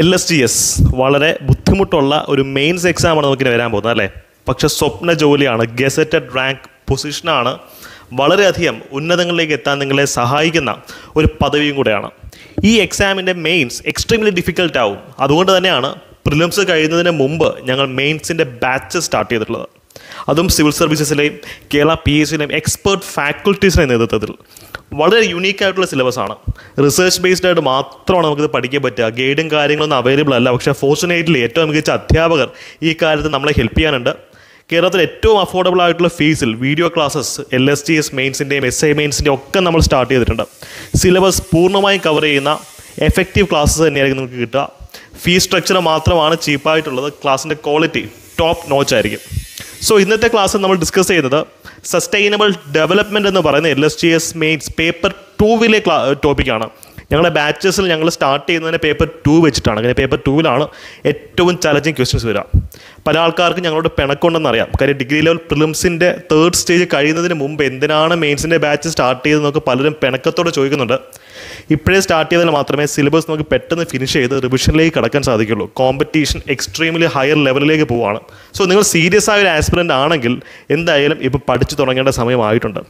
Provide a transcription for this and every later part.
L S T S വളരെ ബുദ്ധിമുട്ടുള്ള ഒരു മെയിൻസ് എക്സാമാണ് നമുക്കിനി വരാൻ പോകുന്നത് അല്ലേ പക്ഷെ സ്വപ്ന ജോലിയാണ് ഗസറ്റഡ് റാങ്ക് പൊസിഷനാണ് വളരെയധികം ഉന്നതങ്ങളിലേക്ക് എത്താൻ നിങ്ങളെ സഹായിക്കുന്ന ഒരു പദവിയും കൂടെയാണ് ഈ എക്സാമിൻ്റെ മെയിൻസ് എക്സ്ട്രീംലി ഡിഫിക്കൽട്ടാവും അതുകൊണ്ട് തന്നെയാണ് പ്രിലിംസ് കഴിയുന്നതിന് മുമ്പ് ഞങ്ങൾ മെയിൻസിൻ്റെ ബാച്ച് സ്റ്റാർട്ട് ചെയ്തിട്ടുള്ളത് അതും സിവിൽ സർവീസസിലെയും കേരള പി എസ് സിയിലെയും എക്സ്പേർട്ട് ഫാക്കൽറ്റീസിൻ്റെ നേതൃത്വത്തിൽ വളരെ സിലബസ് സിലബസാണ് റിസർച്ച് ബേസ്ഡ് ആയിട്ട് മാത്രമാണ് നമുക്കിത് പഠിക്കാൻ പറ്റുക ഗൈഡും കാര്യങ്ങളൊന്നും അവൈലബിൾ അല്ല പക്ഷേ ഫോർച്ചുനേറ്റ്ലി ഏറ്റവും മികച്ച അധ്യാപകർ ഈ കാര്യത്തിൽ നമ്മളെ ഹെൽപ്പ് ചെയ്യാനുണ്ട് കേരളത്തിൽ ഏറ്റവും അഫോർഡബിൾ ആയിട്ടുള്ള ഫീസിൽ video classes L S T S മെയിൻസിൻ്റെയും എസ് ഐ മെയിൻസിൻ്റെയും ഒക്കെ നമ്മൾ സ്റ്റാർട്ട് ചെയ്തിട്ടുണ്ട് സിലബസ് പൂർണ്ണമായും കവർ ചെയ്യുന്ന എഫക്റ്റീവ് ക്ലാസ്സസ് തന്നെയായിരിക്കും നിങ്ങൾക്ക് കിട്ടുക ഫീസ് സ്ട്രക്ചർ മാത്രമാണ് ചീപ്പായിട്ടുള്ളത് ക്ലാസ്സിൻ്റെ ക്വാളിറ്റി ടോപ്പ് നോച്ചായിരിക്കും സോ ഇന്നത്തെ ക്ലാസ് നമ്മൾ ഡിസ്കസ് ചെയ്യുന്നത് സസ്റ്റൈനബിൾ ഡെവലപ്മെൻറ്റ് എന്ന് പറയുന്ന L S G S mains paper ടൂവിലെ ക്ലാ ടോപ്പിക്കാണ് ഞങ്ങളുടെ ബാച്ചസിൽ ഞങ്ങൾ സ്റ്റാർട്ട് ചെയ്യുന്നതിന് പേപ്പർ ടു വെച്ചിട്ടാണ് അങ്ങനെ പേപ്പർ ടൂവിലാണ് ഏറ്റവും ചലഞ്ചിങ് ക്വസ്റ്റ്യൻസ് വരിക പല ആൾക്കാർക്കും ഞങ്ങളോട് അറിയാം കാര്യം ഡിഗ്രി ലെവൽ പ്രിലിംസിൻ്റെ തേർഡ് സ്റ്റേജ് കഴിയുന്നതിന് മുമ്പ് എന്തിനാണ് മെയിൻസിൻ്റെ ബാച്ച് സ്റ്റാർട്ട് ചെയ്തതെന്നൊക്കെ പലരും പിണക്കത്തോടെ ചോദിക്കുന്നുണ്ട് ഇപ്പോഴേ സ്റ്റാർട്ട് ചെയ്താൽ മാത്രമേ സിലബസ് നമുക്ക് പെട്ടെന്ന് ഫിനിഷ് ചെയ്ത് റിവിഷനിലേക്ക് കടക്കാൻ സാധിക്കുള്ളൂ കോമ്പറ്റീഷൻ എക്സ്ട്രീംലി ഹയർ ലെവലിലേക്ക് പോവാണ് സോ നിങ്ങൾ സീരിയസ് ആയ ഒരു ആസ്പിറൻ്റ് ആണെങ്കിൽ എന്തായാലും ഇപ്പോൾ പഠിച്ചു തുടങ്ങേണ്ട സമയമായിട്ടുണ്ട്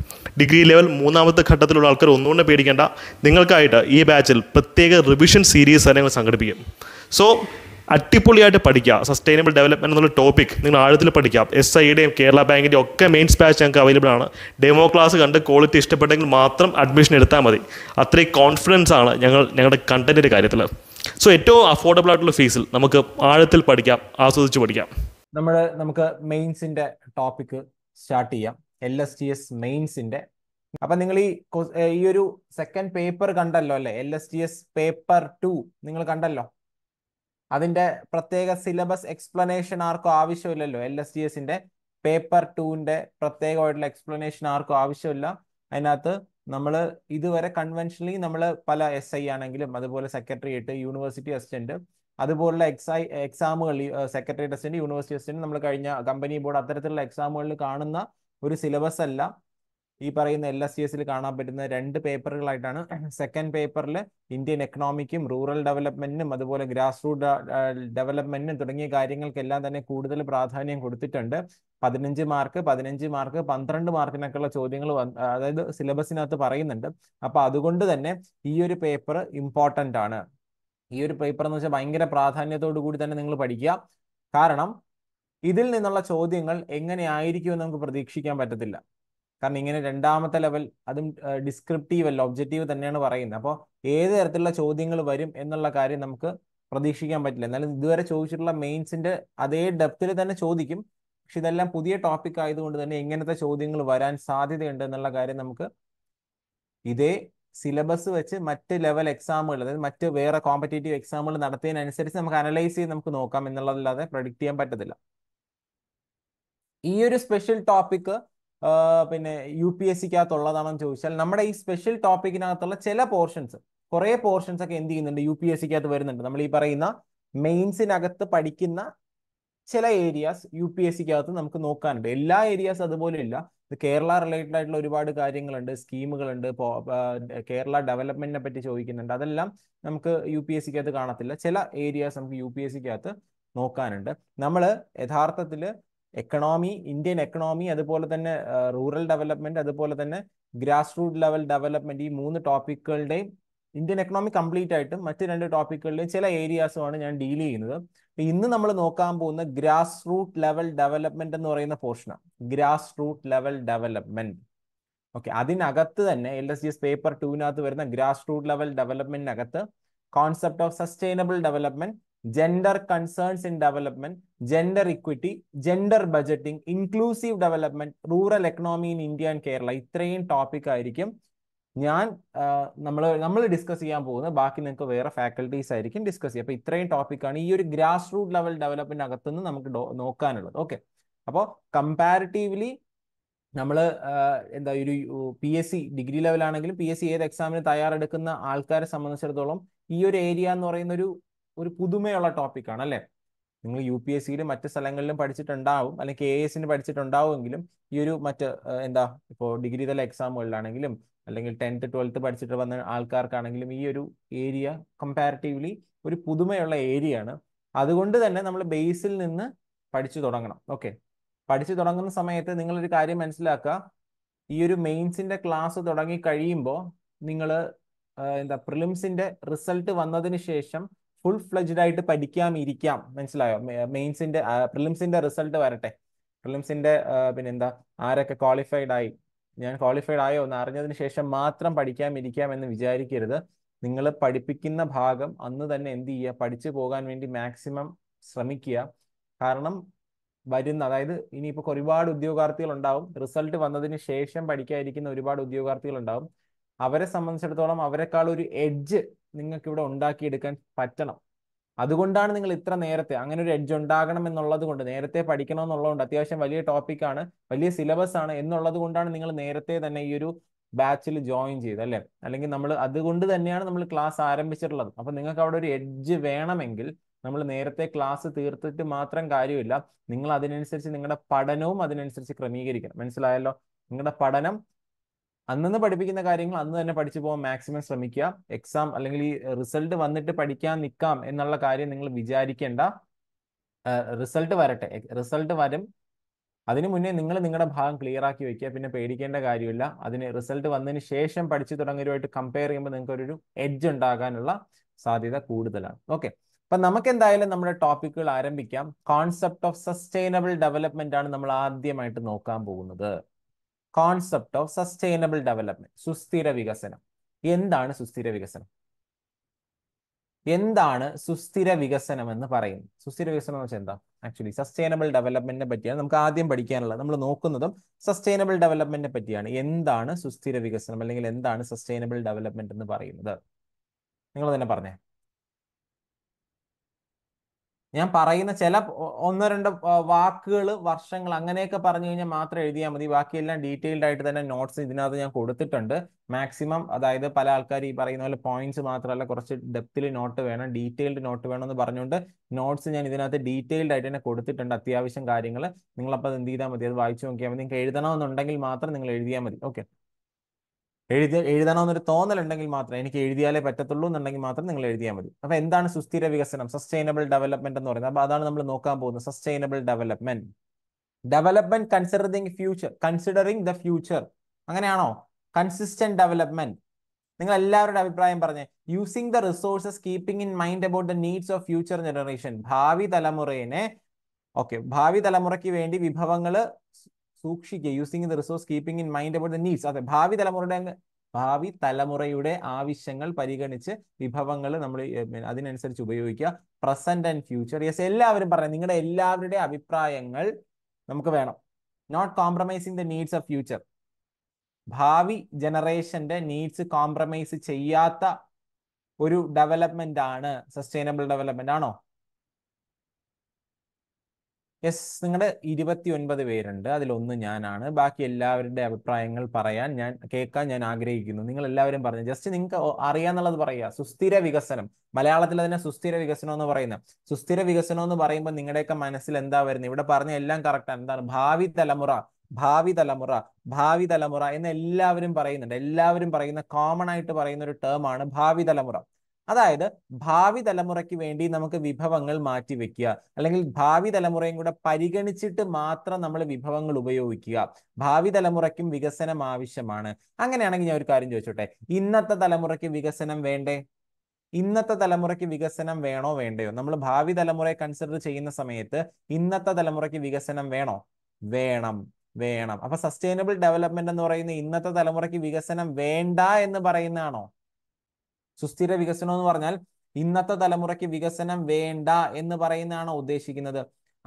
ഡിഗ്രി ലെവൽ മൂന്നാമത്തെ ഘട്ടത്തിലുള്ള ആൾക്കാർ ഒന്നുകൊണ്ട് പേടിക്കേണ്ട നിങ്ങൾക്കായിട്ട് ഈ ബാച്ചിൽ പ്രത്യേക റിവിഷൻ സീരീസ് തന്നെ സംഘടിപ്പിക്കും സോ അടിപൊളിയായിട്ട് പഠിക്കുക സസ്റ്റൈനബിൾ ഡെവലപ്മെന്റ് എന്നുള്ള ടോപ്പിക് നിങ്ങൾ ആഴത്തിൽ പഠിക്കാം എസ് ഐയുടെയും കേരള ബാങ്കിൻ്റെയും ഒക്കെ മെയിൻസ് സ്പാച്ച് ഞങ്ങൾക്ക് അവൈലബിൾ ആണ് ഡെമോ ക്ലാസ് കണ്ട് ക്വാളിറ്റി ഇഷ്ടപ്പെട്ടെങ്കിൽ മാത്രം അഡ്മിഷൻ എടുത്താൽ മതി അത്രയും കോൺഫിഡൻസ് ആണ് ഞങ്ങൾ ഞങ്ങളുടെ കണ്ടൻറ്റിൻ്റെ കാര്യത്തിൽ സോ ഏറ്റവും അഫോർഡബിൾ ആയിട്ടുള്ള ഫീസിൽ നമുക്ക് ആഴത്തിൽ പഠിക്കാം ആസ്വദിച്ച് പഠിക്കാം നമ്മൾ നമുക്ക് മെയിൻസിന്റെ ടോപ്പിക് സ്റ്റാർട്ട് ചെയ്യാം എൽ എസ് ടി എസ് മെയിൻസിന്റെ അപ്പൊ നിങ്ങൾ ഈ ഈ ഒരു സെക്കൻഡ് പേപ്പർ കണ്ടല്ലോ അല്ലെ L S T S paper two നിങ്ങൾ കണ്ടല്ലോ അതിന്റെ പ്രത്യേക സിലബസ് എക്സ്പ്ലനേഷൻ ആർക്കും ആവശ്യമില്ലല്ലോ എൽ എസ് ഡി എസിന്റെ പേപ്പർ ടുവിന്റെ പ്രത്യേകമായിട്ടുള്ള എക്സ്പ്ലനേഷൻ ആർക്കും ആവശ്യമില്ല അതിനകത്ത് നമ്മൾ ഇതുവരെ കൺവെൻഷനലി നമ്മൾ പല എസ് ഐ ആണെങ്കിലും അതുപോലെ സെക്രട്ടറിയേറ്റ് യൂണിവേഴ്സിറ്റി അസിസ്റ്റന്റ് അതുപോലുള്ള എക്സൈ എക്സാമുകൾ സെക്രട്ടറിയേറ്റ് അസിസ്റ്റന്റ് യൂണിവേഴ്സിറ്റി അസിസ്റ്റന്റ് നമ്മൾ കഴിഞ്ഞ കമ്പനി ബോർഡ് അത്തരത്തിലുള്ള എക്സാമുകളിൽ കാണുന്ന ഒരു സിലബസ് അല്ല ഈ പറയുന്ന എൽ എസ് സി കാണാൻ പറ്റുന്ന രണ്ട് പേപ്പറുകളായിട്ടാണ് സെക്കൻഡ് പേപ്പറിൽ ഇന്ത്യൻ എക്കണോമിക്കും റൂറൽ ഡെവലപ്മെന്റിനും അതുപോലെ ഗ്രാസ് റൂട്ട് ഡെവലപ്മെന്റിനും തുടങ്ങിയ കാര്യങ്ങൾക്കെല്ലാം തന്നെ കൂടുതൽ പ്രാധാന്യം കൊടുത്തിട്ടുണ്ട് പതിനഞ്ച് മാർക്ക് പതിനഞ്ച് മാർക്ക് പന്ത്രണ്ട് മാർക്കിനൊക്കെയുള്ള ചോദ്യങ്ങൾ അതായത് സിലബസിനകത്ത് പറയുന്നുണ്ട് അപ്പൊ അതുകൊണ്ട് തന്നെ ഈ ഒരു പേപ്പർ ഇമ്പോർട്ടൻ്റ് ആണ് ഈ ഒരു പേപ്പർ എന്ന് വെച്ചാൽ ഭയങ്കര പ്രാധാന്യത്തോടു കൂടി തന്നെ നിങ്ങൾ പഠിക്കുക കാരണം ഇതിൽ നിന്നുള്ള ചോദ്യങ്ങൾ എങ്ങനെയായിരിക്കുമെന്ന് നമുക്ക് പ്രതീക്ഷിക്കാൻ പറ്റത്തില്ല കാരണം ഇങ്ങനെ രണ്ടാമത്തെ ലെവൽ അതും ഡിസ്ക്രിപ്റ്റീവ് അല്ല ഒബ്ജക്റ്റീവ് തന്നെയാണ് പറയുന്നത് അപ്പോൾ ഏത് തരത്തിലുള്ള ചോദ്യങ്ങൾ വരും എന്നുള്ള കാര്യം നമുക്ക് പ്രതീക്ഷിക്കാൻ പറ്റില്ല എന്നാലും ഇതുവരെ ചോദിച്ചിട്ടുള്ള മെയിൻസിന്റെ അതേ ഡെപ്തിൽ തന്നെ ചോദിക്കും പക്ഷെ ഇതെല്ലാം പുതിയ ടോപ്പിക് ആയതുകൊണ്ട് തന്നെ എങ്ങനത്തെ ചോദ്യങ്ങൾ വരാൻ സാധ്യതയുണ്ട് എന്നുള്ള കാര്യം നമുക്ക് ഇതേ സിലബസ് വെച്ച് മറ്റ് ലെവൽ എക്സാമുകൾ അതായത് മറ്റ് വേറെ കോമ്പറ്റേറ്റീവ് എക്സാമുകൾ നടത്തിയതിനനുസരിച്ച് നമുക്ക് അനലൈസ് ചെയ്ത് നമുക്ക് നോക്കാം എന്നുള്ളതല്ലാതെ പ്രഡിക്റ്റ് ചെയ്യാൻ പറ്റത്തില്ല ഈ ഒരു സ്പെഷ്യൽ ടോപ്പിക് പിന്നെ യു പി എസ് സിക്കകത്തുള്ളതാണെന്ന് ചോദിച്ചാൽ നമ്മുടെ ഈ സ്പെഷ്യൽ ടോപ്പിക്കിനകത്തുള്ള ചില പോർഷൻസ് കുറേ പോർഷൻസ് ഒക്കെ എന്ത് ചെയ്യുന്നുണ്ട് യു പി എസ് സിക്കകത്ത് വരുന്നുണ്ട് നമ്മൾ ഈ പറയുന്ന മെയിൻസിനകത്ത് പഠിക്കുന്ന ചില ഏരിയാസ് യു പി എസ് സിക്കകത്ത് നമുക്ക് നോക്കാനുണ്ട് എല്ലാ ഏരിയാസ് അതുപോലെ ഇല്ല കേരള റിലേറ്റഡ് ആയിട്ടുള്ള ഒരുപാട് കാര്യങ്ങളുണ്ട് സ്കീമുകളുണ്ട് കേരള ഡെവലപ്മെന്റിനെ പറ്റി ചോദിക്കുന്നുണ്ട് അതെല്ലാം നമുക്ക് യു പി എസ് സിക്കകത്ത് കാണത്തില്ല ചില ഏരിയാസ് നമുക്ക് യു പി എസ് സിക്കകത്ത് നോക്കാനുണ്ട് നമ്മൾ യഥാർത്ഥത്തിൽ എക്കണോമി ഇന്ത്യൻ എക്കണോമി അതുപോലെ തന്നെ റൂറൽ ഡെവലപ്മെന്റ് അതുപോലെ തന്നെ ഗ്രാസ് റൂട്ട് ലെവൽ ഡെവലപ്മെന്റ് ഈ മൂന്ന് ടോപ്പിക്കുകളുടെയും ഇന്ത്യൻ എക്കണോമി കംപ്ലീറ്റ് ആയിട്ടും മറ്റ് രണ്ട് ടോപ്പിക്കുകളുടെയും ചില ഏരിയാസുമാണ് ഞാൻ ഡീൽ ചെയ്യുന്നത് ഇന്ന് നമ്മൾ നോക്കാൻ പോകുന്ന ഗ്രാസ് റൂട്ട് ലെവൽ ഡെവലപ്മെന്റ് എന്ന് പറയുന്ന പോർഷനാണ് grass root level development okay അതിനകത്ത് തന്നെ L S G S paper ടൂവിനകത്ത് വരുന്ന ഗ്രാസ് റൂട്ട് ലെവൽ ഡെവലപ്മെന്റിനകത്ത് concept of sustainable development gender concerns in development gender equity gender budgeting inclusive development rural economy in India and Kerala ഇത്രയും topic ആയിരിക്കും ഞാൻ നമ്മൾ നമ്മൾ ഡിസ്കസ് ചെയ്യാൻ പോകുന്നത് ബാക്കി നിങ്ങൾക്ക് വേറെ ഫാക്കൽറ്റീസ് ആയിരിക്കും ഡിസ്കസ് ചെയ്യുക അപ്പോൾ ഇത്രയും ടോപ്പിക്കാണ് ഈ ഒരു ഗ്രാസ് റൂട്ട് ലെവൽ ഡെവലപ്മെന്റ് അകത്തുനിന്ന് നമുക്ക് നോക്കാനുള്ളത് ഓക്കെ അപ്പോൾ കമ്പാരിറ്റീവ്ലി നമ്മൾ എന്താ ഒരു പി എസ് സി ഡിഗ്രി ലെവലാണെങ്കിലും പി എസ് സി ഏത് എക്സാമിന് തയ്യാറെടുക്കുന്ന ആൾക്കാരെ സംബന്ധിച്ചിടത്തോളം ഈ ഒരു ഏരിയ എന്ന് പറയുന്ന ഒരു ഒരു പുതുമയുള്ള ടോപ്പിക്കാണ് അല്ലേ നിങ്ങൾ യു പി എസ് സിയിലും മറ്റ് സ്ഥലങ്ങളിലും പഠിച്ചിട്ടുണ്ടാവും അല്ലെങ്കിൽ കെ എസിന് പഠിച്ചിട്ടുണ്ടാവുമെങ്കിലും ഈ ഒരു മറ്റ് എന്താ ഇപ്പോൾ ഡിഗ്രി തല എക്സാമുകളിലാണെങ്കിലും അല്ലെങ്കിൽ ടെൻത്ത് ട്വൽത്ത് പഠിച്ചിട്ട് വന്ന ആൾക്കാർക്കാണെങ്കിലും ഈ ഒരു ഏരിയ കമ്പാരിറ്റീവ്ലി ഒരു പുതുമയുള്ള ഏരിയ ആണ് അതുകൊണ്ട് തന്നെ നമ്മൾ ബേസിൽ നിന്ന് പഠിച്ചു തുടങ്ങണം ഓക്കെ പഠിച്ചു തുടങ്ങുന്ന സമയത്ത് നിങ്ങളൊരു കാര്യം മനസ്സിലാക്കുക ഈ ഒരു മെയിൻസിന്റെ ക്ലാസ് തുടങ്ങി കഴിയുമ്പോൾ നിങ്ങൾ എന്താ പ്രിലിംസിന്റെ റിസൾട്ട് വന്നതിന് ശേഷം ഫുൾ ഫ്ലജ്ഡ് ആയിട്ട് പഠിക്കാം ഇരിക്കാം മനസ്സിലായോ മെയിൻസിന്റെ പ്രിലിംസിന്റെ റിസൾട്ട് വരട്ടെ പ്രിലിംസിന്റെ പിന്നെന്താ ആരൊക്കെ ക്വാളിഫൈഡ് ആയി ഞാൻ ക്വാളിഫൈഡ് ആയോ എന്ന് അറിഞ്ഞതിന് ശേഷം മാത്രം പഠിക്കാം ഇരിക്കാം എന്ന് വിചാരിക്കരുത് നിങ്ങൾ പഠിപ്പിക്കുന്ന ഭാഗം അന്ന് തന്നെ എന്ത് ചെയ്യുക പഠിച്ചു പോകാൻ വേണ്ടി മാക്സിമം ശ്രമിക്കുക കാരണം വരുന്ന അതായത് ഇനിയിപ്പോൾ ഒരുപാട് ഉദ്യോഗാർത്ഥികൾ ഉണ്ടാവും റിസൾട്ട് വന്നതിന് ശേഷം പഠിക്കാതിരിക്കുന്ന ഒരുപാട് ഉദ്യോഗാർത്ഥികൾ ഉണ്ടാവും അവരെ സംബന്ധിച്ചിടത്തോളം അവരെക്കാൾ ഒരു എഡ്ജ് നിങ്ങൾക്ക് ഇവിടെ ഉണ്ടാക്കിയെടുക്കാൻ പറ്റണം അതുകൊണ്ടാണ് നിങ്ങൾ ഇത്ര നേരത്തെ അങ്ങനെ ഒരു എഡ്ജ് ഉണ്ടാകണം എന്നുള്ളത് കൊണ്ട് നേരത്തെ പഠിക്കണം എന്നുള്ളതുകൊണ്ട് അത്യാവശ്യം വലിയ ടോപ്പിക്കാണ് വലിയ സിലബസ് ആണ് എന്നുള്ളത് കൊണ്ടാണ് നിങ്ങൾ നേരത്തെ തന്നെ ഈ ഒരു ബാച്ചിൽ ജോയിൻ ചെയ്ത് അല്ലേ അല്ലെങ്കിൽ നമ്മൾ അതുകൊണ്ട് തന്നെയാണ് നമ്മൾ ക്ലാസ് ആരംഭിച്ചിട്ടുള്ളത് അപ്പൊ നിങ്ങൾക്ക് അവിടെ ഒരു എഡ്ജ് വേണമെങ്കിൽ നമ്മൾ നേരത്തെ ക്ലാസ് തീർത്തിട്ട് മാത്രം കാര്യമില്ല നിങ്ങൾ അതിനനുസരിച്ച് നിങ്ങളുടെ പഠനവും അതിനനുസരിച്ച് ക്രമീകരിക്കണം മനസ്സിലായല്ലോ നിങ്ങളുടെ പഠനം അന്നു പഠിപ്പിക്കുന്ന കാര്യങ്ങൾ അന്ന് തന്നെ പഠിച്ചു പോകാൻ മാക്സിമം ശ്രമിക്കുക എക്സാം അല്ലെങ്കിൽ ഈ റിസൾട്ട് വന്നിട്ട് പഠിക്കാൻ നിൽക്കാം എന്നുള്ള കാര്യം നിങ്ങൾ വിചാരിക്കേണ്ട റിസൾട്ട് വരട്ടെ റിസൾട്ട് വരും അതിനു മുന്നേ നിങ്ങൾ നിങ്ങളുടെ ഭാഗം ക്ലിയർ ആക്കി വെക്കുക പിന്നെ പേടിക്കേണ്ട കാര്യമില്ല അതിന് റിസൾട്ട് വന്നതിന് ശേഷം പഠിച്ചു തുടങ്ങിയവരുമായിട്ട് കമ്പയർ ചെയ്യുമ്പോൾ നിങ്ങൾക്ക് ഒരു എഡ്ജ് ഉണ്ടാകാനുള്ള സാധ്യത കൂടുതലാണ് ഓക്കെ അപ്പൊ നമുക്ക് എന്തായാലും നമ്മുടെ ടോപ്പിക്കുകൾ ആരംഭിക്കാം കോൺസെപ്റ്റ് ഓഫ് സസ്റ്റൈനബിൾ ഡെവലപ്മെന്റ് ആണ് നമ്മൾ ആദ്യമായിട്ട് നോക്കാൻ പോകുന്നത് കോൺസെപ്റ്റ് ഓഫ് സസ്റ്റൈനബിൾ ഡെവലപ്മെന്റ് സുസ്ഥിര വികസനം എന്താണ് സുസ്ഥിര വികസനം എന്താണ് സുസ്ഥിര വികസനം എന്ന് പറയുന്നത് സുസ്ഥിര വികസനം എന്ന് വെച്ചാൽ എന്താ ആക്ച്വലി സസ്റ്റൈനബിൾ ഡെവലപ്മെന്റിനെ പറ്റിയാണ് നമുക്ക് ആദ്യം പഠിക്കാനുള്ളത് നമ്മൾ നോക്കുന്നതും സസ്റ്റൈനബിൾ ഡെവലപ്മെന്റിനെ പറ്റിയാണ് എന്താണ് സുസ്ഥിര വികസനം അല്ലെങ്കിൽ എന്താണ് സസ്റ്റൈനബിൾ ഡെവലപ്മെന്റ് എന്ന് പറയുന്നത് നിങ്ങൾ തന്നെ പറഞ്ഞേ ഞാൻ പറയുന്ന ചില ഒന്നോ രണ്ടോ വാക്കുകൾ വർഷങ്ങൾ അങ്ങനെയൊക്കെ പറഞ്ഞു കഴിഞ്ഞാൽ മാത്രം എഴുതിയാൽ മതി ബാക്കിയെല്ലാം ഡീറ്റെയിൽഡ് ആയിട്ട് തന്നെ നോട്ട്സ് ഇതിനകത്ത് ഞാൻ കൊടുത്തിട്ടുണ്ട് മാക്സിമം അതായത് പല ആൾക്കാർ ഈ പറയുന്ന പോലെ പോയിന്റ്സ് മാത്രമല്ല കുറച്ച് ഡെപ്തിൽ നോട്ട് വേണം ഡീറ്റെയിൽഡ് നോട്ട് വേണം എന്ന് പറഞ്ഞുകൊണ്ട് നോട്ട്സ് ഞാൻ ഇതിനകത്ത് ഡീറ്റെയിൽഡ് ആയിട്ട് തന്നെ കൊടുത്തിട്ടുണ്ട് അത്യാവശ്യം കാര്യങ്ങൾ നിങ്ങളപ്പോൾ അത് എന്ത് ചെയ്താൽ മതി അത് വായിച്ചു നോക്കിയാൽ മതി നിങ്ങൾക്ക് എഴുതണമെന്നുണ്ടെങ്കിൽ മാത്രം നിങ്ങൾ എഴുതിയാൽ മതി ഓക്കെ എഴുതി എഴുതണമെന്നൊരു തോന്നലുണ്ടെങ്കിൽ മാത്രം എനിക്ക് എഴുതിയാലേ പറ്റത്തുള്ളൂ എന്നുണ്ടെങ്കിൽ മാത്രം നിങ്ങൾ എഴുതിയാൽ മതി അപ്പോൾ എന്താണ് സുസ്ഥിര വികസനം സസ്റ്റൈനബിൾ ഡെവലപ്മെന്റ് എന്ന് പറയുന്നത് അപ്പോൾ അതാണ് നമ്മൾ നോക്കാൻ പോകുന്നത് sustainable development development considering future considering the future അങ്ങനെയാണോ കൺസിസ്റ്റന്റ് ഡെവലപ്മെന്റ് നിങ്ങൾ എല്ലാവരുടെ അഭിപ്രായം പറഞ്ഞേ using the resources keeping in mind about the needs of future generation ഭാവി തലമുറയെ ഓക്കെ ഭാവി തലമുറയ്ക്ക് വേണ്ടി വിഭവങ്ങൾ സൂക്ഷിക്കുക using the resource keeping in mind about the needs അതെ ഭാവി തലമുറയുടെ ഭാവി തലമുറയുടെ ആവശ്യങ്ങൾ പരിഗണിച്ച് വിഭവങ്ങൾ നമ്മൾ അതിനനുസരിച്ച് ഉപയോഗിക്കുക പ്രസന്റ് ആൻഡ് ഫ്യൂച്ചർ യെസ് എല്ലാവരും പറയാം നിങ്ങളുടെ എല്ലാവരുടെ അഭിപ്രായങ്ങൾ നമുക്ക് വേണം note compromising the needs of future ഭാവി ജനറേഷന്റെ നീഡ്സ് കോംപ്രമൈസ് ചെയ്യാത്ത ഒരു ഡെവലപ്മെന്റ് ആണ് സസ്റ്റൈനബിൾ ഡെവലപ്മെന്റ് ആണോ യെസ് നിങ്ങളുടെ ഇരുപത്തി ഒൻപത് പേരുണ്ട് അതിലൊന്ന് ഞാനാണ് ബാക്കി എല്ലാവരുടെ അഭിപ്രായങ്ങൾ പറയാൻ ഞാൻ കേൾക്കാൻ ഞാൻ ആഗ്രഹിക്കുന്നു നിങ്ങൾ എല്ലാവരും പറഞ്ഞു ജസ്റ്റ് നിങ്ങൾക്ക് അറിയാന്നുള്ളത് പറയുക സുസ്ഥിര വികസനം മലയാളത്തിൽ അതിനെ സുസ്ഥിര വികസനം എന്ന് പറയുന്നത് സുസ്ഥിര വികസനം എന്ന് പറയുമ്പോൾ നിങ്ങളുടെയൊക്കെ മനസ്സിൽ എന്താ വരുന്നത് ഇവിടെ പറഞ്ഞ എല്ലാം കറക്റ്റാണ് എന്താണ് ഭാവി തലമുറ ഭാവി തലമുറ ഭാവി തലമുറ എന്ന് എല്ലാവരും പറയുന്നുണ്ട് എല്ലാവരും പറയുന്ന കോമൺ ആയിട്ട് പറയുന്ന ഒരു ടേം ആണ് ഭാവി തലമുറ അതായത് ഭാവി തലമുറയ്ക്ക് വേണ്ടി നമുക്ക് വിഭവങ്ങൾ മാറ്റിവെക്കുക അല്ലെങ്കിൽ ഭാവി തലമുറയും കൂടെ പരിഗണിച്ചിട്ട് മാത്രം നമ്മൾ വിഭവങ്ങൾ ഉപയോഗിക്കുക ഭാവി തലമുറയ്ക്കും വികസനം ആവശ്യമാണ് അങ്ങനെയാണെങ്കിൽ ഞാൻ ഒരു കാര്യം ചോദിച്ചോട്ടെ ഇന്നത്തെ തലമുറയ്ക്ക് വികസനം വേണ്ടേ ഇന്നത്തെ തലമുറയ്ക്ക് വികസനം വേണോ വേണ്ടയോ നമ്മൾ ഭാവി തലമുറയെ കൺസിഡർ ചെയ്യുന്ന സമയത്ത് ഇന്നത്തെ തലമുറയ്ക്ക് വികസനം വേണോ വേണം വേണം അപ്പൊ സസ്റ്റൈനബിൾ ഡെവലപ്മെന്റ് എന്ന് പറയുന്ന ഇന്നത്തെ തലമുറയ്ക്ക് വികസനം വേണ്ട എന്ന് പറയുന്നതാണോ സുസ്ഥിര വികസനം എന്ന് പറഞ്ഞാൽ ഇന്നത്തെ തലമുറയ്ക്ക് വികസനം വേണ്ട എന്ന് പറയുന്നതാണോ ഉദ്ദേശിക്കുന്നത്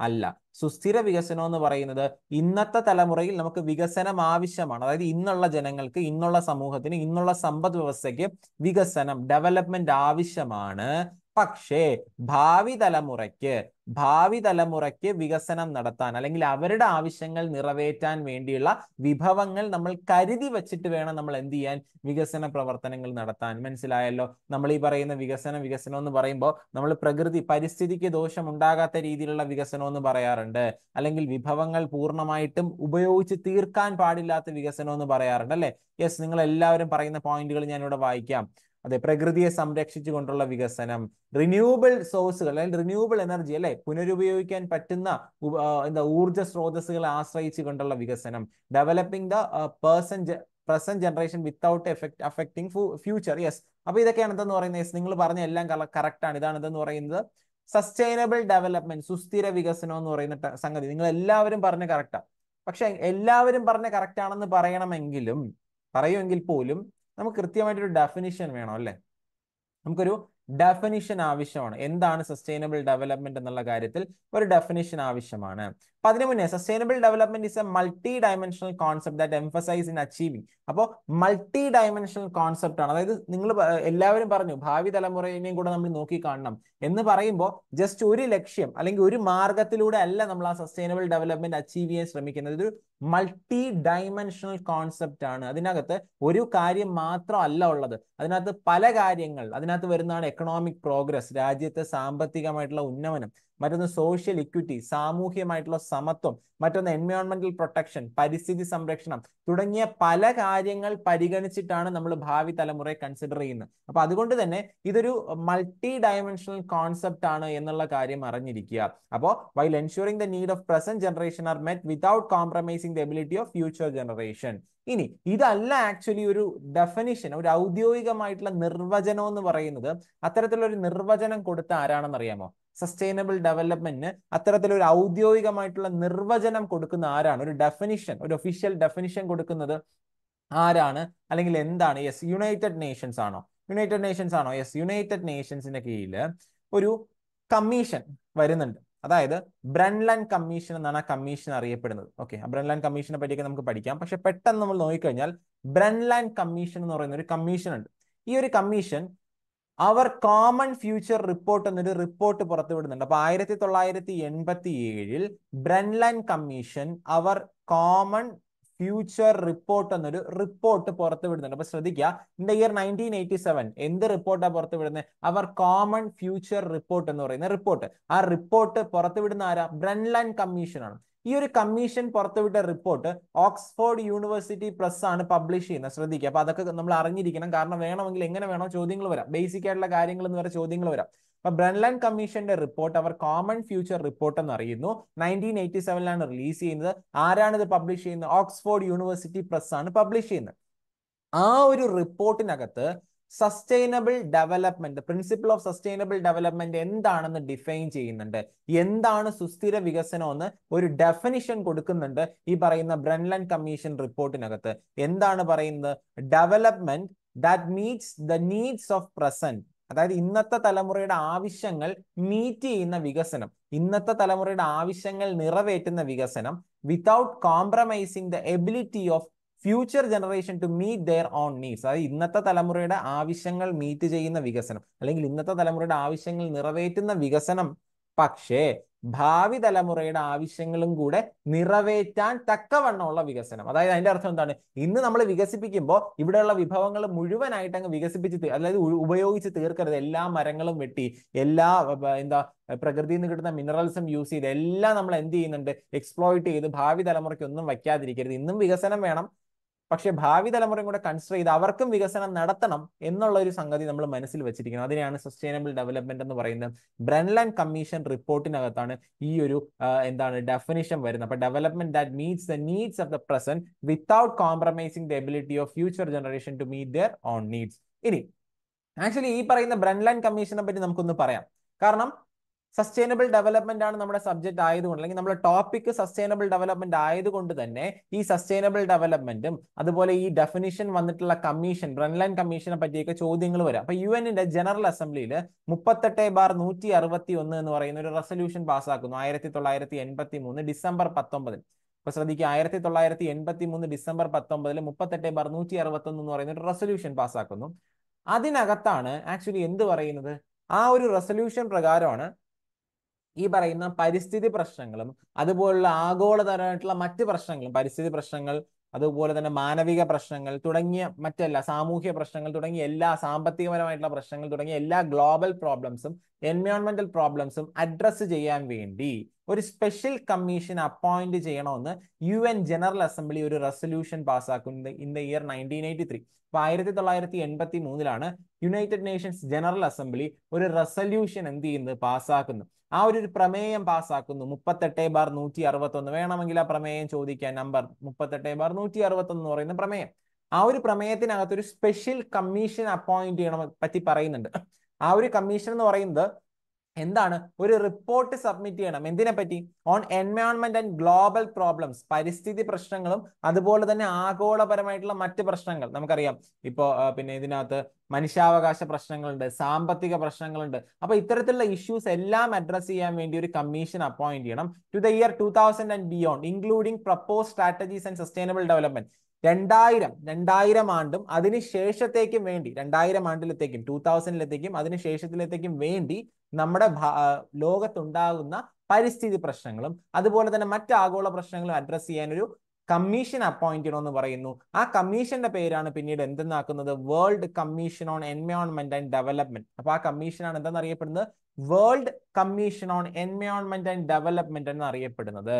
അല്ല സുസ്ഥിര വികസനം എന്ന് പറയുന്നത് ഇന്നത്തെ തലമുറയിൽ നമുക്ക് വികസനം ആവശ്യമാണ് അതായത് ഇന്നുള്ള ജനങ്ങൾക്ക് ഇന്നുള്ള സമൂഹത്തിന് ഇന്നുള്ള സമ്പദ് വ്യവസ്ഥയ്ക്ക് വികസനം ഡെവലപ്മെന്റ് ആവശ്യമാണ് പക്ഷേ ഭാവി തലമുറയ്ക്ക് ഭാവി തലമുറയ്ക്ക് വികസനം നടത്താൻ അല്ലെങ്കിൽ അവരുടെ ആവശ്യങ്ങൾ നിറവേറ്റാൻ വേണ്ടിയുള്ള വിഭവങ്ങൾ നമ്മൾ കരുതി വെച്ചിട്ട് വേണം നമ്മൾ എന്ത് ചെയ്യാൻ വികസന പ്രവർത്തനങ്ങൾ നടത്താൻ മനസ്സിലായല്ലോ നമ്മൾ ഈ പറയുന്ന വികസന വികസനം എന്ന് പറയുമ്പോൾ നമ്മൾ പ്രകൃതി പരിസ്ഥിതിക്ക് ദോഷം ഉണ്ടാകാത്ത രീതിയിലുള്ള വികസനം എന്ന് പറയാറുണ്ട് അല്ലെങ്കിൽ വിഭവങ്ങൾ പൂർണ്ണമായിട്ടും ഉപയോഗിച്ച് തീർക്കാൻ പാടില്ലാത്ത വികസനം എന്ന് പറയാറുണ്ട് അല്ലെ യെസ് നിങ്ങൾ എല്ലാവരും പറയുന്ന പോയിന്റുകൾ ഞാനിവിടെ വായിക്കാം അതെ പ്രകൃതിയെ സംരക്ഷിച്ചു കൊണ്ടുള്ള വികസനം റിന്യൂവബിൾ സോഴ്സുകൾ അല്ലെങ്കിൽ റിന്യൂവബിൾ എനർജി അല്ലെ പുനരുപയോഗിക്കാൻ പറ്റുന്ന എന്താ ഊർജ്ജ സ്രോതസ്സുകളെ ആശ്രയിച്ചു കൊണ്ടുള്ള വികസനം developing the person present generation without effect affecting future yes അപ്പൊ ഇതൊക്കെയാണ് എന്തെന്ന് പറയുന്നത് യെസ് നിങ്ങൾ പറഞ്ഞ എല്ലാം കറക്റ്റ് ആണ് ഇതാണ് എന്തെന്ന് പറയുന്നത് സസ്റ്റൈനബിൾ ഡെവലപ്മെന്റ് സുസ്ഥിര വികസനം എന്ന് പറയുന്ന സംഗതി നിങ്ങൾ എല്ലാവരും പറഞ്ഞ കറക്റ്റാണ് പക്ഷെ എല്ലാവരും പറഞ്ഞ കറക്റ്റ് ആണെന്ന് പറയണമെങ്കിലും പറയുമെങ്കിൽ പോലും നമുക്ക് കൃത്യമായിട്ടൊരു ഡെഫിനിഷൻ വേണം അല്ലേ നമുക്കൊരു ഡെഫിനിഷൻ ആവശ്യമാണ് എന്താണ് സസ്റ്റൈനബിൾ ഡെവലപ്മെന്റ് എന്നുള്ള കാര്യത്തിൽ ഒരു ഡെഫിനിഷൻ ആവശ്യമാണ് അപ്പൊ അതിനു മുന്നേ sustainable development is a multidimensional concept that emphasise in achieving അപ്പോൾ മൾട്ടി ഡയമെൻഷണൽ കോൺസെപ്റ്റ് ആണ് അതായത് നിങ്ങൾ എല്ലാവരും പറഞ്ഞു ഭാവി തലമുറയിനെയും കൂടെ നമ്മൾ നോക്കി കാണണം എന്ന് പറയുമ്പോൾ ജസ്റ്റ് ഒരു ലക്ഷ്യം അല്ലെങ്കിൽ ഒരു മാർഗത്തിലൂടെ അല്ല നമ്മൾ ആ സസ്റ്റൈനബിൾ ഡെവലപ്മെന്റ് അച്ചീവ് ചെയ്യാൻ ശ്രമിക്കുന്നത് ഇതൊരു മൾട്ടി ഡയമെൻഷണൽ കോൺസെപ്റ്റ് ആണ് അതിനകത്ത് ഒരു കാര്യം അല്ല ഉള്ളത് അതിനകത്ത് പല കാര്യങ്ങൾ അതിനകത്ത് വരുന്നതാണ് എക്കണോമിക് പ്രോഗ്രസ് രാജ്യത്തെ സാമ്പത്തികമായിട്ടുള്ള ഉന്നമനം മറ്റൊന്ന് സോഷ്യൽ ഇക്വിറ്റി സാമൂഹ്യമായിട്ടുള്ള സമത്വം മറ്റൊന്ന് എൻവയോൺമെന്റൽ പ്രൊട്ടക്ഷൻ പരിസ്ഥിതി സംരക്ഷണം തുടങ്ങിയ പല കാര്യങ്ങൾ പരിഗണിച്ചിട്ടാണ് നമ്മൾ ഭാവി തലമുറയെ കൺസിഡർ ചെയ്യുന്നത് അപ്പൊ അതുകൊണ്ട് തന്നെ ഇതൊരു മൾട്ടി ഡയമെൻഷണൽ കോൺസെപ്റ്റ് ആണ് എന്നുള്ള കാര്യം അറിഞ്ഞിരിക്കുക അപ്പോൾ while ensuring the need of present generation are met without compromising the ability of future generation ഇനി ഇതല്ല ആക്ച്വലി ഒരു ഡെഫനിഷൻ ഒരു ഔദ്യോഗികമായിട്ടുള്ള നിർവചനം എന്ന് പറയുന്നത് അത്തരത്തിലുള്ള ഒരു നിർവചനം കൊടുത്ത ആരാണെന്ന് അറിയാമോ സസ്റ്റൈനബിൾ ഡെവലപ്മെന്റിന് അത്തരത്തിലൊരു ഔദ്യോഗികമായിട്ടുള്ള നിർവചനം കൊടുക്കുന്ന ആരാണ് ഒരു ഡെഫിനിഷൻ ഒരു ഒഫീഷ്യൽ ഡെഫിനിഷൻ കൊടുക്കുന്നത് ആരാണ് അല്ലെങ്കിൽ എന്താണ് യെസ് യുണൈറ്റഡ് നേഷൻസ് ആണോ യുണൈറ്റഡ് നേഷൻസ് ആണോ യെസ് യുണൈറ്റഡ് നേഷൻസിന്റെ കീഴിൽ ഒരു കമ്മീഷൻ വരുന്നുണ്ട് അതായത് ബ്രൺലൻ കമ്മീഷൻ എന്നാണ് ആ കമ്മീഷൻ അറിയപ്പെടുന്നത് ഓക്കെ ആ കമ്മീഷനെ പറ്റിയൊക്കെ നമുക്ക് പഠിക്കാം പക്ഷെ പെട്ടെന്ന് നമ്മൾ നോക്കിക്കഴിഞ്ഞാൽ ബ്രൺലൻ കമ്മീഷൻ എന്ന് പറയുന്ന ഒരു കമ്മീഷൻ ഉണ്ട് ഈ ഒരു കമ്മീഷൻ അവർ കോമൺ ഫ്യൂച്ചർ റിപ്പോർട്ട് എന്നൊരു റിപ്പോർട്ട് പുറത്തുവിടുന്നുണ്ട് അപ്പൊ ആയിരത്തി തൊള്ളായിരത്തി എൺപത്തി ഏഴിൽ ബ്രൺലൻ കമ്മീഷൻ അവർ കോമൺ ഫ്യൂച്ചർ റിപ്പോർട്ട് എന്നൊരു റിപ്പോർട്ട് പുറത്തു വിടുന്നുണ്ട് അപ്പൊ ശ്രദ്ധിക്കുക in the year nineteen eighty seven എന്ത് റിപ്പോർട്ടാണ് പുറത്തു വിടുന്നത് അവർ കോമൺ ഫ്യൂച്ചർ റിപ്പോർട്ട് എന്ന് പറയുന്ന റിപ്പോർട്ട് ആ റിപ്പോർട്ട് പുറത്തു വിടുന്ന ആരാ ബ്രൺലാൻ കമ്മീഷനാണ് ഈ ഒരു കമ്മീഷൻ പുറത്തുവിട്ട റിപ്പോർട്ട് ഓക്സ്ഫോർഡ് യൂണിവേഴ്സിറ്റി പ്രസ് ആണ് പബ്ലിഷ് ചെയ്യുന്നത് ശ്രദ്ധിക്കുക അപ്പൊ അതൊക്കെ നമ്മൾ അറിഞ്ഞിരിക്കണം കാരണം വേണമെങ്കിൽ എങ്ങനെ വേണോ ചോദ്യങ്ങൾ വരാം ബേസിക് ആയിട്ടുള്ള കാര്യങ്ങൾ എന്ന് പറയുന്ന ചോദ്യങ്ങൾ വരാം അപ്പൊ ബ്രൺലാൻഡ് കമ്മീഷന്റെ റിപ്പോർട്ട് അവർ കോമൺ ഫ്യൂച്ചർ റിപ്പോർട്ട് എന്ന് അറിയുന്നു നയൻറ്റീൻ എയ്റ്റി സെവനിലാണ് റിലീസ് ചെയ്യുന്നത് ആരാണ് ഇത് പബ്ലിഷ് ചെയ്യുന്നത് ഓക്സ്ഫോർഡ് യൂണിവേഴ്സിറ്റി പ്രസ് ആണ് പബ്ലിഷ് ചെയ്യുന്നത് ആ ഒരു റിപ്പോർട്ടിനകത്ത് sustainable development principle of sustainable development എന്താണെന്ന് ഡിഫൈൻ ചെയ്യുന്നുണ്ട് എന്താണ് സുസ്ഥിര വികസനം എന്ന് ഒരു ഡെഫിനിഷൻ കൊടുക്കുന്നുണ്ട് ഈ പറയുന്ന ബ്രൺലാൻഡ് കമ്മീഷൻ റിപ്പോർട്ടിനകത്ത് എന്താണ് പറയുന്നത് development that meets the needs of present അതായത് ഇന്നത്തെ തലമുറയുടെ ആവശ്യങ്ങൾ മീറ്റ് ചെയ്യുന്ന വികസനം ഇന്നത്തെ തലമുറയുടെ ആവശ്യങ്ങൾ നിറവേറ്റുന്ന വികസനം without compromising the ability of future generation to meet their own needs അതായത് ഇന്നത്തെ തലമുറയുടെ ആവശ്യങ്ങൾ മീറ്റ് ചെയ്യുന്ന വികസനം അല്ലെങ്കിൽ ഇന്നത്തെ തലമുറയുടെ ആവശ്യങ്ങൾ നിറവേറ്റുന്ന വികസനം പക്ഷേ ഭാവി തലമുറയുടെ ആവശ്യങ്ങളും കൂടെ നിറവേറ്റാൻ തക്കവണ്ണമുള്ള വികസനം അതായത് അതിന്റെ അർത്ഥം എന്താണ് ഇന്ന് നമ്മൾ വികസിപ്പിക്കുമ്പോൾ ഇവിടെയുള്ള വിഭവങ്ങൾ മുഴുവനായിട്ട് അങ്ങ് വികസിപ്പിച്ച് അതായത് ഉപയോഗിച്ച് തീർക്കരുത് എല്ലാ മരങ്ങളും വെട്ടി എല്ലാ എന്താ പ്രകൃതിയിൽ നിന്ന് കിട്ടുന്ന മിനറൽസും യൂസ് ചെയ്ത് എല്ലാം നമ്മൾ എന്ത് ചെയ്യുന്നുണ്ട് എക്സ്പ്ലോയിറ്റ് ചെയ്ത് ഭാവി തലമുറയ്ക്ക് ഒന്നും വയ്ക്കാതിരിക്കരുത് ഇന്നും വികസനം വേണം പക്ഷെ ഭാവി തലമുറയും കൂടെ കൺസിഡർ ചെയ്ത് അവർക്കും വികസനം നടത്തണം എന്നുള്ള ഒരു സംഗതി നമ്മൾ മനസ്സിൽ വെച്ചിരിക്കുന്നത് അതിനെയാണ് സസ്റ്റൈനബിൾ ഡെവലപ്മെന്റ് എന്ന് പറയുന്നത് ബ്രൻലാൻഡ് കമ്മീഷൻ റിപ്പോർട്ടിനകത്താണ് ഈ ഒരു എന്താണ് ഡെഫിനിഷൻ വരുന്നത് അപ്പൊ development that meets the needs of the present without compromising the ability of future generation to meet their own needs ഇനി ആക്ച്വലി ഈ പറയുന്ന ബ്രൻലാൻഡ് കമ്മീഷനെ പറ്റി നമുക്കൊന്ന് പറയാം കാരണം സസ്റ്റൈനബിൾ ഡെവലപ്മെന്റ് ആണ് നമ്മുടെ സബ്ജക്ട് ആയതുകൊണ്ട് അല്ലെങ്കിൽ നമ്മുടെ ടോപ്പിക് സസ്റ്റൈനബിൾ ഡെവലപ്മെന്റ് ആയതുകൊണ്ട് തന്നെ ഈ സസ്റ്റൈനബിൾ ഡെവലപ്മെന്റും അതുപോലെ ഈ ഡെഫിനിഷൻ വന്നിട്ടുള്ള കമ്മീഷൻ ബ്രൺലൈൻ കമ്മീഷനെ പറ്റിയൊക്കെ ചോദ്യങ്ങൾ വരാം അപ്പൊ യു എന്നിന്റെ ജനറൽ അസംബ്ലിയിൽ മുപ്പത്തെട്ട് ബാർ നൂറ്റി അറുപത്തി ഒന്ന് എന്ന് പറയുന്ന ഒരു റെസൊല്യൂഷൻ പാസ്സാക്കുന്നു ആയിരത്തി തൊള്ളായിരത്തി എൺപത്തി മൂന്ന് ഡിസംബർ പത്തൊമ്പതിൽ അപ്പൊ ശ്രദ്ധിക്കുക ആയിരത്തി തൊള്ളായിരത്തി എൺപത്തി മൂന്ന് ഡിസംബർ പത്തൊമ്പതിൽ മുപ്പത്തെട്ട് ബാർ നൂറ്റി അറുപത്തി ഒന്ന് എന്ന് പറയുന്ന ഒരു റെസൊല്യൂഷൻ പാസ്സാക്കുന്നു അതിനകത്താണ് ആക്ച്വലി എന്ത് പറയുന്നത് ആ ഒരു റെസൊല്യൂഷൻ പ്രകാരമാണ് ഈ പറയുന്ന പരിസ്ഥിതി പ്രശ്നങ്ങളും അതുപോലുള്ള ആഗോളതരമായിട്ടുള്ള മറ്റ് പ്രശ്നങ്ങളും പരിസ്ഥിതി പ്രശ്നങ്ങൾ അതുപോലെ തന്നെ മാനവിക പ്രശ്നങ്ങൾ തുടങ്ങിയ മറ്റെല്ലാ സാമൂഹ്യ പ്രശ്നങ്ങൾ തുടങ്ങിയ എല്ലാ സാമ്പത്തികപരമായിട്ടുള്ള പ്രശ്നങ്ങൾ തുടങ്ങിയ എല്ലാ ഗ്ലോബൽ പ്രോബ്ലംസും എൻവയോൺമെന്റൽ പ്രോബ്ലംസും അഡ്രസ്സ് ചെയ്യാൻ വേണ്ടി ഒരു സ്പെഷ്യൽ കമ്മീഷൻ അപ്പോയിന്റ് ചെയ്യണമെന്ന് യു എൻ ജനറൽ അസംബ്ലി ഒരു റെസൊല്യൂഷൻ പാസ്സാക്കുന്നത് in the year nineteen eighty three അപ്പൊ ആയിരത്തി തൊള്ളായിരത്തി എൺപത്തി മൂന്നിലാണ് യുണൈറ്റഡ് നേഷൻസ് ജനറൽ അസംബ്ലി ഒരു റെസൊല്യൂഷൻ എന്ത് ചെയ്യുന്നത് പാസ്സാക്കുന്നത് ആ ഒരു പ്രമേയം പാസ്സാക്കുന്നു മുപ്പത്തെട്ട് ബാർ നൂറ്റി അറുപത്തൊന്ന് വേണമെങ്കിൽ ആ പ്രമേയം ചോദിക്കാൻ നമ്പർ മുപ്പത്തെട്ട് ബാർ നൂറ്റി അറുപത്തൊന്ന് എന്ന് പറയുന്ന പ്രമേയം ആ ഒരു പ്രമേയത്തിനകത്ത് ഒരു സ്പെഷ്യൽ കമ്മീഷൻ അപ്പോയിന്റ് ചെയ്യണം പറ്റി പറയുന്നുണ്ട് ആ ഒരു കമ്മീഷൻ എന്ന് പറയുന്നത് എന്താണ് ഒരു റിപ്പോർട്ട് സബ്മിറ്റ് ചെയ്യണം എന്തിനെ പറ്റി on environment and global problems പരിസ്ഥിതി പ്രശ്നങ്ങളും അതുപോലെ തന്നെ ആഗോളപരമായിട്ടുള്ള മറ്റ് പ്രശ്നങ്ങൾ നമുക്കറിയാം ഇപ്പോൾ പിന്നെ ഇതിനകത്ത് മനുഷ്യാവകാശ പ്രശ്നങ്ങളുണ്ട് സാമ്പത്തിക പ്രശ്നങ്ങളുണ്ട് അപ്പൊ ഇത്തരത്തിലുള്ള ഇഷ്യൂസ് എല്ലാം അഡ്രസ് ചെയ്യാൻ വേണ്ടി ഒരു കമ്മീഷൻ അപ്പോയിന്റ് ചെയ്യണം to the year two thousand and beyond including propose strategies and sustainable development രണ്ടായിരം രണ്ടായിരം ആണ്ടും അതിന് ശേഷത്തേക്കും വേണ്ടി രണ്ടായിരം ആണ്ടിലത്തേക്കും ടൂ തൗസൻഡിലത്തേക്കും അതിന് ശേഷത്തിലത്തേക്കും വേണ്ടി നമ്മുടെ ലോകത്തുണ്ടാകുന്ന പരിസ്ഥിതി പ്രശ്നങ്ങളും അതുപോലെ തന്നെ മറ്റ് ആഗോള പ്രശ്നങ്ങളും അഡ്രസ് ചെയ്യാൻ ഒരു കമ്മീഷൻ അപ്പോയിന്റഡ് എന്ന് പറയുന്നു ആ കമ്മീഷന്റെ പേരാണ് പിന്നീട് എന്തെന്നാക്കുന്നത് World Commission on environment and Development അപ്പൊ ആ കമ്മീഷനാണ് എന്താണ് അറിയപ്പെടുന്നത് World Commission on environment and Development എന്ന് അറിയപ്പെടുന്നത്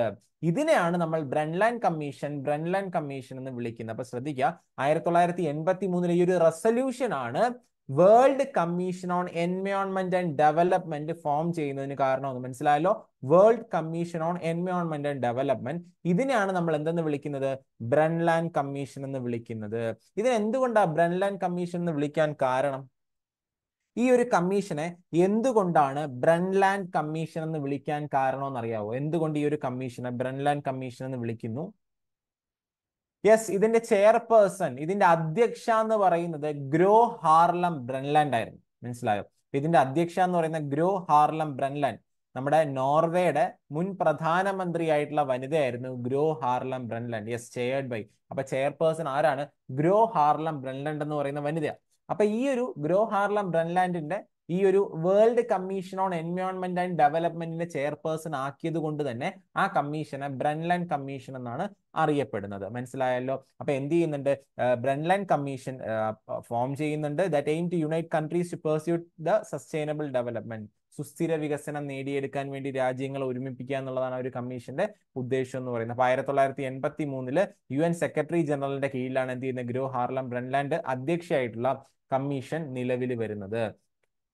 ഇതിനെയാണ് നമ്മൾ ബ്രൺലാൻഡ് കമ്മീഷൻ ബ്രൺലാൻഡ് കമ്മീഷൻ എന്ന് വിളിക്കുന്നത് അപ്പൊ ശ്രദ്ധിക്കുക ആയിരത്തി തൊള്ളായിരത്തി എൺപത്തി മൂന്നിലെ ഈ ഒരു റെസൊല്യൂഷൻ ആണ് World Commission on environment and Development form ചെയ്യുന്നതിന് കാരണം ഒന്ന് മനസ്സിലായല്ലോ World Commission on environment and Development ഇതിനെയാണ് നമ്മൾ എന്തെന്ന് വിളിക്കുന്നത് ബ്രൺലാൻഡ് കമ്മീഷൻ എന്ന് വിളിക്കുന്നത് ഇതിനെന്തുകൊണ്ടാണ് എന്തുകൊണ്ടാണ് ബ്രൺലാൻഡ് കമ്മീഷൻ എന്ന് വിളിക്കാൻ കാരണം ഈ ഒരു കമ്മീഷനെ എന്തുകൊണ്ടാണ് ബ്രൺലാൻഡ് കമ്മീഷൻ എന്ന് വിളിക്കാൻ കാരണമെന്ന് അറിയാവോ എന്തുകൊണ്ട് ഈ ഒരു കമ്മീഷനെ ബ്രൺലാൻഡ് കമ്മീഷൻ എന്ന് വിളിക്കുന്നു യെസ് ഇതിന്റെ ചെയർപേഴ്സൺ ഇതിന്റെ അധ്യക്ഷ എന്ന് പറയുന്നത് ഗ്രോ ഹാർലം ബ്രൺലാൻഡ് ആയിരുന്നു മനസ്സിലായോ ഇതിന്റെ അധ്യക്ഷ എന്ന് പറയുന്ന ഗ്രോ ഹാർലം ബ്രൺലാൻഡ് നമ്മുടെ നോർവേയുടെ മുൻ പ്രധാനമന്ത്രിയായിട്ടുള്ള വനിതയായിരുന്നു Gro Harlem Brundtland yes chaired by അപ്പൊ ചെയർപേഴ്സൺ ആരാണ് ഗ്രോ ഹാർലം ബ്രൺലാൻഡ് എന്ന് പറയുന്ന വനിതയാണ് അപ്പൊ ഈ ഒരു ഗ്രോ ഹാർലം ബ്രൺലാൻഡിന്റെ ഈ ഒരു World Commission on environment and ഡെവലപ്മെന്റിന്റെ ചെയർപേഴ്സൺ ആക്കിയത് കൊണ്ട് തന്നെ ആ കമ്മീഷനെ ബ്രൻലൈൻ കമ്മീഷൻ എന്നാണ് അറിയപ്പെടുന്നത് മനസ്സിലായല്ലോ അപ്പൊ എന്ത് ചെയ്യുന്നുണ്ട് ബ്രൻലൈൻ കമ്മീഷൻ ഫോം ചെയ്യുന്നുണ്ട് that aim to unite countries to pursuit the sustainable development സുസ്ഥിര വികസനം നേടിയെടുക്കാൻ വേണ്ടി രാജ്യങ്ങളെ ഒരുമിപ്പിക്കുക എന്നുള്ളതാണ് ഒരു കമ്മീഷന്റെ ഉദ്ദേശം എന്ന് പറയുന്നത് അപ്പൊ ആയിരത്തി തൊള്ളായിരത്തി എൺപത്തി മൂന്നില് യു എൻ സെക്രട്ടറി ജനറലിന്റെ കീഴിലാണ് എന്ത് ചെയ്യുന്നത് ഗ്രോ ഹാർലം ബ്രൻലാൻഡ് അധ്യക്ഷയായിട്ടുള്ള കമ്മീഷൻ നിലവിൽ വരുന്നത്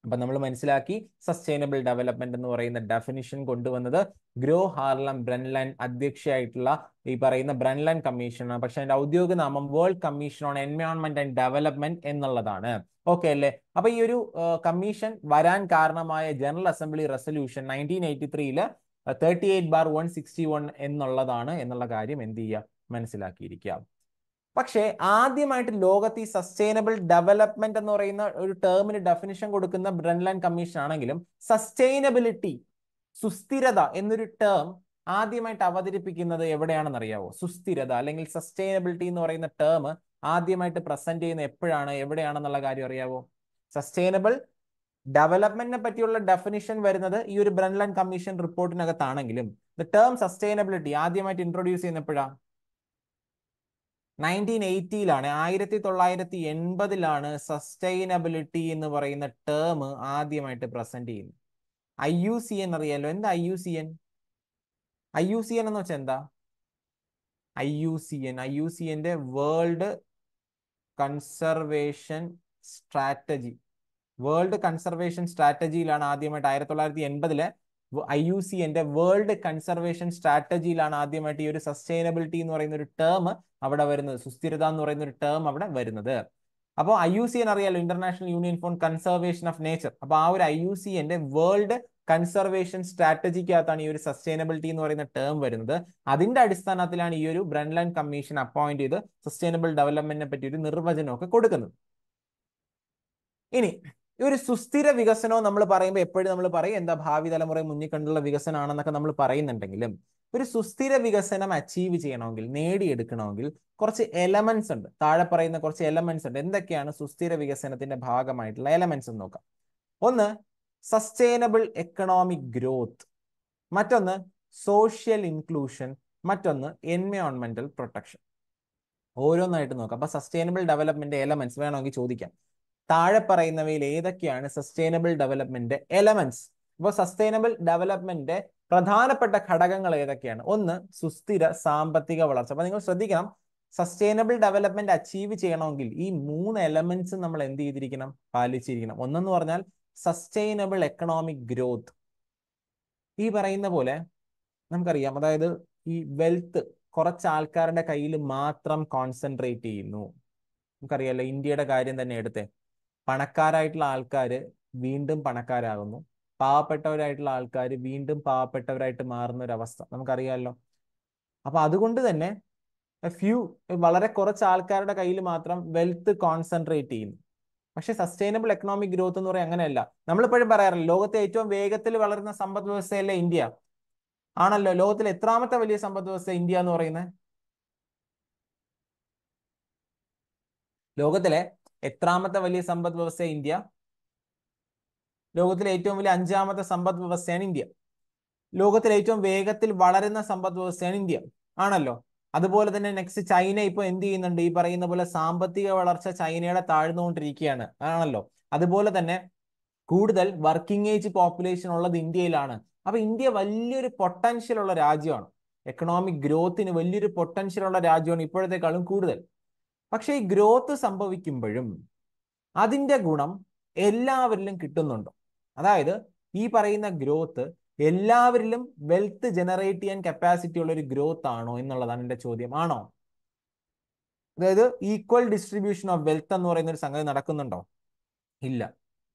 അപ്പൊ നമ്മൾ മനസ്സിലാക്കി സസ്റ്റൈനബിൾ ഡെവലപ്മെന്റ് എന്ന് പറയുന്ന ഡെഫിനിഷൻ കൊണ്ടുവന്നത് ഗ്രോ ഹാർലം ബ്രൻലാൻഡ് അധ്യക്ഷയായിട്ടുള്ള ഈ പറയുന്ന ബ്രൻലാൻഡ് കമ്മീഷനാണ് പക്ഷെ അതിന്റെ ഔദ്യോഗിക നാമം World Commission on environment and Development എന്നുള്ളതാണ് ഓക്കെ അല്ലേ അപ്പൊ ഈ ഒരു കമ്മീഷൻ വരാൻ കാരണമായ general assembly resolution nineteen eighty ത്രീയില് thirty eight bar one sixty one എന്നുള്ളതാണ് എന്നുള്ള കാര്യം എന്ത് ചെയ്യുക മനസ്സിലാക്കിയിരിക്കുക പക്ഷേ ആദ്യമായിട്ട് ലോകത്ത് ഈ സസ്റ്റൈനബിൾ ഡെവലപ്മെന്റ് എന്ന് പറയുന്ന ഒരു ടേമിന് ഡെഫിനിഷൻ കൊടുക്കുന്ന ബ്രൺലാൻഡ് കമ്മീഷൻ ആണെങ്കിലും സസ്റ്റൈനബിലിറ്റി സുസ്ഥിരത എന്നൊരു ടേം ആദ്യമായിട്ട് അവതരിപ്പിക്കുന്നത് എവിടെയാണെന്ന് അറിയാവോ സുസ്ഥിരത അല്ലെങ്കിൽ സസ്റ്റൈനബിലിറ്റി എന്ന് പറയുന്ന ടേം ആദ്യമായിട്ട് പ്രസന്റ് ചെയ്യുന്ന എപ്പോഴാണ് എവിടെയാണെന്നുള്ള കാര്യം അറിയാവോ സസ്റ്റൈനബിൾ ഡെവലപ്മെന്റിനെ പറ്റിയുള്ള ഡെഫിനിഷൻ വരുന്നത് ഈ ഒരു ബ്രൺലാൻഡ് കമ്മീഷൻ റിപ്പോർട്ടിനകത്താണെങ്കിലും ദ ടേം സസ്റ്റൈനബിലിറ്റി ആദ്യമായിട്ട് ഇൻട്രൊഡ്യൂസ് എപ്പോഴാണ് നയൻറ്റീൻ എയ്റ്റിയിലാണ് ആയിരത്തി തൊള്ളായിരത്തി എൺപതിലാണ് സസ്റ്റൈനബിലിറ്റി എന്ന് പറയുന്ന ടേം ആദ്യമായിട്ട് പ്രസന്റ് ചെയ്യുന്നത് ഐ യു സി എൻ അറിയാലോ എന്താ I U C N I U C N എന്ന് വെച്ചാൽ എന്താ I U C N I U C എൻ്റെ World Conservation Strategy World Conservation സ്ട്രാറ്റജിയിലാണ് ആദ്യമായിട്ട് ആയിരത്തി തൊള്ളായിരത്തി എൺപതിലെ ഐ യു സി എന്റെ വേൾഡ് കൺസർവേഷൻ സ്ട്രാറ്റജിയിലാണ് ആദ്യമായിട്ട് ഈ ഒരു സസ്റ്റൈനബിലിറ്റി എന്ന് പറയുന്ന ഒരു ടേം അവിടെ വരുന്നത് സുസ്ഥിരത എന്ന് പറയുന്ന ഒരു ടേം അവിടെ വരുന്നത് അപ്പോൾ ഐ യു സി എൻ അറിയാലോ International Union for Conservation of Nature അപ്പോൾ ആ ഒരു ഐ യു സി എന്റെ വേൾഡ് കൺസർവേഷൻ സ്ട്രാറ്റജിക്കകത്താണ് ഈ ഒരു സസ്റ്റൈനബിലിറ്റി എന്ന് പറയുന്ന ടേം വരുന്നത് അതിന്റെ അടിസ്ഥാനത്തിലാണ് ഈ ഒരു ബ്രൺലൈൻ കമ്മീഷൻ അപ്പോയിന്റ് ചെയ്ത് സസ്റ്റൈനബിൾ ഡെവലപ്മെന്റിനെ പറ്റി ഒരു നിർവചനമൊക്കെ കൊടുക്കുന്നത് ഇനി ഈ ഒരു സുസ്ഥിര വികസനവും നമ്മൾ പറയുമ്പോൾ എപ്പോഴും നമ്മൾ പറയും എന്താ ഭാവി തലമുറ മുന്നിൽ കണ്ടുള്ള വികസനമാണെന്നൊക്കെ നമ്മൾ പറയുന്നുണ്ടെങ്കിലും ഒരു സുസ്ഥിര വികസനം അച്ചീവ് ചെയ്യണമെങ്കിൽ നേടിയെടുക്കണമെങ്കിൽ കുറച്ച് എലമെന്റ്സ് ഉണ്ട് താഴെ പറയുന്ന കുറച്ച് എലമെന്റ്സ് ഉണ്ട് എന്തൊക്കെയാണ് സുസ്ഥിര വികസനത്തിന്റെ ഭാഗമായിട്ടുള്ള എലമെന്റ്സ് എന്ന് നോക്കാം ഒന്ന് സസ്റ്റൈനബിൾ എക്കണോമിക് ഗ്രോത്ത് മറ്റൊന്ന് സോഷ്യൽ ഇൻക്ലൂഷൻ മറ്റൊന്ന് എൻവയോൺമെന്റൽ പ്രൊട്ടക്ഷൻ ഓരോന്നായിട്ട് നോക്കാം അപ്പൊ സസ്റ്റൈനബിൾ ഡെവലപ്മെന്റ് എലമെന്റ്സ് വേണമെങ്കിൽ ചോദിക്കാം താഴെ പറയുന്നവയിൽ ഏതൊക്കെയാണ് സസ്റ്റൈനബിൾ ഡെവലപ്മെന്റ് എലമെന്റ്സ് അപ്പോൾ സസ്റ്റൈനബിൾ ഡെവലപ്മെന്റ് പ്രധാനപ്പെട്ട ഘടകങ്ങൾ ഏതൊക്കെയാണ് ഒന്ന് സുസ്ഥിര സാമ്പത്തിക വളർച്ച അപ്പൊ നിങ്ങൾ ശ്രദ്ധിക്കണം സസ്റ്റൈനബിൾ ഡെവലപ്മെന്റ് അച്ചീവ് ചെയ്യണമെങ്കിൽ ഈ മൂന്ന് എലമെന്റ്സ് നമ്മൾ എന്ത് ചെയ്തിരിക്കണം പാലിച്ചിരിക്കണം ഒന്നെന്ന് പറഞ്ഞാൽ സസ്റ്റൈനബിൾ എക്കണോമിക് ഗ്രോത്ത് ഈ പറയുന്ന പോലെ നമുക്കറിയാം അതായത് ഈ വെൽത്ത് കുറച്ച് ആൾക്കാരുടെ കയ്യിൽ മാത്രം കോൺസെൻട്രേറ്റ് ചെയ്യുന്നു നമുക്കറിയാലോ ഇന്ത്യയുടെ കാര്യം തന്നെ എടുത്തേ പണക്കാരായിട്ടുള്ള ആൾക്കാർ വീണ്ടും പണക്കാരാകുന്നു പാവപ്പെട്ടവരായിട്ടുള്ള ആൾക്കാർ വീണ്ടും പാവപ്പെട്ടവരായിട്ട് മാറുന്ന ഒരു അവസ്ഥ നമുക്കറിയാമല്ലോ അപ്പൊ അതുകൊണ്ട് തന്നെ ഫ്യൂ വളരെ കുറച്ച് ആൾക്കാരുടെ കയ്യിൽ മാത്രം വെൽത്ത് കോൺസെൻട്രേറ്റ് ചെയ്യുന്നു പക്ഷെ സസ്റ്റൈനബിൾ എക്കണോമിക് ഗ്രോത്ത് എന്ന് പറയാൻ അങ്ങനെയല്ല നമ്മളിപ്പോഴും പറയാറില്ല ലോകത്തെ ഏറ്റവും വേഗത്തിൽ വളരുന്ന സമ്പദ് വ്യവസ്ഥയല്ലേ ഇന്ത്യ ആണല്ലോ ലോകത്തിലെ എത്രാമത്തെ വലിയ സമ്പദ് വ്യവസ്ഥ ഇന്ത്യ എന്ന് പറയുന്നത് ലോകത്തിലെ എത്രാമത്തെ വലിയ സമ്പദ് വ്യവസ്ഥ ഇന്ത്യ ലോകത്തിലെ ഏറ്റവും വലിയ അഞ്ചാമത്തെ സമ്പദ് വ്യവസ്ഥയാണ് ഇന്ത്യ ലോകത്തിലെ ഏറ്റവും വേഗത്തിൽ വളരുന്ന സമ്പദ് വ്യവസ്ഥയാണ് ഇന്ത്യ ആണല്ലോ അതുപോലെ തന്നെ നെക്സ്റ്റ് ചൈന ഇപ്പോൾ എന്ത് ചെയ്യുന്നുണ്ട് ഈ പറയുന്ന പോലെ സാമ്പത്തിക വളർച്ച ചൈനയുടെ താഴ്ന്നുകൊണ്ടിരിക്കുകയാണ് ആണല്ലോ അതുപോലെ തന്നെ കൂടുതൽ വർക്കിംഗ് ഏജ് പോപ്പുലേഷൻ ഉള്ളത് ഇന്ത്യയിലാണ് അപ്പൊ ഇന്ത്യ വലിയൊരു പൊട്ടൻഷ്യൽ ഉള്ള രാജ്യമാണ് എക്കണോമിക് ഗ്രോത്തിന് വലിയൊരു പൊട്ടൻഷ്യൽ ഉള്ള രാജ്യമാണ് ഇപ്പോഴത്തെക്കാളും കൂടുതൽ പക്ഷേ ഈ ഗ്രോത്ത് സംഭവിക്കുമ്പോഴും അതിൻ്റെ ഗുണം എല്ലാവരിലും കിട്ടുന്നുണ്ടോ അതായത് ഈ പറയുന്ന ഗ്രോത്ത് എല്ലാവരിലും വെൽത്ത് ജനറേറ്റ് ചെയ്യാൻ കപ്പാസിറ്റി ഉള്ള ഒരു ഗ്രോത്ത് ആണോ എന്നുള്ളതാണ് എൻ്റെ ചോദ്യം ആണോ അതായത് ഈക്വൽ ഡിസ്ട്രിബ്യൂഷൻ ഓഫ് വെൽത്ത് എന്ന് പറയുന്ന ഒരു സംഗതി നടക്കുന്നുണ്ടോ ഇല്ല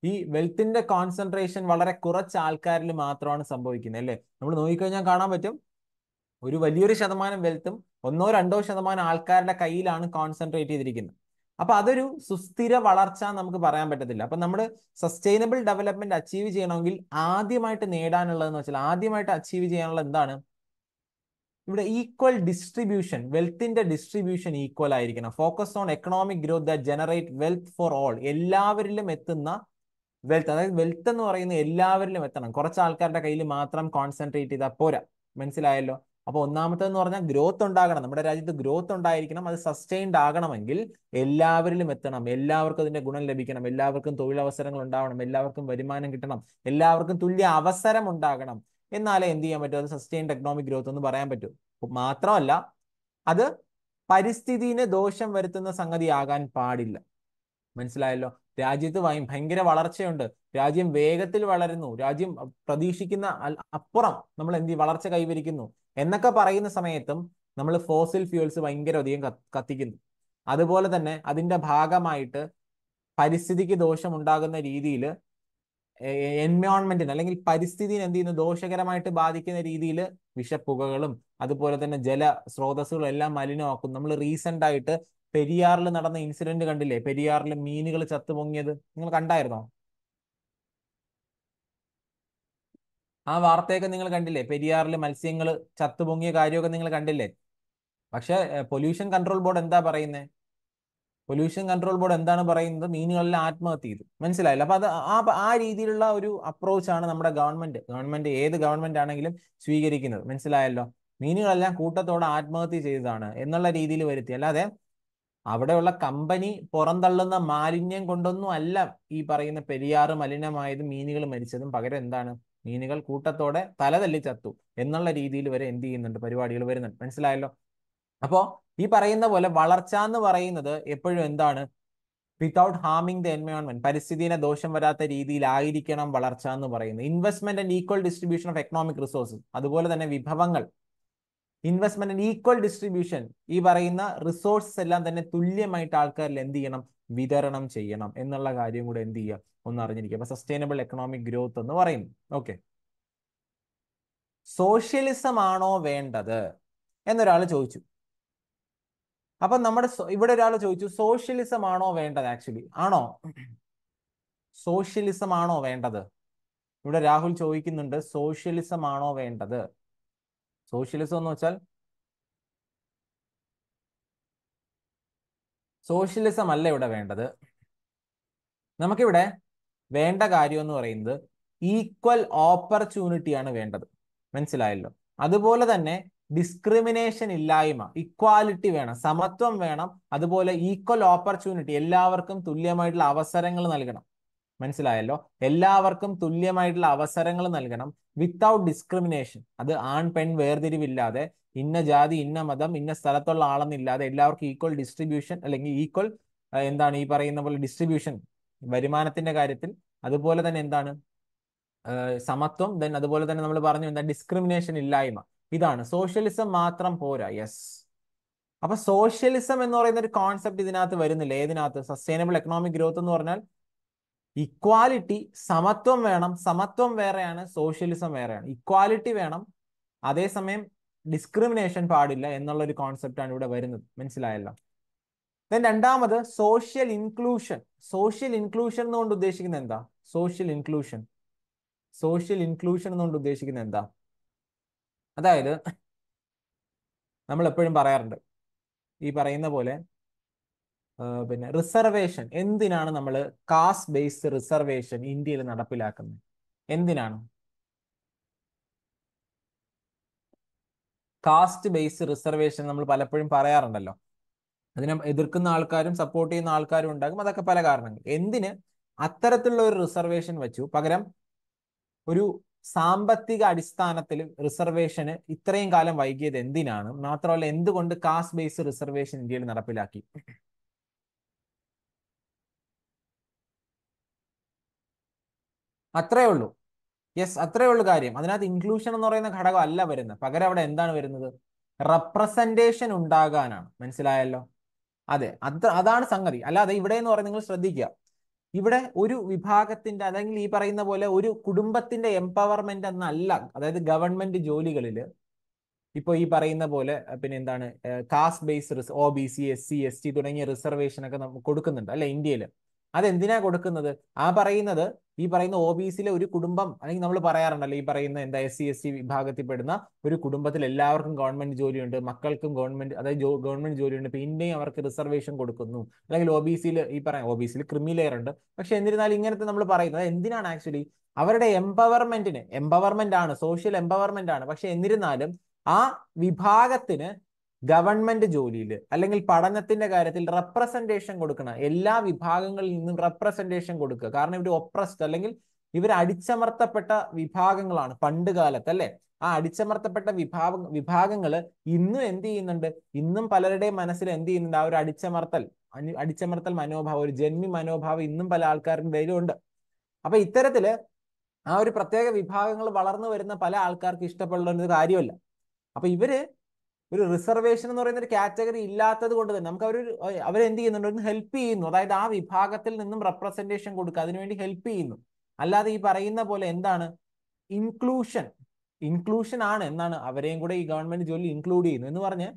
ഈ വെൽത്തിന്റെ കോൺസെൻട്രേഷൻ വളരെ കുറച്ച് ആൾക്കാരിൽ മാത്രമാണ് സംഭവിക്കുന്നത് അല്ലേ നമ്മൾ നോക്കിക്കഴിഞ്ഞാൽ കാണാൻ പറ്റും ഒരു വലിയൊരു ശതമാനം വെൽത്തും ഒന്നോ രണ്ടോ ശതമാനം ആൾക്കാരുടെ കയ്യിലാണ് കോൺസെൻട്രേറ്റ് ചെയ്തിരിക്കുന്നത് അപ്പൊ അതൊരു സുസ്ഥിര വളർച്ച നമുക്ക് പറയാൻ പറ്റത്തില്ല അപ്പൊ നമ്മൾ സസ്റ്റൈനബിൾ ഡെവലപ്മെന്റ് അച്ചീവ് ചെയ്യണമെങ്കിൽ ആദ്യമായിട്ട് നേടാനുള്ളതെന്ന് വെച്ചാൽ ആദ്യമായിട്ട് അച്ചീവ് ചെയ്യാനുള്ള എന്താണ് ഇവിടെ ഈക്വൽ ഡിസ്ട്രിബ്യൂഷൻ വെൽത്തിന്റെ ഡിസ്ട്രിബ്യൂഷൻ ഈക്വൽ ആയിരിക്കണം focus on economic growth that generate wealth for all എല്ലാവരിലും എത്തുന്ന വെൽത്ത് അതായത് വെൽത്ത് എന്ന് പറയുന്നത് എല്ലാവരിലും എത്തണം കുറച്ച് ആൾക്കാരുടെ കയ്യിൽ മാത്രം കോൺസെൻട്രേറ്റ് ചെയ്താൽ പോരാ മനസ്സിലായല്ലോ അപ്പോൾ ഒന്നാമത്തേന്ന് പറഞ്ഞാൽ ഗ്രോത്ത് ഉണ്ടാകണം നമ്മുടെ രാജ്യത്ത് ഗ്രോത്ത് ഉണ്ടായിരിക്കണം അത് സസ്റ്റെയിൻഡ് ആകണമെങ്കിൽ എല്ലാവരിലും എത്തണം എല്ലാവർക്കും അതിന്റെ ഗുണം ലഭിക്കണം എല്ലാവർക്കും തൊഴിലവസരങ്ങൾ ഉണ്ടാവണം എല്ലാവർക്കും വരുമാനം കിട്ടണം എല്ലാവർക്കും തുല്യ അവസരം ഉണ്ടാകണം എന്നാലേ എന്ത് ചെയ്യാൻ പറ്റും അത് സസ്റ്റെയിൻഡ് എക്കണോമിക് ഗ്രോത്ത് എന്ന് പറയാൻ പറ്റും മാത്രമല്ല അത് പരിസ്ഥിതിന് ദോഷം വരുത്തുന്ന സംഗതി ആകാൻ പാടില്ല മനസ്സിലായല്ലോ രാജ്യത്ത് ഭയങ്കര വളർച്ചയുണ്ട് രാജ്യം വേഗത്തിൽ വളരുന്നു രാജ്യം പ്രതീക്ഷിക്കുന്ന അപ്പുറം നമ്മൾ എന്ത് വളർച്ച കൈവരിക്കുന്നു എന്നൊക്കെ പറയുന്ന സമയത്തും നമ്മൾ ഫോസിൽ ഫ്യൂൽസ് ഭയങ്കര അധികം കത്തിക്കുന്നു അതുപോലെ തന്നെ അതിന്റെ ഭാഗമായിട്ട് പരിസ്ഥിതിക്ക് ദോഷമുണ്ടാകുന്ന രീതിയിൽ എൻവയോൺമെന്റിന് അല്ലെങ്കിൽ പരിസ്ഥിതിനെ എന്ത് ചെയ്യുന്നു ദോഷകരമായിട്ട് ബാധിക്കുന്ന രീതിയിൽ വിഷപ്പുകകളും അതുപോലെ തന്നെ ജല സ്രോതസ്സുകളും എല്ലാം മലിനമാക്കും നമ്മൾ റീസെന്റ് ആയിട്ട് പെരിയാറിൽ നടന്ന ഇൻസിഡന്റ് കണ്ടില്ലേ പെരിയാറിൽ മീനുകൾ ചത്തു പൊങ്ങിയത് നിങ്ങൾ കണ്ടായിരുന്നോ ആ വാർത്തയൊക്കെ നിങ്ങൾ കണ്ടില്ലേ പെരിയാറിൽ മത്സ്യങ്ങൾ ചത്തു പൊങ്ങിയ കാര്യമൊക്കെ നിങ്ങൾ കണ്ടില്ലേ പക്ഷെ പൊല്യൂഷൻ കൺട്രോൾ ബോർഡ് എന്താ പറയുന്നത് പൊല്യൂഷൻ കൺട്രോൾ ബോർഡ് എന്താണ് പറയുന്നത് മീനുകളെല്ലാം ആത്മഹത്യ ചെയ്തു മനസ്സിലായില്ല അപ്പൊ അത് ആ ആ രീതിയിലുള്ള ഒരു അപ്രോച്ചാണ് നമ്മുടെ ഗവൺമെന്റ് ഗവൺമെന്റ് ഏത് ഗവൺമെന്റ് ആണെങ്കിലും സ്വീകരിക്കുന്നത് മനസ്സിലായല്ലോ മീനുകളെല്ലാം കൂട്ടത്തോടെ ആത്മഹത്യ ചെയ്തതാണ് എന്നുള്ള രീതിയിൽ വരുത്തി അല്ലാതെ അവിടെയുള്ള കമ്പനി പുറന്തള്ളുന്ന മാലിന്യം കൊണ്ടൊന്നും അല്ല ഈ പറയുന്ന പെരിയാറ് മലിനമായതും മീനുകൾ മരിച്ചതും പകരം എന്താണ് മീനുകൾ കൂട്ടത്തോടെ തലതല്ലി ചത്തു എന്നുള്ള രീതിയിൽ വരെ എന്ത് ചെയ്യുന്നുണ്ട് പരിപാടികൾ വരുന്നുണ്ട് മനസ്സിലായല്ലോ അപ്പോ ഈ പറയുന്ന പോലെ വളർച്ച എന്ന് പറയുന്നത് എപ്പോഴും എന്താണ് വിത്തൗട്ട് ഹാമിങ് ദ എൻവയോൺമെന്റ് പരിസ്ഥിതിനെ ദോഷം വരാത്ത രീതിയിലായിരിക്കണം വളർച്ച എന്ന് പറയുന്നത് investment and equal distribution of economic resources അതുപോലെ തന്നെ വിഭവങ്ങൾ ഇൻവെസ്റ്റ്മെന്റ് ആൻഡ് ഈക്വൽ ഡിസ്ട്രിബ്യൂഷൻ ഈ പറയുന്ന റിസോഴ്സസ് എല്ലാം തന്നെ തുല്യമായിട്ട് ആൾക്കാരിൽ എന്ത് ചെയ്യണം വിതരണം ചെയ്യണം എന്നുള്ള കാര്യം കൂടെ എന്ത് ചെയ്യുക ഒന്ന് അറിഞ്ഞിരിക്കുക അപ്പൊ സസ്റ്റൈനബിൾ എക്കണോമിക് ഗ്രോത്ത് എന്ന് പറയും ഓക്കെ സോഷ്യലിസം ആണോ വേണ്ടത് എന്നൊരാൾ ചോദിച്ചു അപ്പൊ നമ്മുടെ ഇവിടെ ഒരാൾ ചോദിച്ചു സോഷ്യലിസം ആണോ വേണ്ടത് ആക്ച്വലി ആണോ സോഷ്യലിസം ആണോ വേണ്ടത് ഇവിടെ രാഹുൽ ചോദിക്കുന്നുണ്ട് സോഷ്യലിസം ആണോ വേണ്ടത് സോഷ്യലിസം എന്ന് വെച്ചാൽ സോഷ്യലിസം അല്ല ഇവിടെ വേണ്ടത് നമുക്കിവിടെ വേണ്ട കാര്യം എന്ന് പറയുന്നത് ഈക്വൽ ഓപ്പർച്യൂണിറ്റിയാണ് വേണ്ടത് മനസ്സിലായല്ലോ അതുപോലെ തന്നെ ഡിസ്ക്രിമിനേഷൻ ഇല്ലായ്മ ഇക്വാലിറ്റി വേണം സമത്വം വേണം അതുപോലെ ഈക്വൽ ഓപ്പർച്യൂണിറ്റി എല്ലാവർക്കും തുല്യമായിട്ടുള്ള അവസരങ്ങൾ നൽകണം മനസ്സിലായല്ലോ എല്ലാവർക്കും തുല്യമായിട്ടുള്ള അവസരങ്ങൾ നൽകണം വിത്തൗട്ട് ഡിസ്ക്രിമിനേഷൻ അത് ആൺ പെൺ വേർതിരിവില്ലാതെ ഇന്ന ജാതി ഇന്ന മതം ഇന്ന സ്ഥലത്തുള്ള ആളെന്നില്ലാതെ എല്ലാവർക്കും ഈക്വൽ ഡിസ്ട്രിബ്യൂഷൻ അല്ലെങ്കിൽ ഈക്വൽ എന്താണ് ഈ പറയുന്ന പോലെ ഡിസ്ട്രിബ്യൂഷൻ വരുമാനത്തിന്റെ കാര്യത്തിൽ അതുപോലെ തന്നെ എന്താണ് സമത്വം ദെൻ അതുപോലെ തന്നെ നമ്മൾ പറഞ്ഞു എന്താ ഡിസ്ക്രിമിനേഷൻ ഇല്ലായ്മ ഇതാണ് സോഷ്യലിസം മാത്രം പോരാ യെസ് അപ്പൊ സോഷ്യലിസം എന്ന് പറയുന്ന ഒരു കോൺസെപ്റ്റ് ഇതിനകത്ത് വരുന്നില്ല ഏതിനകത്ത് സസ്റ്റൈനബിൾ എക്കണോമിക് ഗ്രോത്ത് എന്ന് പറഞ്ഞാൽ ഇക്വാലിറ്റി സമത്വം വേണം സമത്വം വേറെയാണ് സോഷ്യലിസം വേറെയാണ് ഇക്വാലിറ്റി വേണം അതേസമയം ഡിസ്ക്രിമിനേഷൻ പാടില്ല എന്നുള്ള ഒരു കോൺസെപ്റ്റാണ് ഇവിടെ വരുന്നത് മനസ്സിലായല്ലോ ദെൻ രണ്ടാമത് സോഷ്യൽ ഇൻക്ലൂഷൻ സോഷ്യൽ ഇൻക്ലൂഷൻ എന്നുകൊണ്ട് ഉദ്ദേശിക്കുന്നത് എന്താ സോഷ്യൽ ഇൻക്ലൂഷൻ സോഷ്യൽ ഇൻക്ലൂഷൻ എന്നുകൊണ്ട് ഉദ്ദേശിക്കുന്നത് എന്താ അതായത് നമ്മൾ എപ്പോഴും പറയാറുണ്ട് ഈ പറയുന്ന പോലെ പിന്നെ റിസർവേഷൻ എന്തിനാണ് നമ്മൾ കാസ്റ്റ് ബേസ്ഡ് റിസർവേഷൻ ഇന്ത്യയിൽ നടപ്പിലാക്കുന്നത് എന്തിനാണ് കാസ്റ്റ് ബേസ്ഡ് റിസർവേഷൻ നമ്മൾ പലപ്പോഴും പറയാറുണ്ടല്ലോ അതിനെ എതിർക്കുന്ന ആൾക്കാരും സപ്പോർട്ട് ചെയ്യുന്ന ആൾക്കാരും ഉണ്ടാകും അതൊക്കെ പല കാരണങ്ങൾ എന്തിന് അത്തരത്തിലുള്ള ഒരു റിസർവേഷൻ വെച്ചു പകരം ഒരു സാമ്പത്തിക അടിസ്ഥാനത്തിൽ റിസർവേഷന് ഇത്രയും കാലം വൈകിയത് എന്തിനാണ് മാത്രമല്ല എന്തുകൊണ്ട് കാസ്റ്റ് ബേസ്ഡ് റിസർവേഷൻ ഇന്ത്യയിൽ നടപ്പിലാക്കി അത്രേ ഉള്ളൂ യെസ് അത്രേ ഉള്ളൂ കാര്യം അതിനകത്ത് ഇൻക്ലൂഷൻ എന്ന് പറയുന്ന ഘടകം അല്ല വരുന്നത് പകരം അവിടെ എന്താണ് വരുന്നത് റെപ്രസെൻറ്റേഷൻ ഉണ്ടാകാനാണ് മനസ്സിലായല്ലോ അതെ അത് അതാണ് സംഗതി അല്ലാതെ ഇവിടെ എന്ന് പറഞ്ഞാൽ നിങ്ങൾ ശ്രദ്ധിക്കുക ഇവിടെ ഒരു വിഭാഗത്തിന്റെ അല്ലെങ്കിൽ ഈ പറയുന്ന പോലെ ഒരു കുടുംബത്തിന്റെ എംപവർമെന്റ് എന്നല്ല അതായത് ഗവൺമെന്റ് ജോലികളിൽ ഇപ്പോൾ ഈ പറയുന്ന പോലെ പിന്നെ എന്താണ് കാസ്റ്റ് ബേസ് റിസ് O B C S C S T തുടങ്ങിയ റിസർവേഷൻ ഒക്കെ നമുക്ക് കൊടുക്കുന്നുണ്ട് അല്ലെ ഇന്ത്യയിൽ അതെന്തിനാ കൊടുക്കുന്നത് ആ പറയുന്നത് ഈ പറയുന്ന ഒ ബി സിയിലെ ഒരു കുടുംബം അല്ലെങ്കിൽ നമ്മൾ പറയാറുണ്ടല്ലോ ഈ പറയുന്ന എന്താ എസ് സി എസ് സി പെടുന്ന ഒരു കുടുംബത്തിൽ എല്ലാവർക്കും ഗവൺമെന്റ് ജോലിയുണ്ട് മക്കൾക്കും ഗവൺമെന്റ് അതായത് ഗവൺമെന്റ് ജോലിയുണ്ട് പിന്നെയും അവർക്ക് റിസർവേഷൻ കൊടുക്കുന്നു അല്ലെങ്കിൽ ഒ ബി സിയിൽ ഈ പറയാം ഒ ബി സിയിൽ ക്രിമി ലെയർ ഉണ്ട് പക്ഷെ എന്നിരുന്നാലും ഇങ്ങനത്തെ നമ്മൾ പറയുന്നത് എന്തിനാണ് ആക്ച്വലി അവരുടെ എംപവർമെന്റിന് എംപവർമെന്റ് ആണ് സോഷ്യൽ എംപവർമെന്റ് ആണ് പക്ഷെ എന്നിരുന്നാലും ആ വിഭാഗത്തിന് ഗവൺമെന്റ് ജോലിയിൽ അല്ലെങ്കിൽ പഠനത്തിന്റെ കാര്യത്തിൽ റെപ്രസെന്റേഷൻ കൊടുക്കണം എല്ലാ വിഭാഗങ്ങളിൽ നിന്നും റെപ്രസെന്റേഷൻ കൊടുക്കുക കാരണം ഇവർ ഒപ്രസ്ഡ് അല്ലെങ്കിൽ ഇവർ അടിച്ചമർത്തപ്പെട്ട വിഭാഗങ്ങളാണ് പണ്ട് കാലത്ത് അല്ലെ ആ അടിച്ചമർത്തപ്പെട്ട വിഭാഗ വിഭാഗങ്ങൾ ഇന്നും എന്ത് ചെയ്യുന്നുണ്ട് ഇന്നും പലരുടെയും മനസ്സിൽ എന്ത് ചെയ്യുന്നുണ്ട് ആ ഒരു അടിച്ചമർത്തൽ അടിച്ചമർത്തൽ മനോഭാവം ഒരു ജന്മി മനോഭാവം ഇന്നും പല ആൾക്കാരുടെ ഉണ്ട് അപ്പൊ ഇത്തരത്തില് ആ ഒരു പ്രത്യേക വിഭാഗങ്ങൾ വളർന്നു വരുന്ന പല ആൾക്കാർക്ക് ഇഷ്ടപ്പെടുന്ന ഒരു കാര്യമല്ല അപ്പൊ ഇവര് ഒരു റിസർവേഷൻ എന്ന് പറയുന്ന ഒരു കാറ്റഗറി ഇല്ലാത്തത് കൊണ്ട് തന്നെ നമുക്ക് അവർ അവരെന്ത് ചെയ്യുന്നുണ്ട് ഒന്ന് ഹെൽപ്പ് ചെയ്യുന്നു അതായത് ആ വിഭാഗത്തിൽ നിന്നും റെപ്രസെൻറ്റേഷൻ കൊടുക്കുക അതിനുവേണ്ടി ഹെൽപ്പ് ചെയ്യുന്നു അല്ലാതെ ഈ പറയുന്ന പോലെ എന്താണ് ഇൻക്ലൂഷൻ ഇൻക്ലൂഷൻ ആണ് എന്നാണ് അവരെയും കൂടെ ഈ ഗവൺമെന്റ് ജോലി ഇൻക്ലൂഡ് ചെയ്യുന്നു എന്ന് പറഞ്ഞ്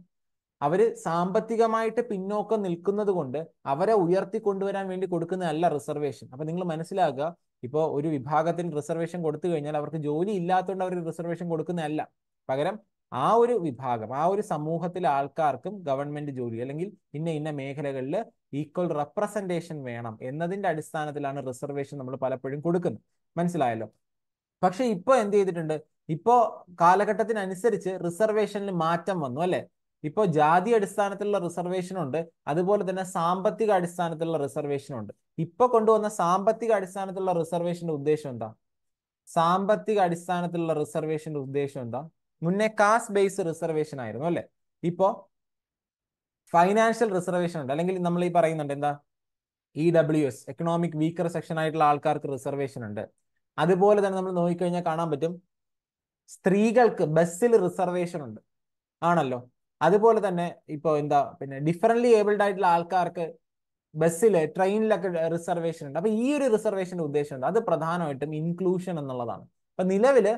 അവർ സാമ്പത്തികമായിട്ട് പിന്നോക്കം നിൽക്കുന്നത് കൊണ്ട് അവരെ ഉയർത്തി കൊണ്ടുവരാൻ വേണ്ടി കൊടുക്കുന്നതല്ല റിസർവേഷൻ അപ്പൊ നിങ്ങൾ മനസ്സിലാക്കുക ഇപ്പോൾ ഒരു വിഭാഗത്തിന് റിസർവേഷൻ കൊടുത്തു കഴിഞ്ഞാൽ അവർക്ക് ജോലി ഇല്ലാത്തതുകൊണ്ട് അവർ റിസർവേഷൻ കൊടുക്കുന്നതല്ല പകരം ആ ഒരു വിഭാഗം ആ ഒരു സമൂഹത്തിലെ ആൾക്കാർക്കും ഗവൺമെന്റ് ജോലി അല്ലെങ്കിൽ ഇന്ന ഇന്ന മേഖലകളിൽ ഈക്വൽ റെപ്രസെന്റേഷൻ വേണം എന്നതിന്റെ അടിസ്ഥാനത്തിലാണ് റിസർവേഷൻ നമ്മൾ പലപ്പോഴും കൊടുക്കുന്നത് മനസ്സിലായല്ലോ പക്ഷെ ഇപ്പൊ എന്ത് ചെയ്തിട്ടുണ്ട് ഇപ്പോ കാലഘട്ടത്തിനനുസരിച്ച് റിസർവേഷനിൽ മാറ്റം വന്നു അല്ലെ ഇപ്പോ ജാതി അടിസ്ഥാനത്തിലുള്ള റിസർവേഷൻ ഉണ്ട് അതുപോലെ തന്നെ സാമ്പത്തിക അടിസ്ഥാനത്തിലുള്ള റിസർവേഷൻ ഉണ്ട് ഇപ്പൊ കൊണ്ടുവന്ന സാമ്പത്തിക അടിസ്ഥാനത്തിലുള്ള റിസർവേഷന്റെ ഉദ്ദേശം എന്താ സാമ്പത്തിക അടിസ്ഥാനത്തിലുള്ള റിസർവേഷന്റെ ഉദ്ദേശം എന്താ മുന്നേ കാസ്റ്റ് ബേസ് റിസർവേഷൻ ആയിരുന്നു അല്ലെ ഇപ്പോ ഫൈനാൻഷ്യൽ റിസർവേഷൻ ഉണ്ട് അല്ലെങ്കിൽ നമ്മൾ ഈ പറയുന്നുണ്ട് എന്താ E W S economic weaker section ആയിട്ടുള്ള ആൾക്കാർക്ക് റിസർവേഷൻ ഉണ്ട് അതുപോലെ തന്നെ നമ്മൾ നോക്കിക്കഴിഞ്ഞാൽ കാണാൻ പറ്റും സ്ത്രീകൾക്ക് ബസ്സിൽ റിസർവേഷൻ ഉണ്ട് ആണല്ലോ അതുപോലെ തന്നെ ഇപ്പോൾ എന്താ പിന്നെ ഡിഫറൻലി ഏബിൾഡ് ആയിട്ടുള്ള ആൾക്കാർക്ക് ബസ്സിൽ ട്രെയിനിലൊക്കെ റിസർവേഷൻ ഉണ്ട് അപ്പൊ ഈ ഒരു റിസർവേഷൻ്റെ ഉദ്ദേശം ഉണ്ട് അത് പ്രധാനമായിട്ടും ഇൻക്ലൂഷൻ എന്നുള്ളതാണ് അപ്പൊ നിലവില്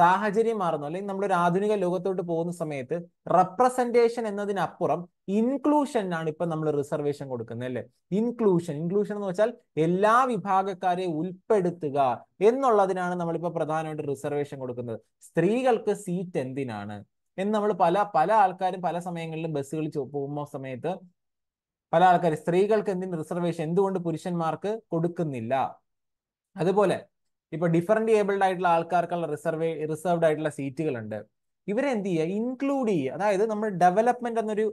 സാഹചര്യം മാറുന്നു അല്ലെങ്കിൽ ഒരു ആധുനിക ലോകത്തോട്ട് പോകുന്ന സമയത്ത് റെപ്രസെന്റേഷൻ എന്നതിനപ്പുറം ഇൻക്ലൂഷനാണ് ഇപ്പൊ നമ്മൾ റിസർവേഷൻ കൊടുക്കുന്നത് അല്ലെ ഇൻക്ലൂഷൻ ഇൻക്ലൂഷൻ എന്ന് വെച്ചാൽ എല്ലാ വിഭാഗക്കാരെയും ഉൾപ്പെടുത്തുക എന്നുള്ളതിനാണ് നമ്മളിപ്പോ പ്രധാനമായിട്ട് റിസർവേഷൻ കൊടുക്കുന്നത് സ്ത്രീകൾക്ക് സീറ്റ് എന്തിനാണ് എന്ന് നമ്മൾ പല പല ആൾക്കാരും പല സമയങ്ങളിലും ബസ്സുകളിൽ പോകുമ്പോൾ സമയത്ത് പല ആൾക്കാർ സ്ത്രീകൾക്ക് എന്തിന് റിസർവേഷൻ എന്തുകൊണ്ട് പുരുഷന്മാർക്ക് കൊടുക്കുന്നില്ല അതുപോലെ ഇപ്പൊ ഡിഫറെന്റ് ഏബിൾഡ് ആയിട്ടുള്ള ആൾക്കാർക്കുള്ള റിസർവ് റിസർവ്ഡ് ആയിട്ടുള്ള സീറ്റുകളുണ്ട് ഇവരെ എന്ത് ചെയ്യുക ഇൻക്ലൂഡ് ചെയ്യുക അതായത് നമ്മൾ ഡെവലപ്മെന്റ് എന്നൊരു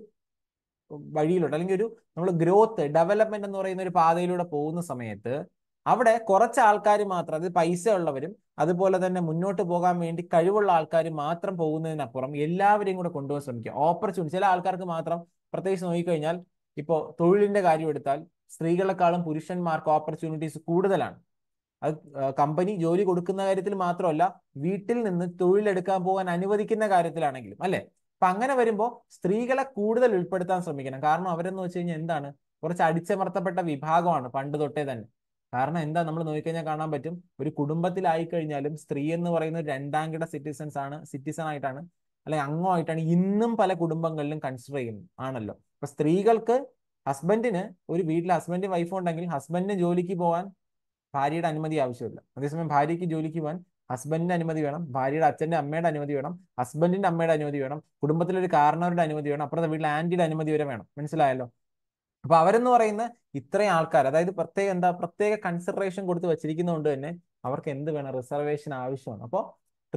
വഴിയിലൂടെ അല്ലെങ്കിൽ ഒരു നമ്മൾ ഗ്രോത്ത് ഡെവലപ്മെന്റ് എന്ന് പറയുന്ന ഒരു പാതയിലൂടെ പോകുന്ന സമയത്ത് അവിടെ കുറച്ച് ആൾക്കാർ മാത്രം അത് പൈസ ഉള്ളവരും അതുപോലെ തന്നെ മുന്നോട്ട് പോകാൻ വേണ്ടി കഴിവുള്ള ആൾക്കാർ മാത്രം പോകുന്നതിനപ്പുറം എല്ലാവരെയും കൂടെ കൊണ്ടുപോകാൻ ശ്രമിക്കുക ഓപ്പർച്യൂണിറ്റി ചില ആൾക്കാർക്ക് മാത്രം പ്രത്യേകിച്ച് നോക്കിക്കഴിഞ്ഞാൽ ഇപ്പോൾ തൊഴിലിന്റെ കാര്യം എടുത്താൽ സ്ത്രീകളെക്കാളും പുരുഷന്മാർക്ക് ഓപ്പർച്യൂണിറ്റീസ് കൂടുതലാണ് അത് കമ്പനി ജോലി കൊടുക്കുന്ന കാര്യത്തിൽ മാത്രമല്ല വീട്ടിൽ നിന്ന് തൊഴിലെടുക്കാൻ പോകാൻ അനുവദിക്കുന്ന കാര്യത്തിലാണെങ്കിലും അല്ലെ അപ്പൊ അങ്ങനെ വരുമ്പോൾ സ്ത്രീകളെ കൂടുതൽ ഉൾപ്പെടുത്താൻ ശ്രമിക്കണം കാരണം അവരെന്ന് വെച്ച് കഴിഞ്ഞാൽ എന്താണ് കുറച്ച് അടിച്ചമർത്തപ്പെട്ട വിഭാഗമാണ് പണ്ട് തൊട്ടേ തന്നെ കാരണം എന്താ നമ്മൾ നോക്കിക്കഴിഞ്ഞാൽ കാണാൻ പറ്റും ഒരു കുടുംബത്തിലായി കഴിഞ്ഞാലും സ്ത്രീ എന്ന് പറയുന്ന രണ്ടാം കിട സിറ്റിസൺസ് ആണ് സിറ്റിസൺ ആയിട്ടാണ് അല്ലെങ്കിൽ അംഗമായിട്ടാണ് ഇന്നും പല കുടുംബങ്ങളിലും കൺസിഡർ ചെയ്യുന്നത് ആണല്ലോ അപ്പൊ സ്ത്രീകൾക്ക് ഹസ്ബൻഡിന് ഒരു വീട്ടിൽ ഹസ്ബൻഡ് വൈഫ് ഉണ്ടെങ്കിൽ ഹസ്ബൻഡിന് ജോലിക്ക് പോകാൻ ഭാര്യയുടെ അനുമതി ആവശ്യമില്ല അതേസമയം ഭാര്യയ്ക്ക് ജോലിക്ക് പോകാൻ ഹസ്ബൻഡിന്റെ അനുമതി വേണം ഭാര്യയുടെ അച്ഛന്റെ അമ്മയുടെ അനുമതി വേണം ഹസ്ബൻഡിന്റെ അമ്മയുടെ അനുമതി വേണം കുടുംബത്തിലെ ഒരു കാരണവരുടെ അനുമതി വേണം അപ്പുറത്തെ വീട്ടിലെ ആന്റിയുടെ അനുമതി വരെ വേണം മനസ്സിലായല്ലോ അപ്പൊ അവരെന്ന് പറയുന്ന ഇത്രയും ആൾക്കാർ അതായത് പ്രത്യേക എന്താ പ്രത്യേക കൺസിഡറേഷൻ കൊടുത്ത് വെച്ചിരിക്കുന്നതുകൊണ്ട് തന്നെ അവർക്ക് എന്ത് വേണം റിസർവേഷൻ ആവശ്യമാണ് അപ്പോൾ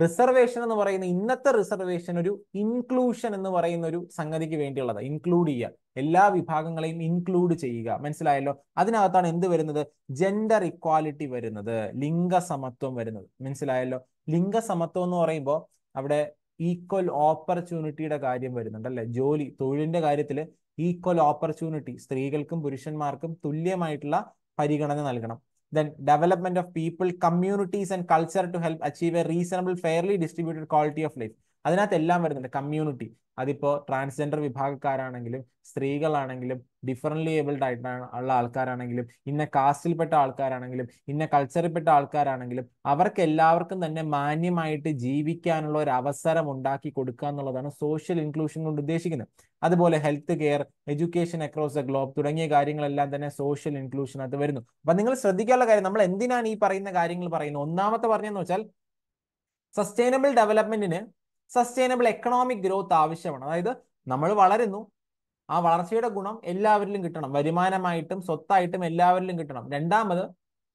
റിസർവേഷൻ എന്ന് പറയുന്ന ഇന്നത്തെ റിസർവേഷൻ ഒരു ഇൻക്ലൂഷൻ എന്ന് പറയുന്ന ഒരു സംഗതിക്ക് വേണ്ടിയുള്ളത് ഇൻക്ലൂഡ് ചെയ്യുക എല്ലാ വിഭാഗങ്ങളെയും ഇൻക്ലൂഡ് ചെയ്യുക മനസ്സിലായല്ലോ അതിനകത്താണ് എന്ത് വരുന്നത് ജെൻഡർ ഇക്വാലിറ്റി വരുന്നത് ലിംഗസമത്വം വരുന്നത് മനസ്സിലായല്ലോ ലിംഗസമത്വം എന്ന് പറയുമ്പോൾ അവിടെ ഈക്വൽ ഓപ്പർച്യൂണിറ്റിയുടെ കാര്യം വരുന്നുണ്ട് അല്ലെ ജോലി തൊഴിലിന്റെ കാര്യത്തിൽ ഈക്വൽ ഓപ്പർച്യൂണിറ്റി സ്ത്രീകൾക്കും പുരുഷന്മാർക്കും തുല്യമായിട്ടുള്ള പരിഗണന നൽകണം then development of people, communities, and culture to help achieve a reasonable, fairly distributed quality of life. അതിനകത്ത് എല്ലാം വരുന്നുണ്ട് കമ്മ്യൂണിറ്റി അതിപ്പോ ട്രാൻസ്ജെൻഡർ വിഭാഗക്കാരാണെങ്കിലും സ്ത്രീകളാണെങ്കിലും ഡിഫറൻ്റ്ലി ഏബിൾഡ് ആയിട്ടാണ് ഉള്ള ആൾക്കാരാണെങ്കിലും ഇന്ന കാസ്റ്റിൽപ്പെട്ട ആൾക്കാരാണെങ്കിലും ഇന്ന കൾച്ചറിൽപ്പെട്ട ആൾക്കാരാണെങ്കിലും അവർക്ക് എല്ലാവർക്കും തന്നെ മാന്യമായിട്ട് ജീവിക്കാനുള്ള ഒരു അവസരം ഉണ്ടാക്കി കൊടുക്കുക എന്നുള്ളതാണ് സോഷ്യൽ ഇൻക്ലൂഷൻ കൊണ്ട് ഉദ്ദേശിക്കുന്നത് അതുപോലെ health care education across the globe തുടങ്ങിയ കാര്യങ്ങളെല്ലാം തന്നെ സോഷ്യൽ ഇൻക്ലൂഷൻ അത് വരുന്നു അപ്പൊ നിങ്ങൾ ശ്രദ്ധിക്കാനുള്ള കാര്യം നമ്മൾ എന്തിനാണ് ഈ പറയുന്ന കാര്യങ്ങൾ പറയുന്നത് ഒന്നാമത്തെ പറഞ്ഞെന്ന് വെച്ചാൽ സസ്റ്റൈനബിൾ ഡെവലപ്മെന്റിന് സസ്റ്റൈനബിൾ എക്കണോമിക് ഗ്രോത്ത് ആവശ്യമാണ് അതായത് നമ്മൾ വളരുന്നു ആ വളർച്ചയുടെ ഗുണം എല്ലാവരിലും കിട്ടണം വരുമാനമായിട്ടും സ്വത്തായിട്ടും എല്ലാവരിലും കിട്ടണം രണ്ടാമത്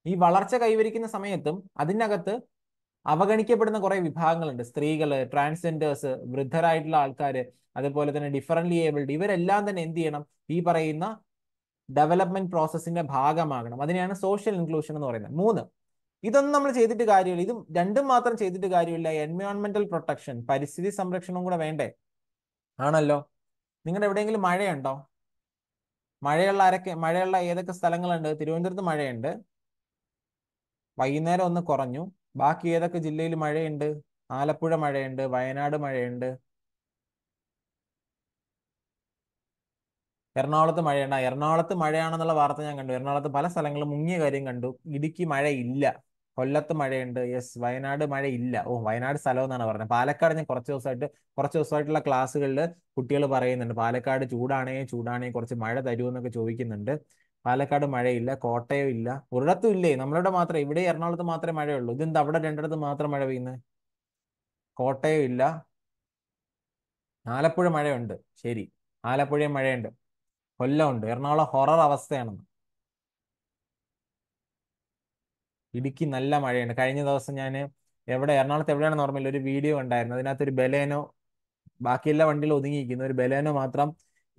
ഈ വളർച്ച കൈവരിക്കുന്ന സമയത്തും അതിനകത്ത് അവഗണിക്കപ്പെടുന്ന കുറേ വിഭാഗങ്ങളുണ്ട് സ്ത്രീകൾ ട്രാൻസ്ജെൻഡേഴ്സ് വൃദ്ധരായിട്ടുള്ള ആൾക്കാർ അതുപോലെ തന്നെ ഡിഫറൻ്റ്ലി ഏബിൾഡ് ഇവരെല്ലാം തന്നെ എന്ത് ചെയ്യണം ഈ പറയുന്ന ഡെവലപ്മെന്റ് പ്രോസസ്സിന്റെ ഭാഗമാകണം അതിനെയാണ് സോഷ്യൽ ഇൻക്ലൂഷൻ എന്ന് പറയുന്നത് മൂന്ന് ഇതൊന്നും നമ്മൾ ചെയ്തിട്ട് കാര്യമില്ല ഇത് രണ്ടും മാത്രം ചെയ്തിട്ട് കാര്യമില്ല എൻവയോൺമെന്റൽ പ്രൊട്ടക്ഷൻ പരിസ്ഥിതി സംരക്ഷണം കൂടെ വേണ്ടേ ആണല്ലോ നിങ്ങളുടെ എവിടെയെങ്കിലും മഴയുണ്ടോ മഴയുള്ള ആരൊക്കെ മഴയുള്ള ഏതൊക്കെ സ്ഥലങ്ങളുണ്ട് തിരുവനന്തപുരത്ത് മഴയുണ്ട് വൈകുന്നേരം ഒന്ന് കുറഞ്ഞു ബാക്കി ഏതൊക്കെ ജില്ലയിൽ മഴയുണ്ട് ആലപ്പുഴ മഴയുണ്ട് വയനാട് മഴയുണ്ട് എറണാകുളത്ത് മഴയുണ്ട് എറണാകുളത്ത് മഴയാണെന്നുള്ള വാർത്ത ഞാൻ കണ്ടു എറണാകുളത്ത് പല സ്ഥലങ്ങളും മുങ്ങിയ കാര്യം കണ്ടു ഇടുക്കി മഴയില്ല കൊല്ലത്ത് മഴയുണ്ട് യെസ് വയനാട് മഴയില്ല ഓ വയനാട് സ്ഥലം എന്നാണ് പറഞ്ഞത് പാലക്കാട് ഞാൻ കുറച്ച് ദിവസമായിട്ട് കുറച്ച് ദിവസമായിട്ടുള്ള ക്ലാസ്സുകളിൽ കുട്ടികൾ പറയുന്നുണ്ട് പാലക്കാട് ചൂടാണേ ചൂടാണേ കുറച്ച് മഴ തരൂ എന്നൊക്കെ ചോദിക്കുന്നുണ്ട് പാലക്കാട് മഴയില്ല കോട്ടയം ഇല്ല ഒരിടത്തും ഇല്ലേ നമ്മളിവിടെ മാത്രമേ ഇവിടെ എറണാകുളത്ത് മാത്രമേ മഴയുള്ളൂ ഇതെന്താ അവിടെ രണ്ടിടത്ത് മാത്രം മഴ പെയ്യുന്നത് കോട്ടയം ഇല്ല ആലപ്പുഴ മഴയുണ്ട് ശരി ആലപ്പുഴയും മഴയുണ്ട് കൊല്ലമുണ്ട് എറണാകുളം ഹൊറർ അവസ്ഥയാണെന്ന് ഇടുക്കി നല്ല മഴയാണ് കഴിഞ്ഞ ദിവസം ഞാൻ എവിടെ എറണാകുളത്ത് എവിടെയാണ് നോർമൽ ഒരു വീഡിയോ ഉണ്ടായിരുന്നു അതിനകത്ത് ഒരു ബലേനോ ബാക്കിയെല്ലാ എല്ലാ ഒതുങ്ങിയിരിക്കുന്നു ഒരു ബലേനോ മാത്രം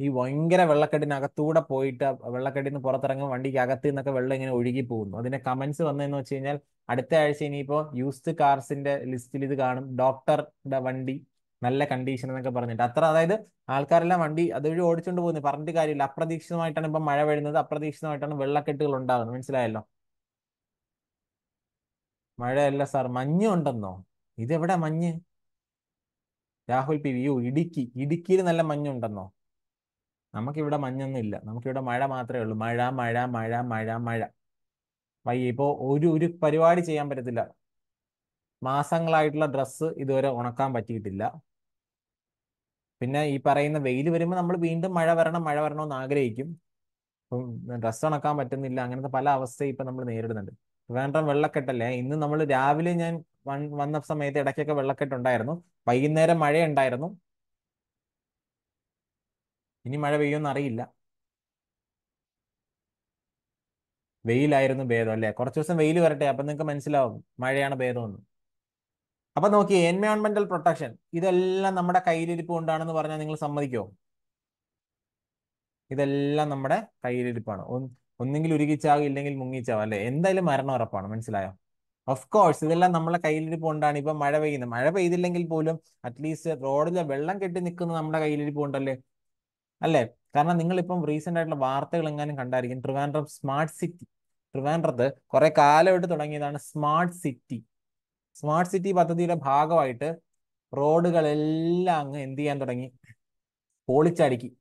ഈ ഭയങ്കര വെള്ളക്കെട്ടിനകത്തൂടെ പോയിട്ട് വെള്ളക്കെട്ടിൽ നിന്ന് പുറത്തിറങ്ങും വണ്ടിക്ക് അകത്ത് നിന്നൊക്കെ വെള്ളം ഇങ്ങനെ ഒഴുകി പോകുന്നു അതിന്റെ കമന്റ്സ് വന്നതെന്ന് വെച്ച് കഴിഞ്ഞാൽ അടുത്ത ആഴ്ച ഇനിയിപ്പോ യൂസ്ഡ് കാർസിന്റെ ലിസ്റ്റിൽ ഇത് കാണും ഡോക്ടറുടെ വണ്ടി നല്ല കണ്ടീഷൻ എന്നൊക്കെ പറഞ്ഞിട്ട് അത്ര അതായത് ആൾക്കാരെല്ലാം വണ്ടി അതുവഴി ഓടിച്ചുകൊണ്ട് പോകുന്നു പറഞ്ഞിട്ട് കാര്യമില്ല അപ്രതീക്ഷിതമായിട്ടാണ് ഇപ്പൊ മഴ വരുന്നത് അപ്രതീക്ഷിതമായിട്ടാണ് വെള്ളക്കെട്ടുകൾ ഉണ്ടാകുന്നത് മനസ്സിലായല്ലോ മഴയല്ല സാർ മഞ്ഞുണ്ടെന്നോ ഇതെവിടെ മഞ്ഞ് Rahul P V U Idukki ഇടുക്കിയിൽ നല്ല മഞ്ഞുണ്ടെന്നോ നമുക്കിവിടെ മഞ്ഞൊന്നും ഇല്ല നമുക്കിവിടെ മഴ മാത്രമേ ഉള്ളൂ മഴ മഴ മഴ മഴ മഴ വയ്യ ഇപ്പോൾ ഒരു ഒരു പരിപാടി ചെയ്യാൻ പറ്റത്തില്ല മാസങ്ങളായിട്ടുള്ള ഡ്രസ്സ് ഇതുവരെ ഉണക്കാൻ പറ്റിയിട്ടില്ല പിന്നെ ഈ പറയുന്ന വെയിൽ വരുമ്പോൾ നമ്മൾ വീണ്ടും മഴ വരണം മഴ വരണമെന്ന് ആഗ്രഹിക്കും ഡ്രസ്സ് ഉണക്കാൻ പറ്റുന്നില്ല അങ്ങനത്തെ പല അവസ്ഥയും ഇപ്പം നമ്മൾ നേരിടുന്നുണ്ട് ട്രിവാൻഡ്രം വെള്ളക്കെട്ടല്ലേ ഇന്ന് നമ്മൾ രാവിലെ ഞാൻ വന്ന സമയത്ത് ഇടയ്ക്കൊക്കെ വെള്ളക്കെട്ടുണ്ടായിരുന്നു വൈകുന്നേരം മഴയുണ്ടായിരുന്നു ഇനി മഴ പെയ്യുമെന്ന് അറിയില്ല വെയിലായിരുന്നു ഭേദം അല്ലേ കുറച്ച് ദിവസം വെയിൽ വരട്ടെ അപ്പം നിങ്ങൾക്ക് മനസ്സിലാവും മഴയാണ് ഭേദമെന്ന് അപ്പൊ നോക്കി എൻവയോൺമെന്റൽ പ്രൊട്ടക്ഷൻ ഇതെല്ലാം നമ്മുടെ കയ്യിലിരിപ്പ് കൊണ്ടാണെന്ന് പറഞ്ഞാൽ നിങ്ങൾ സമ്മതിക്കുമോ ഇതെല്ലാം നമ്മുടെ കയ്യിലിരിപ്പാണ് ഒന്നെങ്കിൽ ഉരുകിച്ചാവും ഇല്ലെങ്കിൽ മുങ്ങിച്ചാവും അല്ലെ എന്തായാലും മരണം ഉറപ്പാണ് മനസ്സിലായോ ഓഫ് കോഴ്സ് ഇതെല്ലാം നമ്മളെ കൊണ്ടാണ് ഇപ്പൊ മഴ പെയ്യുന്നത് മഴ പെയ്തില്ലെങ്കിൽ പോലും അറ്റ്ലീസ്റ്റ് റോഡിലെ വെള്ളം കെട്ടി നിൽക്കുന്നത് നമ്മുടെ കൊണ്ടല്ലേ അല്ലേ കാരണം നിങ്ങൾ ഇപ്പം റീസെന്റ് ആയിട്ടുള്ള വാർത്തകൾ എങ്ങാനും കണ്ടായിരിക്കും ട്രിവാൻഡ്രം സ്മാർട്ട് സിറ്റി ട്രിവാൻഡ്രത്ത് കുറെ കാലമായിട്ട് തുടങ്ങിയതാണ് സ്മാർട്ട് സിറ്റി സ്മാർട്ട് സിറ്റി പദ്ധതിയുടെ ഭാഗമായിട്ട് റോഡുകളെല്ലാം അങ്ങ് എന്ത് ചെയ്യാൻ തുടങ്ങി പൊളിച്ചടിക്കും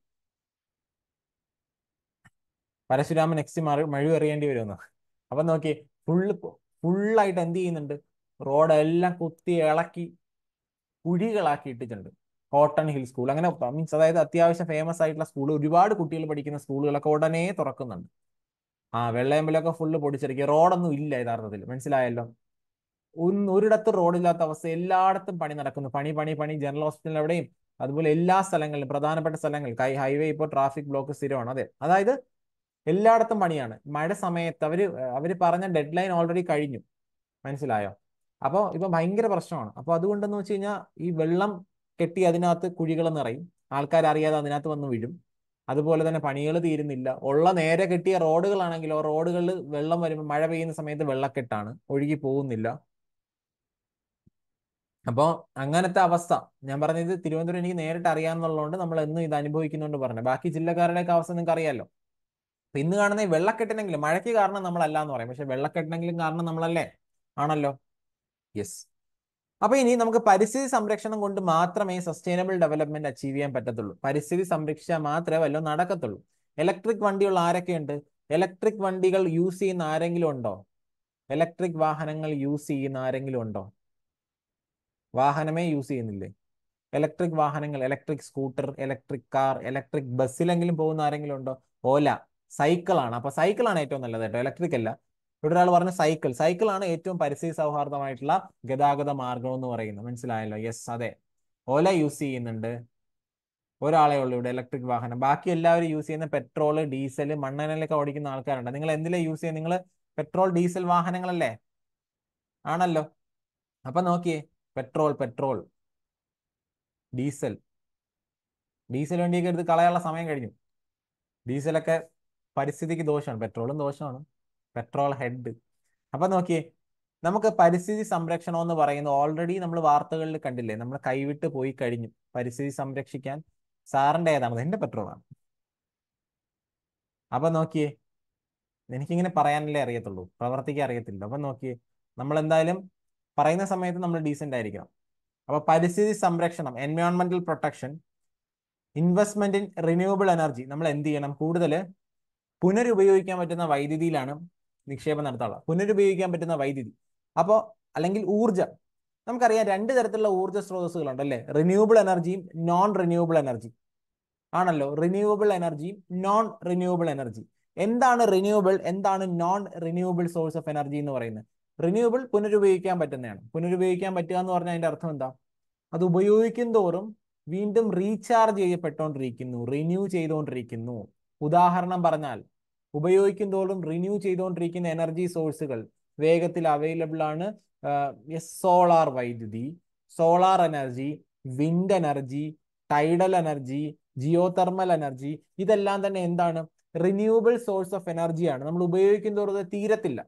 പരശുരാമൻ നെക്സ്റ്റ് മറി മഴ എറിയേണ്ടി വരുമെന്ന് അപ്പം നോക്കി ഫുള്ള് ഫുള്ളായിട്ട് എന്ത് ചെയ്യുന്നുണ്ട് റോഡെല്ലാം കുത്തി ഇളക്കി കുഴികളാക്കി ഇട്ടിട്ടുണ്ട് കോട്ടൺ ഹിൽ സ്കൂൾ അങ്ങനെ മീൻസ് അതായത് അത്യാവശ്യം ഫേമസ് ആയിട്ടുള്ള സ്കൂൾ ഒരുപാട് കുട്ടികൾ പഠിക്കുന്ന സ്കൂളുകളൊക്കെ ഉടനെ തുറക്കുന്നുണ്ട് ആ വെള്ളയമ്പലമൊക്കെ ഫുള്ള് പൊടിച്ചിറക്കി റോഡൊന്നും ഇല്ല യഥാർത്ഥത്തിൽ മനസ്സിലായല്ലോ ഒന്ന് ഒരിടത്തും റോഡില്ലാത്ത അവസ്ഥ എല്ലായിടത്തും പണി നടക്കുന്നു പണി പണി പണി ജനറൽ ഹോസ്പിറ്റലിൽ എവിടെയും അതുപോലെ എല്ലാ സ്ഥലങ്ങളിലും പ്രധാനപ്പെട്ട സ്ഥലങ്ങൾ ഹൈവേ ഇപ്പോൾ ട്രാഫിക് ബ്ലോക്ക് സ്ഥിരമാണ് അതെ അതായത് എല്ലായിടത്തും പണിയാണ് മഴ സമയത്ത് അവർ അവർ പറഞ്ഞ ഡെഡ് ലൈൻ ഓൾറെഡി കഴിഞ്ഞു മനസ്സിലായോ അപ്പോൾ ഇപ്പം ഭയങ്കര പ്രശ്നമാണ് അപ്പോൾ അതുകൊണ്ടെന്ന് വെച്ച് കഴിഞ്ഞാൽ ഈ വെള്ളം കെട്ടി അതിനകത്ത് കുഴികൾ നിറയും ആൾക്കാർ അറിയാതെ അതിനകത്ത് വന്ന് വീഴും അതുപോലെ തന്നെ പണികൾ തീരുന്നില്ല ഉള്ള നേരെ കിട്ടിയ റോഡുകളാണെങ്കിലോ റോഡുകളിൽ വെള്ളം വരുമ്പോൾ മഴ പെയ്യുന്ന സമയത്ത് വെള്ളക്കെട്ടാണ് ഒഴുകി പോകുന്നില്ല അപ്പോൾ അങ്ങനത്തെ അവസ്ഥ ഞാൻ പറഞ്ഞത് തിരുവനന്തപുരം എനിക്ക് നേരിട്ട് അറിയാമെന്നുള്ളതുകൊണ്ട് നമ്മൾ എന്നും ഇത് അനുഭവിക്കുന്നുണ്ട് പറഞ്ഞത് ബാക്കി ജില്ലക്കാരുടെയൊക്കെ അവസ്ഥ നിങ്ങൾക്ക് അറിയാമല്ലോ അപ്പം ഇന്ന് കാണുന്ന ഈ വെള്ളക്കെട്ടിനെങ്കിലും മഴയ്ക്ക് കാരണം നമ്മളല്ല എന്ന് പറയും പക്ഷെ വെള്ളക്കെട്ടിനെങ്കിലും കാരണം നമ്മളല്ലേ ആണല്ലോ യെസ് അപ്പൊ ഇനി നമുക്ക് പരിസ്ഥിതി സംരക്ഷണം കൊണ്ട് മാത്രമേ സസ്റ്റൈനബിൾ ഡെവലപ്മെന്റ് അച്ചീവ് ചെയ്യാൻ പറ്റത്തുള്ളൂ പരിസ്ഥിതി സംരക്ഷിച്ചാൽ മാത്രമേ വല്ലതും നടക്കത്തുള്ളൂ ഇലക്ട്രിക് വണ്ടിയുള്ള ആരൊക്കെയുണ്ട് ഇലക്ട്രിക് വണ്ടികൾ യൂസ് ചെയ്യുന്ന ആരെങ്കിലും ഉണ്ടോ ഇലക്ട്രിക് വാഹനങ്ങൾ യൂസ് ചെയ്യുന്ന ആരെങ്കിലും ഉണ്ടോ വാഹനമേ യൂസ് ചെയ്യുന്നില്ലേ ഇലക്ട്രിക് വാഹനങ്ങൾ electric scooter electric car electric ബസ്സിലെങ്കിലും പോകുന്ന ആരെങ്കിലും ഉണ്ടോ ഓല സൈക്കിളാണ് അപ്പോൾ സൈക്കിളാണ് ഏറ്റവും നല്ലത് കേട്ടോ ഇലക്ട്രിക് അല്ല ഇവിടെ ഒരാൾ പറഞ്ഞ സൈക്കിൾ സൈക്കിളാണ് ഏറ്റവും പരിസ്ഥിതി സൗഹാർദ്ദമായിട്ടുള്ള ഗതാഗത മാർഗം എന്ന് പറയുന്നത് മനസ്സിലായല്ലോ യെസ് അതെ ഓല യൂസ് ചെയ്യുന്നുണ്ട് ഒരാളെ ഉള്ളൂ ഇവിടെ ഇലക്ട്രിക് വാഹനം ബാക്കി എല്ലാവരും യൂസ് ചെയ്യുന്ന പെട്രോൾ ഡീസൽ മണ്ണെണ്ണയിലൊക്കെ ഓടിക്കുന്ന ആൾക്കാരുണ്ട് നിങ്ങൾ എന്തിലെ യൂസ് ചെയ്യുന്നത് നിങ്ങൾ പെട്രോൾ ഡീസൽ വാഹനങ്ങളല്ലേ ആണല്ലോ അപ്പൊ നോക്കിയേ പെട്രോൾ പെട്രോൾ ഡീസൽ ഡീസൽ വേണ്ടിയൊക്കെ എടുത്ത് കളയാനുള്ള സമയം കഴിഞ്ഞു ഡീസലൊക്കെ പരിസ്ഥിതിക്ക് ദോഷമാണ് പെട്രോളും ദോഷമാണ് പെട്രോൾ ഹെഡ് അപ്പൊ നോക്കിയേ നമുക്ക് പരിസ്ഥിതി സംരക്ഷണം എന്ന് പറയുന്നത് ഓൾറെഡി നമ്മൾ വാർത്തകളിൽ കണ്ടില്ലേ നമ്മൾ കൈവിട്ട് പോയി കഴിഞ്ഞു പരിസ്ഥിതി സംരക്ഷിക്കാൻ സാറിന്റെ ഏതാണത് എന്റെ പെട്രോളാണ് അപ്പൊ നോക്കിയേ എനിക്കിങ്ങനെ പറയാനല്ലേ അറിയത്തുള്ളൂ പ്രവർത്തിക്കാൻ അറിയത്തില്ല അപ്പൊ നോക്കിയേ നമ്മൾ എന്തായാലും പറയുന്ന സമയത്ത് നമ്മൾ ഡീസെന്റ് ആയിരിക്കണം അപ്പൊ പരിസ്ഥിതി സംരക്ഷണം എൻവയോൺമെന്റൽ protection investment in renewable energy നമ്മൾ എന്ത് ചെയ്യണം കൂടുതൽ പുനരുപയോഗിക്കാൻ പറ്റുന്ന വൈദ്യുതിയിലാണ് നിക്ഷേപം നടത്താനുള്ളത് പുനരുപയോഗിക്കാൻ പറ്റുന്ന വൈദ്യുതി അപ്പോൾ അല്ലെങ്കിൽ ഊർജ്ജം നമുക്കറിയാം രണ്ട് തരത്തിലുള്ള ഊർജ്ജ സ്രോതസ്സുകളുണ്ട് അല്ലേ റിന്യൂവബിൾ എനർജിയും നോൺ റിന്യൂവബിൾ എനർജി ആണല്ലോ റിന്യൂവബിൾ എനർജിയും നോൺ റിന്യൂവബിൾ എനർജി എന്താണ് റിന്യൂവബിൾ എന്താണ് non renewable source of energy എന്ന് പറയുന്നത് റിന്യൂവബിൾ പുനരുപയോഗിക്കാൻ പറ്റുന്നതാണ് പുനരുപയോഗിക്കാൻ പറ്റുക എന്ന് പറഞ്ഞാൽ അതിന്റെ അർത്ഥം എന്താ അത് ഉപയോഗിക്കും തോറും വീണ്ടും റീചാർജ് ചെയ്യപ്പെട്ടുകൊണ്ടിരിക്കുന്നു റിന്യൂ ചെയ്തുകൊണ്ടിരിക്കുന്നു ഉദാഹരണം പറഞ്ഞാൽ ഉപയോഗിക്കും തോറും റിന്യൂ ചെയ്തുകൊണ്ടിരിക്കുന്ന എനർജി സോഴ്സുകൾ വേഗത്തിൽ അവൈലബിൾ ആണ് സോളാർ വൈദ്യുതി solar energy wind energy tidal energy geothermal energy ഇതെല്ലാം തന്നെ എന്താണ് റിന്യൂവബിൾ സോഴ്സ് ഓഫ് എനർജിയാണ് നമ്മൾ ഉപയോഗിക്കുന്ന തോറും തീരത്തില്ല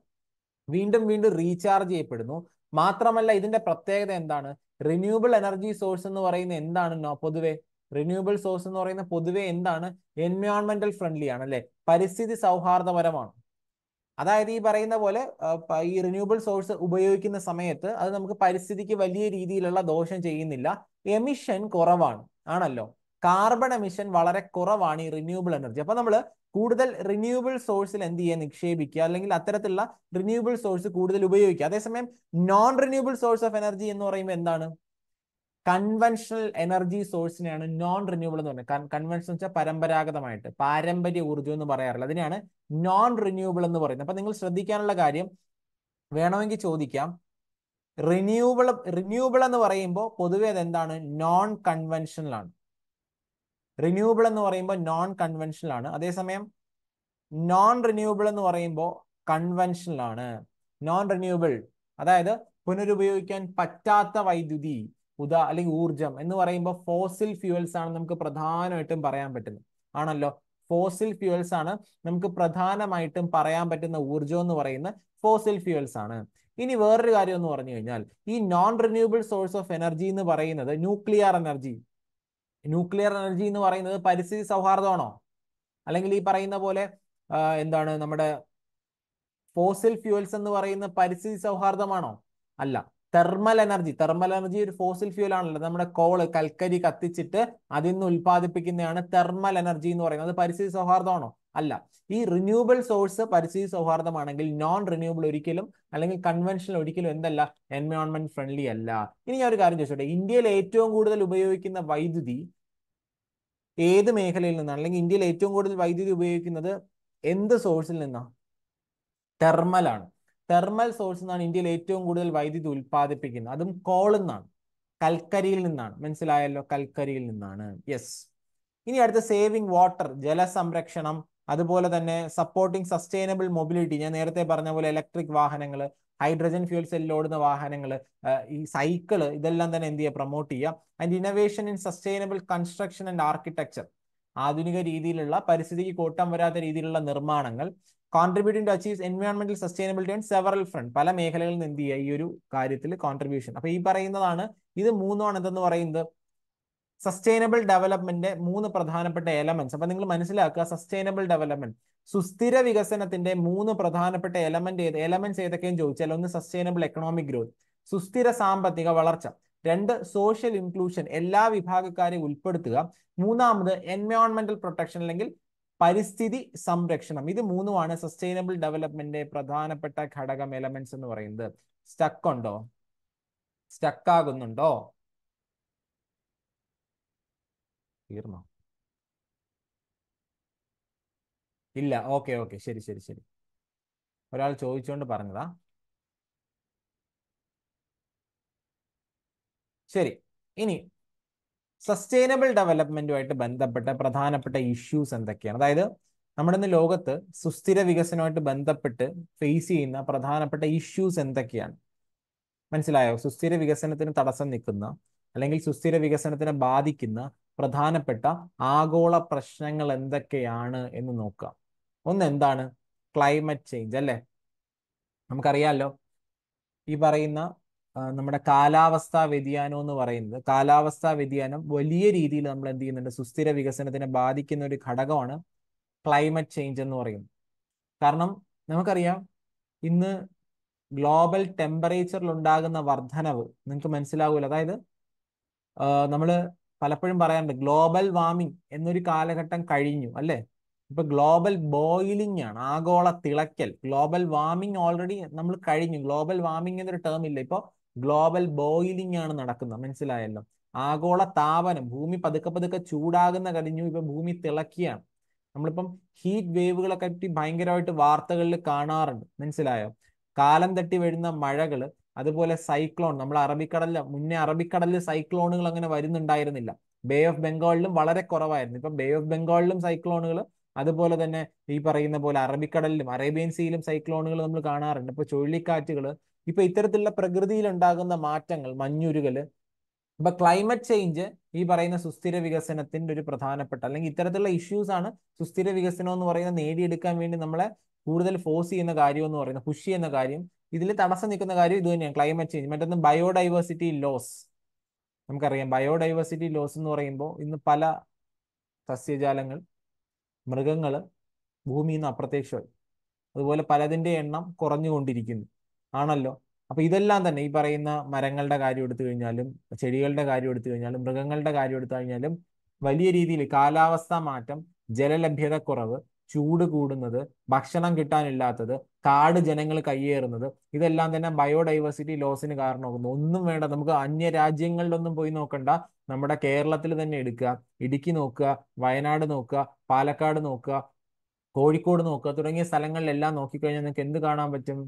വീണ്ടും വീണ്ടും റീചാർജ് ചെയ്യപ്പെടുന്നു മാത്രമല്ല ഇതിന്റെ പ്രത്യേകത എന്താണ് റിന്യൂവബിൾ എനർജി സോഴ്സ് എന്ന് പറയുന്നത് എന്താണ് പൊതുവെ റിന്യൂവബിൾ സോഴ്സ് എന്ന് പറയുന്ന പൊതുവെ എന്താണ് എൻവയോൺമെന്റൽ ഫ്രണ്ട്ലി ആണ് അല്ലെ പരിസ്ഥിതി സൗഹാർദ്ദപരമാണ് അതായത് ഈ പറയുന്ന പോലെ ഈ റിന്യൂവബിൾ സോഴ്സ് ഉപയോഗിക്കുന്ന സമയത്ത് അത് നമുക്ക് പരിസ്ഥിതിക്ക് വലിയ രീതിയിലുള്ള ദോഷം ചെയ്യുന്നില്ല എമിഷൻ കുറവാണ് ആണല്ലോ കാർബൺ എമിഷൻ വളരെ കുറവാണ് ഈ റിന്യൂവബിൾ എനർജി അപ്പൊ നമ്മൾ കൂടുതൽ റിന്യൂവബിൾ സോഴ്സിൽ എന്ത് ചെയ്യുക നിക്ഷേപിക്കുക അല്ലെങ്കിൽ അത്തരത്തിലുള്ള റിന്യൂവബിൾ സോഴ്സ് കൂടുതൽ ഉപയോഗിക്കുക അതേസമയം non renewable source of energy എന്ന് പറയുമ്പോൾ എന്താണ് കൺവെൻഷണൽ എനർജി സോഴ്സിനെയാണ് നോൺ റിന്യൂവബിൾ എന്ന് പറയുന്നത് കൺവെൻഷൻ വെച്ചാൽ പരമ്പരാഗതമായിട്ട് പാരമ്പര്യ ഊർജ്ജം എന്ന് പറയാറില്ല അതിനാണ് നോൺ റിന്യൂവബിൾ എന്ന് പറയുന്നത് അപ്പൊ നിങ്ങൾ ശ്രദ്ധിക്കാനുള്ള കാര്യം വേണമെങ്കിൽ ചോദിക്കാം റിന്യൂവബിൾ റിന്യൂവബിൾ എന്ന് പറയുമ്പോൾ പൊതുവെ അതെന്താണ് നോൺ കൺവെൻഷണൽ ആണ് റിന്യൂവബിൾ എന്ന് പറയുമ്പോൾ നോൺ കൺവെൻഷണൽ ആണ് അതേസമയം നോൺ റിന്യൂവബിൾ എന്ന് പറയുമ്പോൾ കൺവെൻഷണൽ ആണ് നോൺ റിന്യൂവബിൾ അതായത് പുനരുപയോഗിക്കാൻ പറ്റാത്ത വൈദ്യുതി ഉദാ അല്ലെങ്കിൽ ഊർജം എന്ന് പറയുമ്പോൾ ഫോസിൽ ഫ്യൂവൽസ് ആണ് നമുക്ക് പ്രധാനമായിട്ടും പറയാൻ പറ്റുന്നത് ആണല്ലോ ഫോസിൽ ഫ്യൂവൽസ് ആണ് നമുക്ക് പ്രധാനമായിട്ടും പറയാൻ പറ്റുന്ന ഊർജ്ജം എന്ന് പറയുന്ന ഫോസിൽ ഫ്യൂവൽസ് ആണ് ഇനി വേറൊരു കാര്യം എന്ന് പറഞ്ഞു കഴിഞ്ഞാൽ ഈ non renewable source of energy എന്ന് പറയുന്നത് ന്യൂക്ലിയർ എനർജി ന്യൂക്ലിയർ എനർജി എന്ന് പറയുന്നത് പരിസ്ഥിതി സൗഹാർദ്ദമാണോ അല്ലെങ്കിൽ ഈ പറയുന്ന പോലെ എന്താണ് നമ്മുടെ ഫോസിൽ ഫ്യൂവൽസ് എന്ന് പറയുന്ന പരിസ്ഥിതി സൗഹാർദ്ദമാണോ അല്ല തെർമൽ എനർജി തെർമൽ എനർജി ഒരു ഫോസിൽ ഫ്യൂൽ ആണല്ലോ നമ്മുടെ കോള് കൽക്കരി കത്തിച്ചിട്ട് അതിൽ നിന്ന് ഉൽപ്പാദിപ്പിക്കുന്നതാണ് തെർമൽ എനർജി എന്ന് പറയുന്നത് അത് പരിസ്ഥിതി സൗഹാർദ്ദമാണോ അല്ല ഈ റിന്യൂവബിൾ സോഴ്സ് പരിസ്ഥിതി സൗഹാർദ്ദമാണെങ്കിൽ നോൺ റിന്യൂവബിൾ ഒരിക്കലും അല്ലെങ്കിൽ കൺവെൻഷണൽ ഒരിക്കലും എന്തല്ല എൻവയോൺമെന്റ് ഫ്രണ്ട്ലി അല്ല ഇനി ഞാൻ ഒരു കാര്യം ചോദിച്ചോട്ടെ ഇന്ത്യയിൽ ഏറ്റവും കൂടുതൽ ഉപയോഗിക്കുന്ന വൈദ്യുതി ഏത് മേഖലയിൽ നിന്നാണ് അല്ലെങ്കിൽ ഇന്ത്യയിൽ ഏറ്റവും കൂടുതൽ വൈദ്യുതി ഉപയോഗിക്കുന്നത് എന്ത് സോഴ്സിൽ നിന്നാണ് തെർമലാണ് തെർമൽ സോഴ്സ് നിന്നാണ് ഇന്ത്യയിൽ ഏറ്റവും കൂടുതൽ വൈദ്യുതി ഉൽപ്പാദിപ്പിക്കുന്നത് അതും കോളിൽ നിന്നാണ് കൽക്കരിയിൽ നിന്നാണ് മനസ്സിലായല്ലോ കൽക്കരിയിൽ നിന്നാണ് യെസ് ഇനി അടുത്ത സേവിങ് വാട്ടർ ജലസംരക്ഷണം അതുപോലെ തന്നെ സപ്പോർട്ടിങ് സസ്റ്റൈനബിൾ മൊബിലിറ്റി ഞാൻ നേരത്തെ പറഞ്ഞ പോലെ ഇലക്ട്രിക് വാഹനങ്ങൾ ഹൈഡ്രജൻ ഫ്യൂൽ സെല്ലോടുന്ന വാഹനങ്ങൾ ഈ സൈക്കിള് ഇതെല്ലാം തന്നെ എന്ത് ചെയ്യുക പ്രൊമോട്ട് ചെയ്യുക and innovation in sustainable construction and architecture ആധുനിക രീതിയിലുള്ള പരിസ്ഥിതിക്ക് കൂട്ടം വരാത്ത രീതിയിലുള്ള നിർമ്മാണങ്ങൾ കോൺട്രിബ്യൂട്ടിംഗ് ടു അച്ചീവ് എൻവയോൺമെന്റൽ സസ്റ്റൈനബിലിറ്റി ആൻഡ് സെവറൽ ഫ്രണ്ട് പല മേഖലകളിൽ നിന്ന് എന്ത് ചെയ്യുക ഈ ഒരു കാര്യത്തിൽ കോൺട്രിബ്യൂഷൻ അപ്പൊ ഈ പറയുന്നതാണ് ഇത് മൂന്നുമാണ് എന്തെന്ന് പറയുന്നത് സസ്റ്റൈനബിൾ ഡെവലപ്മെന്റ് മൂന്ന് പ്രധാനപ്പെട്ട എലമെന്റ്സ് അപ്പൊ നിങ്ങൾ മനസ്സിലാക്കുക സസ്റ്റൈനബിൾ ഡെവലപ്മെന്റ് സുസ്ഥിര വികസനത്തിന്റെ മൂന്ന് പ്രധാനപ്പെട്ട എലമെന്റ് ഏത് എലമെന്റ്സ് ഏതൊക്കെയും ചോദിച്ചാൽ ഒന്ന് സസ്റ്റൈനബിൾ എക്കണോമിക് ഗ്രോത്ത് സുസ്ഥിര സാമ്പത്തിക വളർച്ച രണ്ട് സോഷ്യൽ ഇൻക്ലൂഷൻ എല്ലാ വിഭാഗക്കാരെയും ഉൾപ്പെടുത്തുക മൂന്നാമത് എൻവയോൺമെന്റൽ പ്രൊട്ടക്ഷൻ അല്ലെങ്കിൽ പരിസ്ഥിതി സംരക്ഷണം ഇത് മൂന്നുമാണ് സസ്റ്റൈനബിൾ ഡെവലപ്മെന്റ് പ്രധാനപ്പെട്ട ഘടകം എലമെന്റ്സ് എന്ന് പറയുന്നത് സ്റ്റക്ക് ഉണ്ടോ സ്റ്റക്ക് ആകുന്നുണ്ടോ തീർന്നോ ഇല്ല ഓക്കെ ഓക്കെ ശരി ശരി ശരി ഒരാൾ ചോദിച്ചുകൊണ്ട് പറഞ്ഞതാ ശരി ഇനി സസ്റ്റൈനബിൾ ഡെവലപ്മെന്റുമായിട്ട് ബന്ധപ്പെട്ട പ്രധാനപ്പെട്ട ഇഷ്യൂസ് എന്തൊക്കെയാണ് അതായത് നമ്മുടെ ഇന്ന് ലോകത്ത് സുസ്ഥിര വികസനവുമായിട്ട് ബന്ധപ്പെട്ട് ഫേസ് ചെയ്യുന്ന പ്രധാനപ്പെട്ട ഇഷ്യൂസ് എന്തൊക്കെയാണ് മനസ്സിലായോ സുസ്ഥിര വികസനത്തിന് തടസ്സം നിൽക്കുന്ന അല്ലെങ്കിൽ സുസ്ഥിര വികസനത്തിനെ ബാധിക്കുന്ന പ്രധാനപ്പെട്ട ആഗോള പ്രശ്നങ്ങൾ എന്തൊക്കെയാണ് എന്ന് നോക്കാം ഒന്ന് എന്താണ് ക്ലൈമറ്റ് ചേഞ്ച് അല്ലേ നമുക്കറിയാലോ ഈ പറയുന്ന നമ്മുടെ കാലാവസ്ഥാ വ്യതിയാനം എന്ന് പറയുന്നത് കാലാവസ്ഥാ വ്യതിയാനം വലിയ രീതിയിൽ നമ്മൾ എന്ത് ചെയ്യുന്നുണ്ട് സുസ്ഥിര വികസനത്തിനെ ബാധിക്കുന്ന ഒരു ഘടകമാണ് ക്ലൈമറ്റ് ചേഞ്ച് എന്ന് പറയുന്നത് കാരണം നമുക്കറിയാം ഇന്ന് ഗ്ലോബൽ ടെമ്പറേച്ചറിൽ ഉണ്ടാകുന്ന വർധനവ് നിങ്ങൾക്ക് മനസ്സിലാകൂല അതായത് നമ്മൾ പലപ്പോഴും പറയാറുണ്ട് ഗ്ലോബൽ വാർമിംഗ് എന്നൊരു കാലഘട്ടം കഴിഞ്ഞു അല്ലേ ഇപ്പൊ ഗ്ലോബൽ ബോയിലിംഗ് ആണ് ആഗോള തിളക്കൽ ഗ്ലോബൽ വാർമിംഗ് ഓൾറെഡി നമ്മൾ കഴിഞ്ഞു ഗ്ലോബൽ വാർമിംഗ് എന്നൊരു ടേം ഇല്ല ഇപ്പോൾ ഗ്ലോബൽ ബോയിലിംഗ് ആണ് നടക്കുന്നത് മനസ്സിലായല്ലോ ആഗോള താപനം ഭൂമി പതുക്കെ പതുക്കെ ചൂടാകുന്ന കഴിഞ്ഞു ഇപ്പൊ ഭൂമി തിളക്കിയാണ് നമ്മളിപ്പം ഹീറ്റ് വേവുകളെ പറ്റി ഭയങ്കരമായിട്ട് വാർത്തകളിൽ കാണാറുണ്ട് മനസ്സിലായോ കാലം തട്ടി വരുന്ന മഴകള് അതുപോലെ സൈക്ലോൺ നമ്മൾ അറബിക്കടലില് മുന്നേ അറബിക്കടലില് സൈക്ലോണുകൾ അങ്ങനെ വരുന്നുണ്ടായിരുന്നില്ല ബേ ഓഫ് ബംഗാളിലും വളരെ കുറവായിരുന്നു ഇപ്പൊ ബേ ഓഫ് ബംഗാളിലും സൈക്ലോണുകൾ അതുപോലെ തന്നെ ഈ പറയുന്ന പോലെ അറബിക്കടലിലും അറേബ്യൻ സീയിലും സൈക്ലോണുകൾ നമ്മൾ കാണാറുണ്ട് ഇപ്പൊ ചുഴലിക്കാറ്റുകൾ ഇപ്പൊ ഇത്തരത്തിലുള്ള പ്രകൃതിയിൽ ഉണ്ടാകുന്ന മാറ്റങ്ങൾ മഞ്ഞുരുകൽ ഇപ്പൊ ക്ലൈമറ്റ് ചേഞ്ച് ഈ പറയുന്ന സുസ്ഥിര വികസനത്തിന്റെ ഒരു പ്രധാനപ്പെട്ട അല്ലെങ്കിൽ ഇത്തരത്തിലുള്ള ഇഷ്യൂസ് ആണ് സുസ്ഥിര വികസനം എന്ന് പറയുന്നത് നേടിയെടുക്കാൻ വേണ്ടി നമ്മളെ കൂടുതൽ ഫോഴ്സ് ചെയ്യുന്ന കാര്യം എന്ന് പറയുന്നത് പുഷ് ചെയ്യുന്ന കാര്യം ഇതിൽ തടസ്സം നിൽക്കുന്ന കാര്യം ഇത് തന്നെയാണ് ക്ലൈമറ്റ് ചേഞ്ച് മറ്റൊന്ന് ബയോഡൈവേഴ്സിറ്റി ലോസ് നമുക്കറിയാം ബയോഡൈവേഴ്സിറ്റി ലോസ് എന്ന് പറയുമ്പോൾ ഇന്ന് പല സസ്യജാലങ്ങൾ മൃഗങ്ങൾ ഭൂമിയിൽ നിന്ന് അപ്രത്യക്ഷമായി അതുപോലെ പലതിൻ്റെ എണ്ണം കുറഞ്ഞുകൊണ്ടിരിക്കുന്നു ആണല്ലോ അപ്പൊ ഇതെല്ലാം തന്നെ ഈ പറയുന്ന മരങ്ങളുടെ കാര്യം എടുത്തു കഴിഞ്ഞാലും ചെടികളുടെ കാര്യം എടുത്തു കഴിഞ്ഞാലും മൃഗങ്ങളുടെ കാര്യം എടുത്തു കഴിഞ്ഞാലും വലിയ രീതിയിൽ കാലാവസ്ഥാ മാറ്റം ജലലഭ്യത കുറവ് ചൂട് കൂടുന്നത് ഭക്ഷണം കിട്ടാനില്ലാത്തത് കാട് ജനങ്ങൾ കയ്യേറുന്നത് ഇതെല്ലാം തന്നെ ബയോഡൈവേഴ്സിറ്റി ലോസിന് കാരണമാകുന്നു ഒന്നും വേണ്ട നമുക്ക് അന്യ രാജ്യങ്ങളിലൊന്നും പോയി നോക്കണ്ട നമ്മുടെ കേരളത്തിൽ തന്നെ എടുക്കുക ഇടുക്കി നോക്കുക വയനാട് നോക്കുക പാലക്കാട് നോക്കുക കോഴിക്കോട് നോക്കുക തുടങ്ങിയ സ്ഥലങ്ങളിലെല്ലാം നോക്കിക്കഴിഞ്ഞാൽ നിങ്ങൾക്ക് എന്ത് കാണാൻ പറ്റും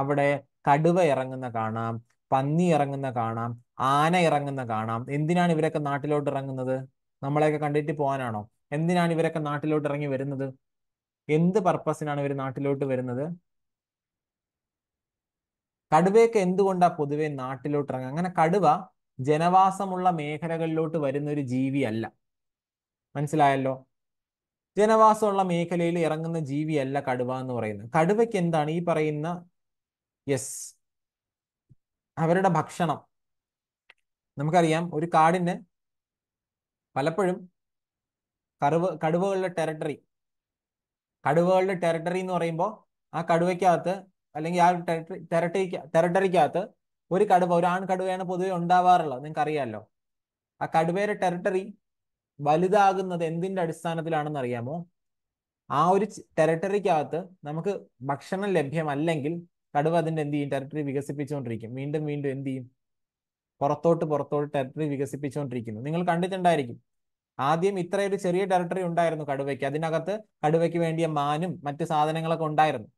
അവിടെ കടുവ ഇറങ്ങുന്ന കാണാം പന്നി ഇറങ്ങുന്ന കാണാം ആന ഇറങ്ങുന്ന കാണാം എന്തിനാണ് ഇവരൊക്കെ നാട്ടിലോട്ട് ഇറങ്ങുന്നത് നമ്മളെയൊക്കെ കണ്ടിട്ട് പോകാനാണോ എന്തിനാണ് ഇവരൊക്കെ നാട്ടിലോട്ട് ഇറങ്ങി വരുന്നത് എന്ത് പർപ്പസിനാണ് ഇവർ നാട്ടിലോട്ട് വരുന്നത് കടുവയൊക്കെ എന്തുകൊണ്ടാ പൊതുവെ നാട്ടിലോട്ട് ഇറങ്ങുക അങ്ങനെ കടുവ ജനവാസമുള്ള മേഖലകളിലോട്ട് വരുന്ന ഒരു ജീവിയല്ല മനസ്സിലായല്ലോ ജനവാസമുള്ള മേഖലയിൽ ഇറങ്ങുന്ന ജീവിയല്ല കടുവ എന്ന് പറയുന്നത് കടുവയ്ക്ക് എന്താണ് ഈ പറയുന്ന യെസ് അവരുടെ ഭക്ഷണം നമുക്കറിയാം ഒരു കാടിന് പലപ്പോഴും കറുവ കടുവകളുടെ ടെറിട്ടറി കടുവകളുടെ ടെറിട്ടറി എന്ന് പറയുമ്പോൾ ആ കടുവയ്ക്കകത്ത് അല്ലെങ്കിൽ ആ ടെറിട്ടറി ടെറിട്ടറിക്ക് ടെറിട്ടറിക്കകത്ത് ഒരു കടുവ ഒരു ആൺ കടുവയാണ് പൊതുവെ ഉണ്ടാവാറുള്ളത് നിങ്ങൾക്ക് അറിയാമല്ലോ ആ കടുവയുടെ ടെറിട്ടറി വലുതാകുന്നത് എന്തിൻ്റെ അടിസ്ഥാനത്തിലാണെന്ന് അറിയാമോ ആ ഒരു ടെറിട്ടറിക്കകത്ത് നമുക്ക് ഭക്ഷണം ലഭ്യമല്ലെങ്കിൽ കടുവ അതിൻ്റെ എന്ത് ചെയ്യും ടെറിട്ടറി വികസിപ്പിച്ചുകൊണ്ടിരിക്കും വീണ്ടും വീണ്ടും എന്ത് ചെയ്യും പുറത്തോട്ട് പുറത്തോട്ട് ടെറിട്ടറി വികസിപ്പിച്ചുകൊണ്ടിരിക്കുന്നു നിങ്ങൾ കണ്ടിട്ടുണ്ടായിരിക്കും ആദ്യം ഇത്രയൊരു ചെറിയ ടെറിട്ടറി ഉണ്ടായിരുന്നു കടുവയ്ക്ക് അതിനകത്ത് കടുവയ്ക്ക് വേണ്ടിയ മാനും മറ്റു സാധനങ്ങളൊക്കെ ഉണ്ടായിരുന്നു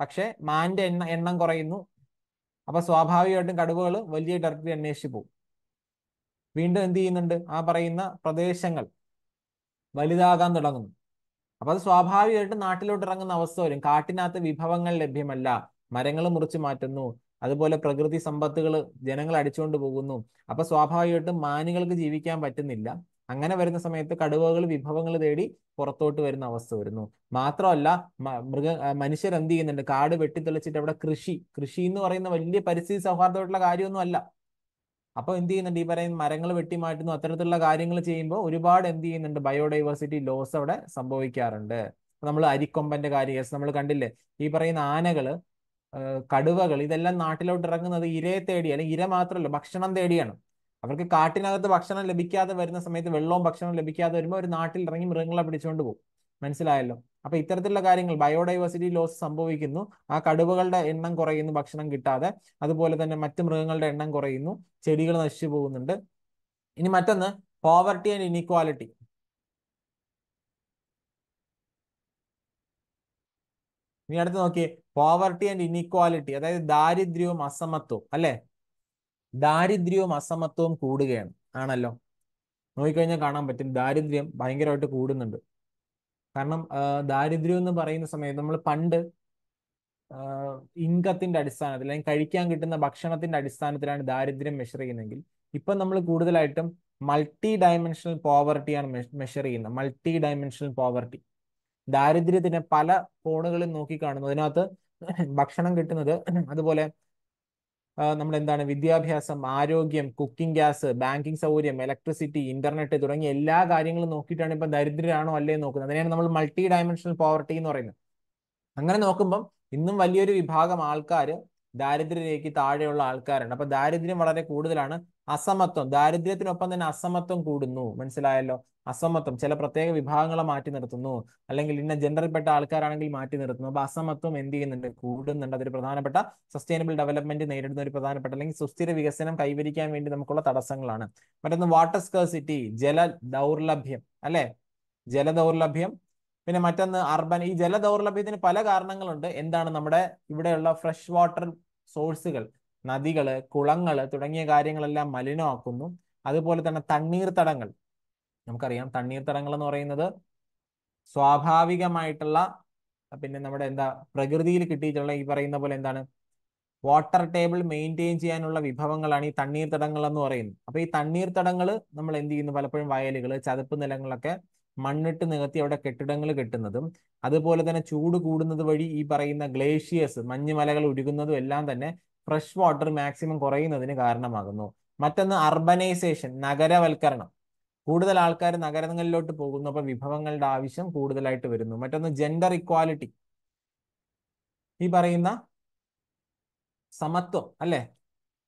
പക്ഷെ മാൻ്റെ എണ്ണ എണ്ണം കുറയുന്നു അപ്പൊ സ്വാഭാവികമായിട്ടും കടുവകൾ വലിയ ടെറിട്ടറി അന്വേഷിച്ച് പോകും വീണ്ടും എന്ത് ചെയ്യുന്നുണ്ട് ആ പറയുന്ന പ്രദേശങ്ങൾ വലുതാകാൻ തുടങ്ങുന്നു അപ്പൊ അത് സ്വാഭാവികമായിട്ടും നാട്ടിലോട്ട് ഇറങ്ങുന്ന അവസ്ഥ വരും കാട്ടിനകത്ത് വിഭവങ്ങൾ ലഭ്യമല്ല മരങ്ങൾ മുറിച്ച് മാറ്റുന്നു അതുപോലെ പ്രകൃതി സമ്പത്തുകൾ ജനങ്ങൾ അടിച്ചുകൊണ്ട് പോകുന്നു അപ്പൊ സ്വാഭാവികമായിട്ടും മാനുകൾക്ക് ജീവിക്കാൻ പറ്റുന്നില്ല അങ്ങനെ വരുന്ന സമയത്ത് കടുവകൾ വിഭവങ്ങൾ തേടി പുറത്തോട്ട് വരുന്ന അവസ്ഥ വരുന്നു മാത്രമല്ല മൃഗ മനുഷ്യർ എന്ത് ചെയ്യുന്നുണ്ട് കാട് വെട്ടിത്തെളിച്ചിട്ട് അവിടെ കൃഷി കൃഷി എന്ന് പറയുന്ന വലിയ പരിസ്ഥിതി സൗഹാർദ്ദമായിട്ടുള്ള കാര്യമൊന്നും അല്ല അപ്പൊ എന്ത് ചെയ്യുന്നുണ്ട് ഈ പറയുന്ന മരങ്ങൾ വെട്ടി മാറ്റുന്നു അത്തരത്തിലുള്ള കാര്യങ്ങൾ ചെയ്യുമ്പോൾ ഒരുപാട് എന്ത് ചെയ്യുന്നുണ്ട് ബയോഡൈവേഴ്സിറ്റി ലോസ് അവിടെ സംഭവിക്കാറുണ്ട് നമ്മൾ അരിക്കൊമ്പന്റെ കാര്യം നമ്മൾ കണ്ടില്ലേ ഈ പറയുന്ന ആനകള് കടുവകൾ ഇതെല്ലാം നാട്ടിലോട്ട് ഇറങ്ങുന്നത് ഇരയെ തേടി അല്ലെങ്കിൽ ഇര മാത്രമല്ല ഭക്ഷണം തേടിയാണ് അവർക്ക് കാട്ടിനകത്ത് ഭക്ഷണം ലഭിക്കാതെ വരുന്ന സമയത്ത് വെള്ളവും ഭക്ഷണം ലഭിക്കാതെ വരുമ്പോൾ ഒരു നാട്ടിൽ ഇറങ്ങി മൃഗങ്ങളെ പിടിച്ചുകൊണ്ട് പോകും മനസ്സിലായല്ലോ അപ്പൊ ഇത്തരത്തിലുള്ള കാര്യങ്ങൾ ബയോഡൈവേഴ്സിറ്റി ലോസ് സംഭവിക്കുന്നു ആ കടുവകളുടെ എണ്ണം കുറയുന്നു ഭക്ഷണം കിട്ടാതെ അതുപോലെ തന്നെ മറ്റ് മൃഗങ്ങളുടെ എണ്ണം കുറയുന്നു ചെടികൾ നശിച്ചു പോകുന്നുണ്ട് ഇനി മറ്റൊന്ന് പോവർട്ടി ആൻഡ് ഇനിക്വാലിറ്റി ഇനി അടുത്ത് നോക്കിയേ പോവർട്ടി ആൻഡ് ഇനീക്വാലിറ്റി അതായത് ദാരിദ്ര്യവും അസമത്വവും അല്ലെ ദാരിദ്ര്യവും അസമത്വവും കൂടുകയാണ് ആണല്ലോ നോക്കിക്കഴിഞ്ഞാൽ കാണാൻ പറ്റും ദാരിദ്ര്യം ഭയങ്കരമായിട്ട് കൂടുന്നുണ്ട് കാരണം ദാരിദ്ര്യം എന്ന് പറയുന്ന സമയത്ത് നമ്മൾ പണ്ട് ഇൻകത്തിന്റെ അടിസ്ഥാനത്തിൽ അല്ലെങ്കിൽ കഴിക്കാൻ കിട്ടുന്ന ഭക്ഷണത്തിന്റെ അടിസ്ഥാനത്തിലാണ് ദാരിദ്ര്യം മെഷർ ചെയ്യുന്നതെങ്കിൽ ഇപ്പം നമ്മൾ കൂടുതലായിട്ടും മൾട്ടി ഡയമെൻഷണൽ പോവർട്ടിയാണ് മെഷർ ചെയ്യുന്നത് മൾട്ടി ഡയമെൻഷണൽ പോവർട്ടി ദാരിദ്ര്യത്തിന്റെ പല കോണുകളിൽ നോക്കി അതിനകത്ത് ഭക്ഷണം കിട്ടുന്നത് അതുപോലെ നമ്മൾ എന്താണ് വിദ്യാഭ്യാസം ആരോഗ്യം കുക്കിംഗ് ഗ്യാസ് ബാങ്കിങ് സൗകര്യം ഇലക്ട്രിസിറ്റി ഇന്റർനെറ്റ് തുടങ്ങിയ എല്ലാ കാര്യങ്ങളും നോക്കിയിട്ടാണ് ഇപ്പം ദരിദ്രരാണോ അല്ലേ നോക്കുന്നത് അതിനെയാണ് നമ്മൾ മൾട്ടി ഡയമെൻഷണൽ പോവർട്ടി എന്ന് പറയുന്നത് അങ്ങനെ നോക്കുമ്പം ഇന്നും വലിയൊരു വിഭാഗം ആൾക്കാർ ദാരിദ്ര്യരേഖയ്ക്ക് താഴെയുള്ള ആൾക്കാരുണ്ട് അപ്പൊ ദാരിദ്ര്യം വളരെ കൂടുതലാണ് അസമത്വം ദാരിദ്ര്യത്തിനൊപ്പം തന്നെ അസമത്വം കൂടുന്നു മനസ്സിലായല്ലോ അസമത്വം ചില പ്രത്യേക വിഭാഗങ്ങളെ മാറ്റി നിർത്തുന്നു അല്ലെങ്കിൽ ഇന്ന ജെൻഡറിൽപ്പെട്ട ആൾക്കാരാണെങ്കിൽ മാറ്റി നിർത്തുന്നു അപ്പൊ അസമത്വം എന്ത് ചെയ്യുന്നുണ്ട് കൂടുന്നുണ്ട് അതൊരു പ്രധാനപ്പെട്ട സസ്റ്റൈനബിൾ ഡെവലപ്മെന്റ് നേരിടുന്ന ഒരു പ്രധാനപ്പെട്ട അല്ലെങ്കിൽ സുസ്ഥിര വികസനം കൈവരിക്കാൻ വേണ്ടി നമുക്കുള്ള തടസ്സങ്ങളാണ് മറ്റൊന്ന് വാട്ടർ സ്കേഴ്സിറ്റി ജല ദൗർലഭ്യം അല്ലെ ജലദൗർലഭ്യം പിന്നെ മറ്റൊന്ന് അർബൻ ഈ ജലദൗർലഭ്യത്തിന് പല കാരണങ്ങളുണ്ട് എന്താണ് നമ്മുടെ ഇവിടെയുള്ള ഫ്രഷ് വാട്ടർ സോഴ്സുകൾ നദികള് കുളങ്ങള് തുടങ്ങിയ കാര്യങ്ങളെല്ലാം മലിനമാക്കുന്നു അതുപോലെ തന്നെ തണ്ണീർത്തടങ്ങൾ നമുക്കറിയാം തണ്ണീർത്തടങ്ങൾ എന്ന് പറയുന്നത് സ്വാഭാവികമായിട്ടുള്ള പിന്നെ നമ്മുടെ എന്താ പ്രകൃതിയിൽ കിട്ടിയിട്ടുള്ള ഈ പറയുന്ന പോലെ എന്താണ് വാട്ടർ ടേബിൾ മെയിൻറ്റെയിൻ ചെയ്യാനുള്ള വിഭവങ്ങളാണ് ഈ തണ്ണീർത്തടങ്ങൾ എന്ന് പറയുന്നത് അപ്പൊ ഈ തണ്ണീർത്തടങ്ങൾ നമ്മൾ എന്ത് ചെയ്യുന്നു പലപ്പോഴും വയലുകൾ ചതുപ്പ് നിലങ്ങളൊക്കെ മണ്ണിട്ട് നികത്തി അവിടെ കെട്ടിടങ്ങൾ കെട്ടുന്നതും അതുപോലെ തന്നെ ചൂട് കൂടുന്നത് വഴി ഈ പറയുന്ന ഗ്ലേഷ്യേഴ്സ് മഞ്ഞുമലകൾ ഉരുകുന്നതും എല്ലാം തന്നെ ഫ്രഷ് വാട്ടർ മാക്സിമം കുറയുന്നതിന് കാരണമാകുന്നു മറ്റൊന്ന് അർബനൈസേഷൻ നഗരവൽക്കരണം കൂടുതൽ ആൾക്കാർ നഗരങ്ങളിലോട്ട് പോകുന്നു അപ്പൊ വിഭവങ്ങളുടെ ആവശ്യം കൂടുതലായിട്ട് വരുന്നു മറ്റൊന്ന് ജെൻഡർ ഇക്വാലിറ്റി ഈ പറയുന്ന സമത്വം അല്ലെ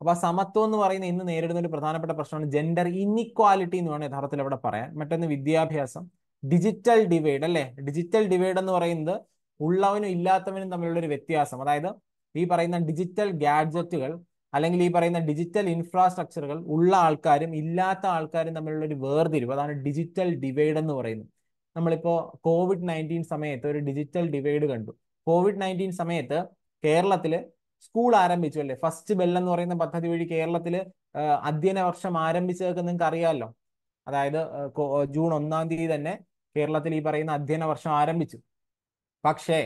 അപ്പൊ സമത്വം എന്ന് പറയുന്ന ഇന്ന് നേരിടുന്ന ഒരു പ്രധാനപ്പെട്ട പ്രശ്നമാണ് ജെൻഡർ ഇൻഇക്വാലിറ്റി എന്ന് വേണം യഥാർത്ഥത്തിൽ അവിടെ പറയാൻ മറ്റൊന്ന് വിദ്യാഭ്യാസം ഡിജിറ്റൽ ഡിവൈഡ് അല്ലെ ഡിജിറ്റൽ ഡിവൈഡ് എന്ന് പറയുന്നത് ഉള്ളവനും ഇല്ലാത്തവനും തമ്മിലുള്ള ഒരു വ്യത്യാസം അതായത് ഈ പറയുന്ന ഡിജിറ്റൽ ഗാഡ്ജറ്റുകൾ അല്ലെങ്കിൽ ഈ പറയുന്ന ഡിജിറ്റൽ ഇൻഫ്രാസ്ട്രക്ചറുകൾ ഉള്ള ആൾക്കാരും ഇല്ലാത്ത ആൾക്കാരും തമ്മിലുള്ള ഒരു വേർതിരിവ് അതാണ് ഡിജിറ്റൽ ഡിവൈഡ് എന്ന് പറയുന്നത് നമ്മളിപ്പോ കോവിഡ് നയൻറ്റീൻ സമയത്ത് ഒരു ഡിജിറ്റൽ ഡിവൈഡ് കണ്ടു കോവിഡ് നയൻറ്റീൻ സമയത്ത് കേരളത്തിൽ സ്കൂൾ ആരംഭിച്ചു അല്ലെ ഫസ്റ്റ് ബെൽ എന്ന് പറയുന്ന പദ്ധതി വഴി കേരളത്തിൽ അധ്യയന വർഷം ആരംഭിച്ചതൊക്കെ നിങ്ങൾക്ക് അറിയാമല്ലോ അതായത് ജൂൺ ഒന്നാം തീയതി തന്നെ കേരളത്തിൽ ഈ പറയുന്ന അധ്യയന വർഷം ആരംഭിച്ചു പക്ഷേ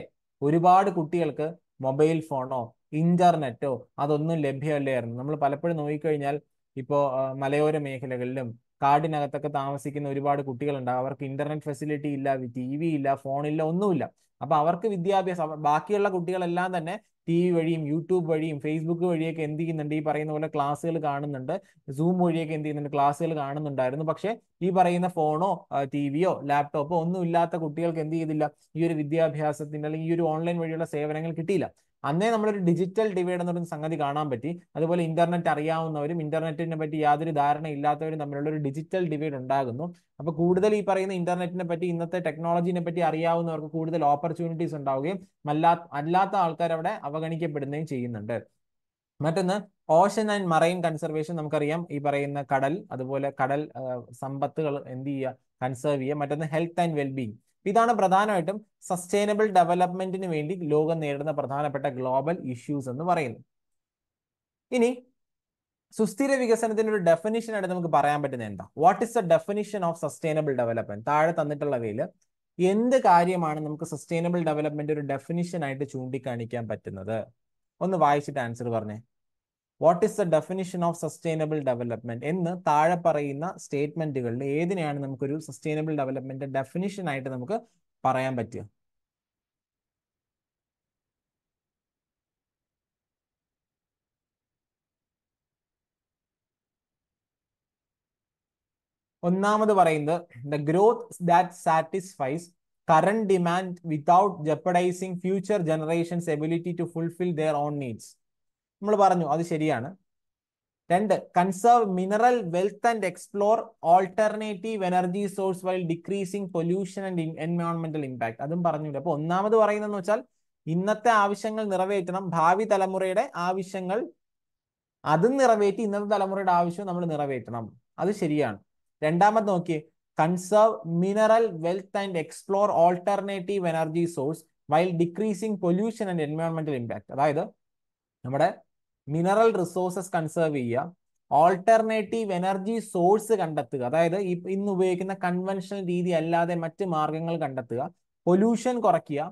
ഒരുപാട് കുട്ടികൾക്ക് മൊബൈൽ ഫോണോ ഇന്റർനെറ്റോ അതൊന്നും ലഭ്യമല്ലായിരുന്നു നമ്മൾ പലപ്പോഴും നോക്കിക്കഴിഞ്ഞാൽ ഇപ്പോൾ മലയോര മേഖലകളിലും കാടിനകത്തൊക്കെ താമസിക്കുന്ന ഒരുപാട് കുട്ടികളുണ്ടാകും അവർക്ക് ഇന്റർനെറ്റ് ഫെസിലിറ്റി ഇല്ല ടി വി ഇല്ല ഫോണില്ല ഒന്നുമില്ല അപ്പൊ അവർക്ക് വിദ്യാഭ്യാസം ബാക്കിയുള്ള കുട്ടികളെല്ലാം തന്നെ ടി വി വഴിയും യൂട്യൂബ് വഴിയും ഫേസ്ബുക്ക് വഴിയൊക്കെ എന്ത് ചെയ്യുന്നുണ്ട് ഈ പറയുന്ന പോലെ ക്ലാസ്സുകൾ കാണുന്നുണ്ട് സൂം വഴിയൊക്കെ എന്ത് ചെയ്യുന്നുണ്ട് ക്ലാസ്സുകൾ കാണുന്നുണ്ടായിരുന്നു പക്ഷെ ഈ പറയുന്ന ഫോണോ ടി വിയോ ലാപ്ടോപ്പോ ഒന്നും ഇല്ലാത്ത കുട്ടികൾക്ക് എന്ത് ചെയ്തില്ല ഈ ഒരു വിദ്യാഭ്യാസത്തിന് അല്ലെങ്കിൽ ഈ ഒരു ഓൺലൈൻ വഴിയുള്ള സേവനങ്ങൾ കിട്ടിയില്ല അന്നേ നമ്മളൊരു ഡിജിറ്റൽ ഡിവൈഡ് എന്ന് പറയുന്ന സംഗതി കാണാൻ പറ്റി അതുപോലെ ഇന്റർനെറ്റ് അറിയാവുന്നവരും ഇന്റർനെറ്റിനെ പറ്റി യാതൊരു ധാരണ ഇല്ലാത്തവരും തമ്മിലുള്ള ഒരു ഡിജിറ്റൽ ഡിവൈഡ് ഉണ്ടാകുന്നു അപ്പൊ കൂടുതൽ ഈ പറയുന്ന ഇന്റർനെറ്റിനെ പറ്റി ഇന്നത്തെ ടെക്നോളജിനെ പറ്റി അറിയാവുന്നവർക്ക് കൂടുതൽ ഓപ്പർച്യൂണിറ്റീസ് ഉണ്ടാവുകയും അല്ലാ അല്ലാത്ത ആൾക്കാർ അവിടെ അവഗണിക്കപ്പെടുകയും ചെയ്യുന്നുണ്ട് മറ്റൊന്ന് ഓഷൻ ആൻഡ് മറൈൻ കൺസർവേഷൻ നമുക്കറിയാം ഈ പറയുന്ന കടൽ അതുപോലെ കടൽ സമ്പത്തുകൾ എന്ത് ചെയ്യുക കൺസേർവ് ചെയ്യുക മറ്റൊന്ന് ഹെൽത്ത് ആൻഡ് വെൽബീങ് ഇതാണ് പ്രധാനമായിട്ടും സസ്റ്റൈനബിൾ ഡെവലപ്മെന്റിന് വേണ്ടി ലോകം നേരിടുന്ന പ്രധാനപ്പെട്ട ഗ്ലോബൽ ഇഷ്യൂസ് എന്ന് പറയുന്നത് ഇനി സുസ്ഥിര വികസനത്തിന്റെ ഒരു ഡെഫിനിഷൻ ആയിട്ട് നമുക്ക് പറയാൻ പറ്റുന്നത് എന്താ what is the definition of sustainable development താഴെ തന്നിട്ടുള്ളവയിൽ എന്ത് കാര്യമാണ് നമുക്ക് സസ്റ്റൈനബിൾ ഡെവലപ്മെന്റ് ഒരു ഡെഫിനിഷൻ ആയിട്ട് ചൂണ്ടിക്കാണിക്കാൻ പറ്റുന്നത് ഒന്ന് വായിച്ചിട്ട് ആൻസർ പറഞ്ഞേ what is the definition of sustainable development എന്ന് താഴെ പറയുന്ന സ്റ്റേറ്റ്മെന്റുകളിൽ ഏതിനെയാണ് നമുക്കൊരു സസ്റ്റൈനബിൾ ഡെവലപ്മെന്റ് ഡെഫിനിഷൻ ആയിട്ട് നമുക്ക് പറയാൻ പറ്റുക ഒന്നാമത് പറയുന്നത് the growth that satisfies current demand without jeopardising future generations ability to fulfil their own needs നമ്മൾ പറഞ്ഞു അത് ശരിയാണ് രണ്ട് conserve mineral wealth and explore alternative energy source while decreasing pollution and എൻവയോൺമെന്റൽ ഇമ്പാക്ട് അതും പറഞ്ഞില്ല അപ്പൊ ഒന്നാമത് പറയുന്നതെന്ന് വെച്ചാൽ ഇന്നത്തെ ആവശ്യങ്ങൾ നിറവേറ്റണം ഭാവി തലമുറയുടെ ആവശ്യങ്ങൾ അതും നിറവേറ്റി ഇന്നത്തെ തലമുറയുടെ ആവശ്യവും നമ്മൾ നിറവേറ്റണം അത് ശരിയാണ് രണ്ടാമത് നോക്കിയേ conserve mineral wealth and explore alternative energy source while decreasing pollution and എൻവയോൺമെന്റൽ ഇമ്പാക്ട് അതായത് നമ്മുടെ മിനറൽ റിസോഴ്സസ് കൺസേർവ് ചെയ്യുക ഓൾട്ടർനേറ്റീവ് എനർജി സോഴ്സ് കണ്ടെത്തുക അതായത് ഈ ഇന്ന് ഉപയോഗിക്കുന്ന കൺവെൻഷണൽ രീതി അല്ലാതെ മറ്റ് മാർഗങ്ങൾ കണ്ടെത്തുക പൊല്യൂഷൻ കുറയ്ക്കുക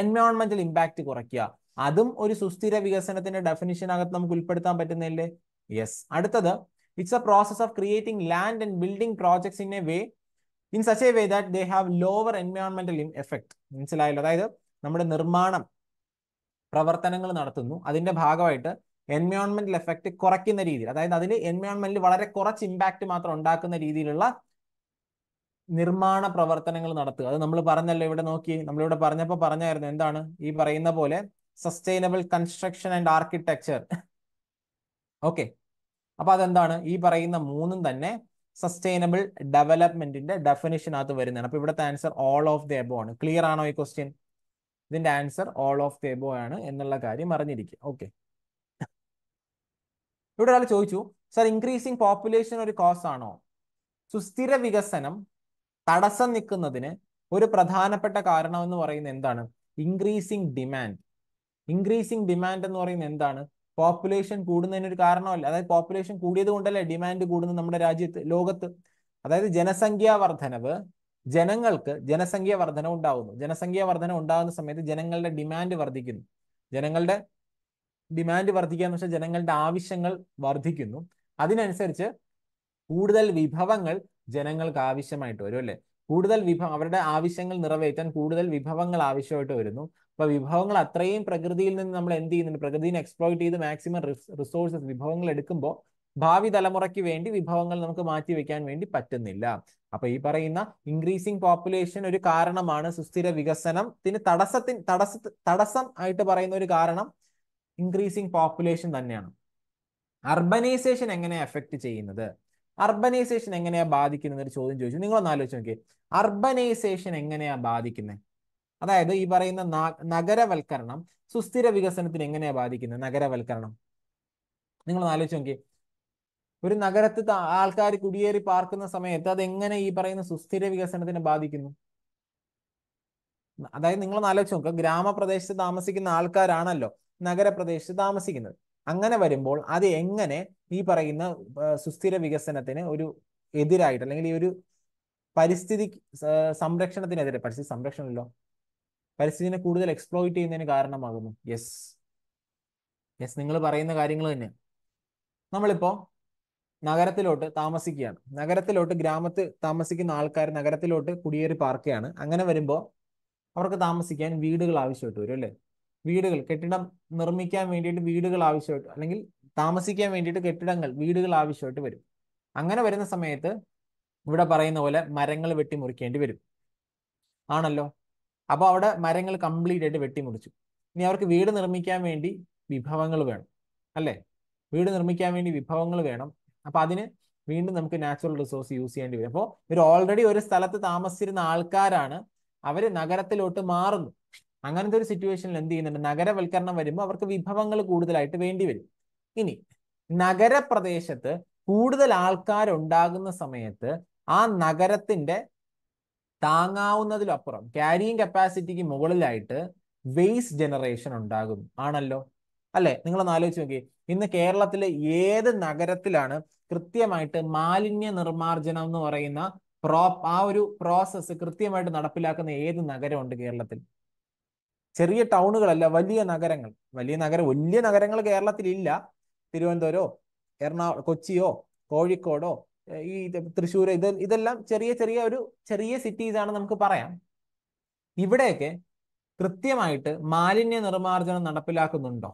എൻവയോൺമെന്റൽ ഇമ്പാക്റ്റ് കുറയ്ക്കുക അതും ഒരു സുസ്ഥിര വികസനത്തിന്റെ ഡെഫിനിഷനകത്ത് നമുക്ക് ഉൾപ്പെടുത്താൻ പറ്റുന്നില്ലേ യെസ് അടുത്തത് it's a process of creating land and building projects in a way in such a way that they have lower എൻവയോൺമെന്റൽ എഫക്ട് മനസ്സിലായല്ലോ അതായത് നമ്മുടെ നിർമ്മാണം പ്രവർത്തനങ്ങൾ നടത്തുന്നു അതിന്റെ ഭാഗമായിട്ട് എൻവയോൺമെന്റൽ എഫക്ട് കുറയ്ക്കുന്ന രീതിയിൽ അതായത് അതിന് എൻവയോൺമെന്റിൽ വളരെ കുറച്ച് ഇമ്പാക്ട് മാത്രം ഉണ്ടാക്കുന്ന രീതിയിലുള്ള നിർമ്മാണ പ്രവർത്തനങ്ങൾ നടത്തുക അത് നമ്മൾ പറഞ്ഞല്ലോ ഇവിടെ നോക്കി നമ്മളിവിടെ പറഞ്ഞപ്പോൾ പറഞ്ഞായിരുന്നു എന്താണ് ഈ പറയുന്ന പോലെ sustainable construction and architecture okay അപ്പൊ അതെന്താണ് ഈ പറയുന്ന മൂന്നും തന്നെ സസ്റ്റൈനബിൾ ഡെവലപ്മെന്റിന്റെ ഡെഫിനിഷനകത്ത് വരുന്നതാണ് അപ്പൊ ഇവിടുത്തെ answer all of the above ആണ് ക്ലിയർ ആണോ ഈ ക്വസ്റ്റ്യൻ ഇതിന്റെ answer all of the above ആണ് എന്നുള്ള കാര്യം അറിഞ്ഞിരിക്കുക ഓക്കെ ഇവിടെ ഒരാൾ ചോദിച്ചു സർ ഇൻക്രീസിങ് പോപ്പുലേഷൻ ഒരു കോസ് ആണോ സുസ്ഥിര വികസനം തടസ്സം നിൽക്കുന്നതിന് ഒരു പ്രധാനപ്പെട്ട കാരണം എന്ന് പറയുന്നത് എന്താണ് ഇൻക്രീസിങ് ഡിമാൻഡ് ഇൻക്രീസിങ് ഡിമാൻഡ് എന്ന് പറയുന്നത് എന്താണ് പോപ്പുലേഷൻ കൂടുന്നതിന് ഒരു കാരണമല്ല അതായത് പോപ്പുലേഷൻ കൂടിയത് കൊണ്ടല്ലേ ഡിമാൻഡ് കൂടുന്നത് നമ്മുടെ രാജ്യത്ത് ലോകത്ത് അതായത് ജനസംഖ്യാ വർധനവ് ജനങ്ങൾക്ക് ജനസംഖ്യ വർധന ഉണ്ടാകുന്നു ജനസംഖ്യ വർധന ഉണ്ടാകുന്ന സമയത്ത് ജനങ്ങളുടെ ഡിമാൻഡ് വർദ്ധിക്കുന്നു ജനങ്ങളുടെ ഡിമാൻഡ് വർദ്ധിക്കുക എന്ന് വെച്ചാൽ ജനങ്ങളുടെ ആവശ്യങ്ങൾ വർദ്ധിക്കുന്നു അതിനനുസരിച്ച് കൂടുതൽ വിഭവങ്ങൾ ജനങ്ങൾക്ക് ആവശ്യമായിട്ട് വരും അല്ലേ കൂടുതൽ വിഭവം അവരുടെ ആവശ്യങ്ങൾ നിറവേറ്റാൻ കൂടുതൽ വിഭവങ്ങൾ ആവശ്യമായിട്ട് വരുന്നു അപ്പൊ വിഭവങ്ങൾ അത്രയും പ്രകൃതിയിൽ നിന്ന് നമ്മൾ എന്ത് ചെയ്യുന്നുണ്ട് പ്രകൃതിനെ എക്സ്പ്ലോയിറ്റ് ചെയ്ത് മാക്സിമം റിസോഴ്സസ് വിഭവങ്ങൾ എടുക്കുമ്പോൾ ഭാവി തലമുറയ്ക്ക് വേണ്ടി വിഭവങ്ങൾ നമുക്ക് മാറ്റി വെക്കാൻ വേണ്ടി പറ്റുന്നില്ല അപ്പൊ ഈ പറയുന്ന ഇൻക്രീസിങ് പോപ്പുലേഷൻ ഒരു കാരണമാണ് സുസ്ഥിര വികസനത്തിന് തടസ്സത്തിന് തടസ്സ തടസ്സം ആയിട്ട് പറയുന്ന ഒരു കാരണം ഇൻക്രീസിങ് പോപ്പുലേഷൻ തന്നെയാണ് അർബനൈസേഷൻ എങ്ങനെ എഫക്ട് ചെയ്യുന്നത് അർബനൈസേഷൻ എങ്ങനെയാ ബാധിക്കുന്നത് ഒരു ചോദ്യം ചോദിച്ചു നിങ്ങളൊന്ന് ആലോചിച്ച് നോക്കിയേ അർബനൈസേഷൻ എങ്ങനെയാ ബാധിക്കുന്നത് അതായത് ഈ പറയുന്ന നഗരവൽക്കരണം സുസ്ഥിര വികസനത്തിന് എങ്ങനെയാ ബാധിക്കുന്നത് നഗരവൽക്കരണം ഒന്ന് ആലോചിച്ച് നോക്കിയേ ഒരു നഗരത്ത് ആൾക്കാർ കുടിയേറി പാർക്കുന്ന സമയത്ത് അതെങ്ങനെ ഈ പറയുന്ന സുസ്ഥിര വികസനത്തിനെ ബാധിക്കുന്നു അതായത് നിങ്ങളൊന്ന് ആലോചിച്ച് നോക്കുക ഗ്രാമപ്രദേശത്ത് താമസിക്കുന്ന ആൾക്കാരാണല്ലോ നഗരപ്രദേശത്ത് താമസിക്കുന്നത് അങ്ങനെ വരുമ്പോൾ അത് എങ്ങനെ ഈ പറയുന്ന സുസ്ഥിര വികസനത്തിന് ഒരു എതിരായിട്ട് അല്ലെങ്കിൽ ഈ ഒരു പരിസ്ഥിതി സംരക്ഷണത്തിനെതിരെ പരിസ്ഥിതി സംരക്ഷണമല്ലോ പരിസ്ഥിതിനെ കൂടുതൽ എക്സ്പ്ലോയിറ്റ് ചെയ്യുന്നതിന് കാരണമാകുന്നു യെസ് യെസ് നിങ്ങൾ പറയുന്ന കാര്യങ്ങൾ തന്നെ നമ്മളിപ്പോ നഗരത്തിലോട്ട് താമസിക്കുകയാണ് നഗരത്തിലോട്ട് ഗ്രാമത്തിൽ താമസിക്കുന്ന ആൾക്കാർ നഗരത്തിലോട്ട് കുടിയേറി പാർക്കുകയാണ് അങ്ങനെ വരുമ്പോൾ അവർക്ക് താമസിക്കാൻ വീടുകൾ ആവശ്യമായിട്ട് വരും അല്ലേ വീടുകൾ കെട്ടിടം നിർമ്മിക്കാൻ വേണ്ടിയിട്ട് വീടുകൾ ആവശ്യമായിട്ട് അല്ലെങ്കിൽ താമസിക്കാൻ വേണ്ടിയിട്ട് കെട്ടിടങ്ങൾ വീടുകൾ ആവശ്യമായിട്ട് വരും അങ്ങനെ വരുന്ന സമയത്ത് ഇവിടെ പറയുന്ന പോലെ മരങ്ങൾ വെട്ടിമുറിക്കേണ്ടി വരും ആണല്ലോ അപ്പോൾ അവിടെ മരങ്ങൾ കംപ്ലീറ്റ് ആയിട്ട് വെട്ടിമുറിച്ചു ഇനി അവർക്ക് വീട് നിർമ്മിക്കാൻ വേണ്ടി വിഭവങ്ങൾ വേണം അല്ലേ വീട് നിർമ്മിക്കാൻ വേണ്ടി വിഭവങ്ങൾ വേണം അപ്പൊ അതിന് വീണ്ടും നമുക്ക് നാച്ചുറൽ റിസോഴ്സ് യൂസ് ചെയ്യേണ്ടി വരും അപ്പോൾ ഇവർ ഓൾറെഡി ഒരു സ്ഥലത്ത് താമസിച്ചിരുന്ന ആൾക്കാരാണ് അവർ നഗരത്തിലോട്ട് മാറുന്നു അങ്ങനത്തെ ഒരു സിറ്റുവേഷനിൽ എന്ത് ചെയ്യുന്നുണ്ട് നഗരവൽക്കരണം വരുമ്പോൾ അവർക്ക് വിഭവങ്ങൾ കൂടുതലായിട്ട് വേണ്ടി വരും ഇനി നഗരപ്രദേശത്ത് കൂടുതൽ ആൾക്കാരുണ്ടാകുന്ന സമയത്ത് ആ നഗരത്തിന്റെ താങ്ങാവുന്നതിലപ്പുറം ക്യാരിയിങ് കപ്പാസിറ്റിക്ക് മുകളിലായിട്ട് വേസ്റ്റ് ജനറേഷൻ ഉണ്ടാകും ആണല്ലോ അല്ലെ നിങ്ങളൊന്ന് ആലോചിച്ച് നോക്കി ഇന്ന് കേരളത്തിലെ ഏത് നഗരത്തിലാണ് കൃത്യമായിട്ട് മാലിന്യ നിർമാർജനം എന്ന് പറയുന്ന പ്രോ ആ ഒരു പ്രോസസ്സ് കൃത്യമായിട്ട് നടപ്പിലാക്കുന്ന ഏത് നഗരമുണ്ട് കേരളത്തിൽ ചെറിയ ടൗണുകളല്ല വലിയ നഗരങ്ങൾ വലിയ നഗരം വലിയ നഗരങ്ങൾ കേരളത്തിലില്ല തിരുവനന്തപുരമോ എറണാകുളം കൊച്ചിയോ കോഴിക്കോടോ ഈ തൃശ്ശൂർ ഇത് ഇതെല്ലാം ചെറിയ ചെറിയ ഒരു ചെറിയ സിറ്റീസ് ആണ് നമുക്ക് പറയാം ഇവിടെയൊക്കെ കൃത്യമായിട്ട് മാലിന്യ നിർമ്മാർജ്ജനം നടപ്പിലാക്കുന്നുണ്ടോ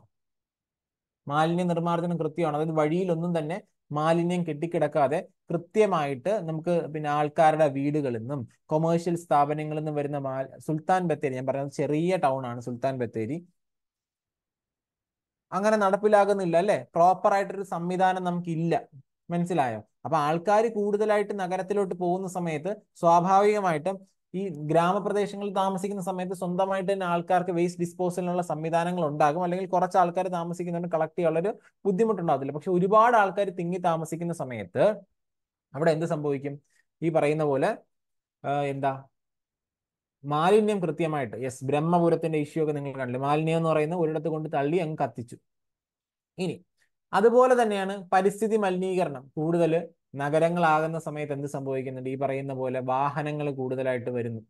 മാലിന്യ നിർമ്മാർജ്ജനം കൃത്യമാണ് അതായത് വഴിയിലൊന്നും തന്നെ മാലിന്യം കെട്ടിക്കിടക്കാതെ കൃത്യമായിട്ട് നമുക്ക് പിന്നെ ആൾക്കാരുടെ വീടുകളിൽ നിന്നും കൊമേഴ്ഷ്യൽ സ്ഥാപനങ്ങളിൽ നിന്നും വരുന്ന മാ സുൽത്താൻ ബത്തേരി ഞാൻ പറഞ്ഞത് ചെറിയ ടൗൺ ആണ് സുൽത്താൻ ബത്തേരി അങ്ങനെ നടപ്പിലാകുന്നില്ല അല്ലെ പ്രോപ്പർ ആയിട്ടൊരു സംവിധാനം നമുക്കില്ല മനസ്സിലായോ അപ്പൊ ആൾക്കാർ കൂടുതലായിട്ട് നഗരത്തിലോട്ട് പോകുന്ന സമയത്ത് സ്വാഭാവികമായിട്ടും ഈ ഗ്രാമപ്രദേശങ്ങളിൽ താമസിക്കുന്ന സമയത്ത് സ്വന്തമായിട്ട് തന്നെ ആൾക്കാർക്ക് വേസ്റ്റ് ഡിസ്പോസലിനുള്ള സംവിധാനങ്ങൾ ഉണ്ടാകും അല്ലെങ്കിൽ കുറച്ച് ആൾക്കാർ താമസിക്കുന്നതുകൊണ്ട് കളക്ട് ഒരു ബുദ്ധിമുട്ടുണ്ടാകത്തില്ല പക്ഷെ ഒരുപാട് ആൾക്കാർ തിങ്ങി താമസിക്കുന്ന സമയത്ത് അവിടെ എന്ത് സംഭവിക്കും ഈ പറയുന്ന പോലെ എന്താ മാലിന്യം കൃത്യമായിട്ട് യെസ് ബ്രഹ്മപുരത്തിന്റെ ഇഷ്യൂ ഒക്കെ നിങ്ങൾ കണ്ടില്ല മാലിന്യം എന്ന് പറയുന്ന ഒരിടത്ത് കൊണ്ട് തള്ളി അങ്ങ് കത്തിച്ചു ഇനി അതുപോലെ തന്നെയാണ് പരിസ്ഥിതി മലിനീകരണം കൂടുതൽ നഗരങ്ങളാകുന്ന സമയത്ത് എന്ത് സംഭവിക്കുന്നുണ്ട് ഈ പറയുന്ന പോലെ വാഹനങ്ങൾ കൂടുതലായിട്ട് വരുന്നു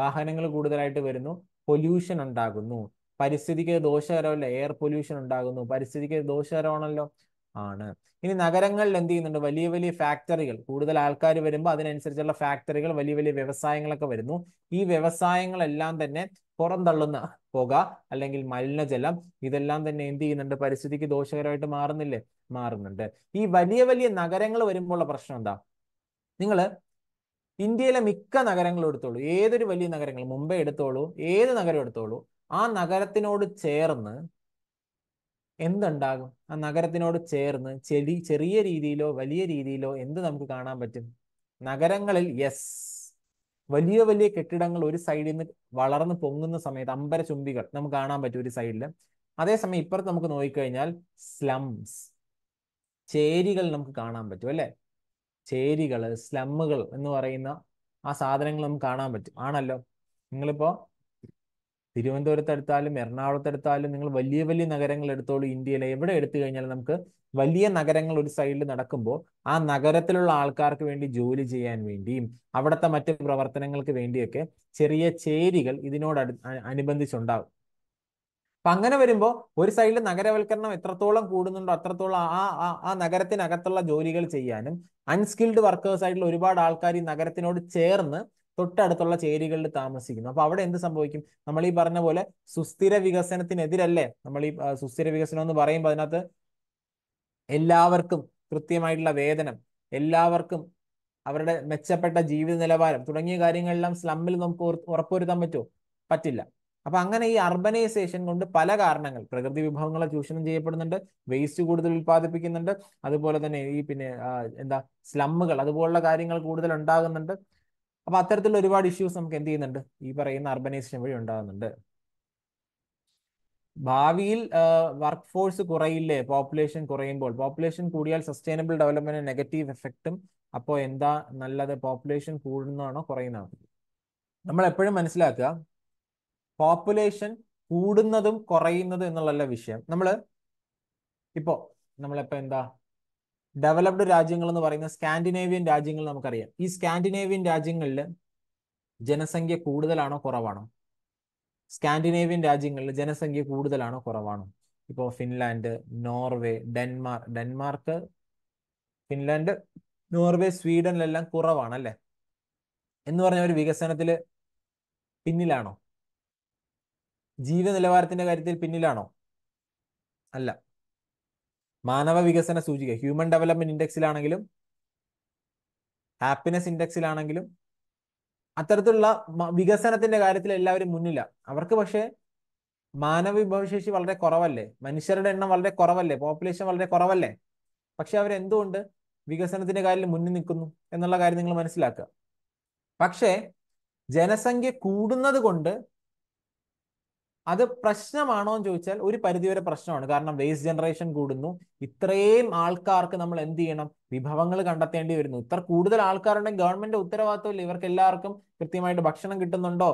വാഹനങ്ങൾ കൂടുതലായിട്ട് വരുന്നു പൊല്യൂഷൻ ഉണ്ടാകുന്നു പരിസ്ഥിതിക്ക് ദോഷകരമല്ല എയർ പൊല്യൂഷൻ ഉണ്ടാകുന്നു പരിസ്ഥിതിക്ക് ദോഷകരമാണല്ലോ ആണ് ഇനി നഗരങ്ങളിൽ എന്ത് ചെയ്യുന്നുണ്ട് വലിയ വലിയ ഫാക്ടറികൾ കൂടുതൽ ആൾക്കാർ വരുമ്പോൾ അതിനനുസരിച്ചുള്ള ഫാക്ടറികൾ വലിയ വലിയ വ്യവസായങ്ങളൊക്കെ വരുന്നു ഈ വ്യവസായങ്ങളെല്ലാം തന്നെ പുറന്തള്ളുന്ന പുക അല്ലെങ്കിൽ മലിനജലം ഇതെല്ലാം തന്നെ എന്ത് ചെയ്യുന്നുണ്ട് പരിസ്ഥിതിക്ക് ദോഷകരമായിട്ട് മാറുന്നില്ലേ മാറുന്നുണ്ട് ഈ വലിയ വലിയ നഗരങ്ങൾ വരുമ്പോഴുള്ള പ്രശ്നം എന്താ നിങ്ങൾ ഇന്ത്യയിലെ മിക്ക നഗരങ്ങളും എടുത്തോളൂ ഏതൊരു വലിയ നഗരങ്ങൾ മുംബൈ എടുത്തോളൂ ഏത് നഗരം എടുത്തോളൂ ആ നഗരത്തിനോട് ചേർന്ന് എന്തുണ്ടാകും ആ നഗരത്തിനോട് ചേർന്ന് ചെടി ചെറിയ രീതിയിലോ വലിയ രീതിയിലോ എന്ത് നമുക്ക് കാണാൻ പറ്റും നഗരങ്ങളിൽ യെസ് വലിയ വലിയ കെട്ടിടങ്ങൾ ഒരു സൈഡിൽ നിന്ന് വളർന്ന് പൊങ്ങുന്ന സമയത്ത് അമ്പര ചുംബികൾ നമുക്ക് കാണാൻ പറ്റും ഒരു സൈഡിൽ അതേസമയം ഇപ്പുറത്ത് നമുക്ക് നോക്കിക്കഴിഞ്ഞാൽ സ്ലംസ് ചേരികൾ നമുക്ക് കാണാൻ പറ്റും അല്ലേ ചേരികൾ സ്ലമ്മുകൾ എന്ന് പറയുന്ന ആ സാധനങ്ങൾ നമുക്ക് കാണാൻ പറ്റും ആണല്ലോ നിങ്ങളിപ്പോ തിരുവനന്തപുരത്ത് എടുത്താലും എറണാകുളത്ത് എടുത്താലും നിങ്ങൾ വലിയ വലിയ നഗരങ്ങൾ എടുത്തോളൂ ഇന്ത്യയിലെ എവിടെ എടുത്തു കഴിഞ്ഞാലും നമുക്ക് വലിയ നഗരങ്ങൾ ഒരു സൈഡിൽ നടക്കുമ്പോൾ ആ നഗരത്തിലുള്ള ആൾക്കാർക്ക് വേണ്ടി ജോലി ചെയ്യാൻ വേണ്ടിയും അവിടുത്തെ മറ്റ് പ്രവർത്തനങ്ങൾക്ക് വേണ്ടിയൊക്കെ ചെറിയ ചേരികൾ ഇതിനോട് അനുബന്ധിച്ചുണ്ടാകും അപ്പൊ അങ്ങനെ വരുമ്പോൾ ഒരു സൈഡിൽ നഗരവൽക്കരണം എത്രത്തോളം കൂടുന്നുണ്ടോ അത്രത്തോളം ആ ആ നഗരത്തിനകത്തുള്ള ജോലികൾ ചെയ്യാനും അൺസ്കിൽഡ് വർക്കേഴ്സ് ആയിട്ടുള്ള ഒരുപാട് ആൾക്കാർ ഈ നഗരത്തിനോട് ചേർന്ന് തൊട്ടടുത്തുള്ള ചേരികളിൽ താമസിക്കുന്നു അപ്പൊ അവിടെ എന്ത് സംഭവിക്കും നമ്മൾ ഈ പറഞ്ഞ പോലെ സുസ്ഥിര വികസനത്തിനെതിരല്ലേ നമ്മൾ ഈ സുസ്ഥിര വികസനം എന്ന് പറയുമ്പോൾ അതിനകത്ത് എല്ലാവർക്കും കൃത്യമായിട്ടുള്ള വേതനം എല്ലാവർക്കും അവരുടെ മെച്ചപ്പെട്ട ജീവിത നിലവാരം തുടങ്ങിയ കാര്യങ്ങളെല്ലാം സ്ലമ്മിൽ നമുക്ക് ഉറപ്പുവരുത്താൻ പറ്റുമോ പറ്റില്ല അപ്പൊ അങ്ങനെ ഈ അർബനൈസേഷൻ കൊണ്ട് പല കാരണങ്ങൾ പ്രകൃതി വിഭവങ്ങളെ ചൂഷണം ചെയ്യപ്പെടുന്നുണ്ട് വേസ്റ്റ് കൂടുതൽ ഉൽപ്പാദിപ്പിക്കുന്നുണ്ട് അതുപോലെ തന്നെ ഈ പിന്നെ എന്താ സ്ലമ്മുകൾ അതുപോലുള്ള കാര്യങ്ങൾ കൂടുതൽ ഉണ്ടാകുന്നുണ്ട് അപ്പൊ അത്തരത്തിലുള്ള ഒരുപാട് ഇഷ്യൂസ് നമുക്ക് എന്ത് ചെയ്യുന്നുണ്ട് ഈ പറയുന്ന അർബനൈസേഷൻ വഴി ഉണ്ടാകുന്നുണ്ട് ഭാവിയിൽ വർക്ക് ഫോഴ്സ് കുറയില്ലേ പോപ്പുലേഷൻ കുറയുമ്പോൾ പോപ്പുലേഷൻ കൂടിയാൽ സസ്റ്റൈനബിൾ ഡെവലപ്മെന്റ് നെഗറ്റീവ് എഫക്റ്റും അപ്പോ എന്താ നല്ലത് പോപ്പുലേഷൻ കൂടുന്നതാണോ കുറയുന്നതാണോ നമ്മൾ എപ്പോഴും മനസ്സിലാക്കുക പോപ്പുലേഷൻ കൂടുന്നതും കുറയുന്നതും എന്നുള്ളല്ല വിഷയം നമ്മൾ ഇപ്പോ നമ്മളിപ്പോൾ എന്താ ഡെവലപ്ഡ് രാജ്യങ്ങൾ എന്ന് പറയുന്ന സ്കാൻഡിനേവിയൻ രാജ്യങ്ങൾ നമുക്കറിയാം ഈ സ്കാൻഡിനേവിയൻ രാജ്യങ്ങളിൽ ജനസംഖ്യ കൂടുതലാണോ കുറവാണോ സ്കാൻഡിനേവിയൻ രാജ്യങ്ങളിൽ ജനസംഖ്യ കൂടുതലാണോ കുറവാണോ ഇപ്പോൾ Finland Norway Denmark Denmark Finland Norway സ്വീഡനിലെല്ലാം കുറവാണ് അല്ലേ എന്ന് പറഞ്ഞ ഒരു വികസനത്തിൽ പിന്നിലാണോ ജീവിത നിലവാരത്തിന്റെ കാര്യത്തിൽ പിന്നിലാണോ അല്ല മാനവ വികസന സൂചിക ഹ്യൂമൻ ഡെവലപ്മെന്റ് ഇൻഡെക്സിലാണെങ്കിലും ഹാപ്പിനെസ് ഇൻഡെക്സിലാണെങ്കിലും അത്തരത്തിലുള്ള വികസനത്തിന്റെ കാര്യത്തിൽ എല്ലാവരും മുന്നില്ല അവർക്ക് പക്ഷേ മാനവ വിഭവശേഷി വളരെ കുറവല്ലേ മനുഷ്യരുടെ എണ്ണം വളരെ കുറവല്ലേ പോപ്പുലേഷൻ വളരെ കുറവല്ലേ പക്ഷെ അവരെന്തുകൊണ്ട് വികസനത്തിന്റെ കാര്യത്തിൽ മുന്നിൽ നിൽക്കുന്നു എന്നുള്ള കാര്യം നിങ്ങൾ മനസ്സിലാക്കുക പക്ഷേ ജനസംഖ്യ കൂടുന്നത് കൊണ്ട് അത് പ്രശ്നമാണോ എന്ന് ചോദിച്ചാൽ ഒരു പരിധിവരെ പ്രശ്നമാണ് കാരണം വേസ്റ്റ് ജനറേഷൻ കൂടുന്നു ഇത്രയും ആൾക്കാർക്ക് നമ്മൾ എന്ത് ചെയ്യണം വിഭവങ്ങൾ കണ്ടെത്തേണ്ടി വരുന്നു ഇത്ര കൂടുതൽ ആൾക്കാരുണ്ടെങ്കിൽ ഗവൺമെന്റ് ഉത്തരവാദിത്വമില്ല ഇവർക്ക് എല്ലാവർക്കും കൃത്യമായിട്ട് ഭക്ഷണം കിട്ടുന്നുണ്ടോ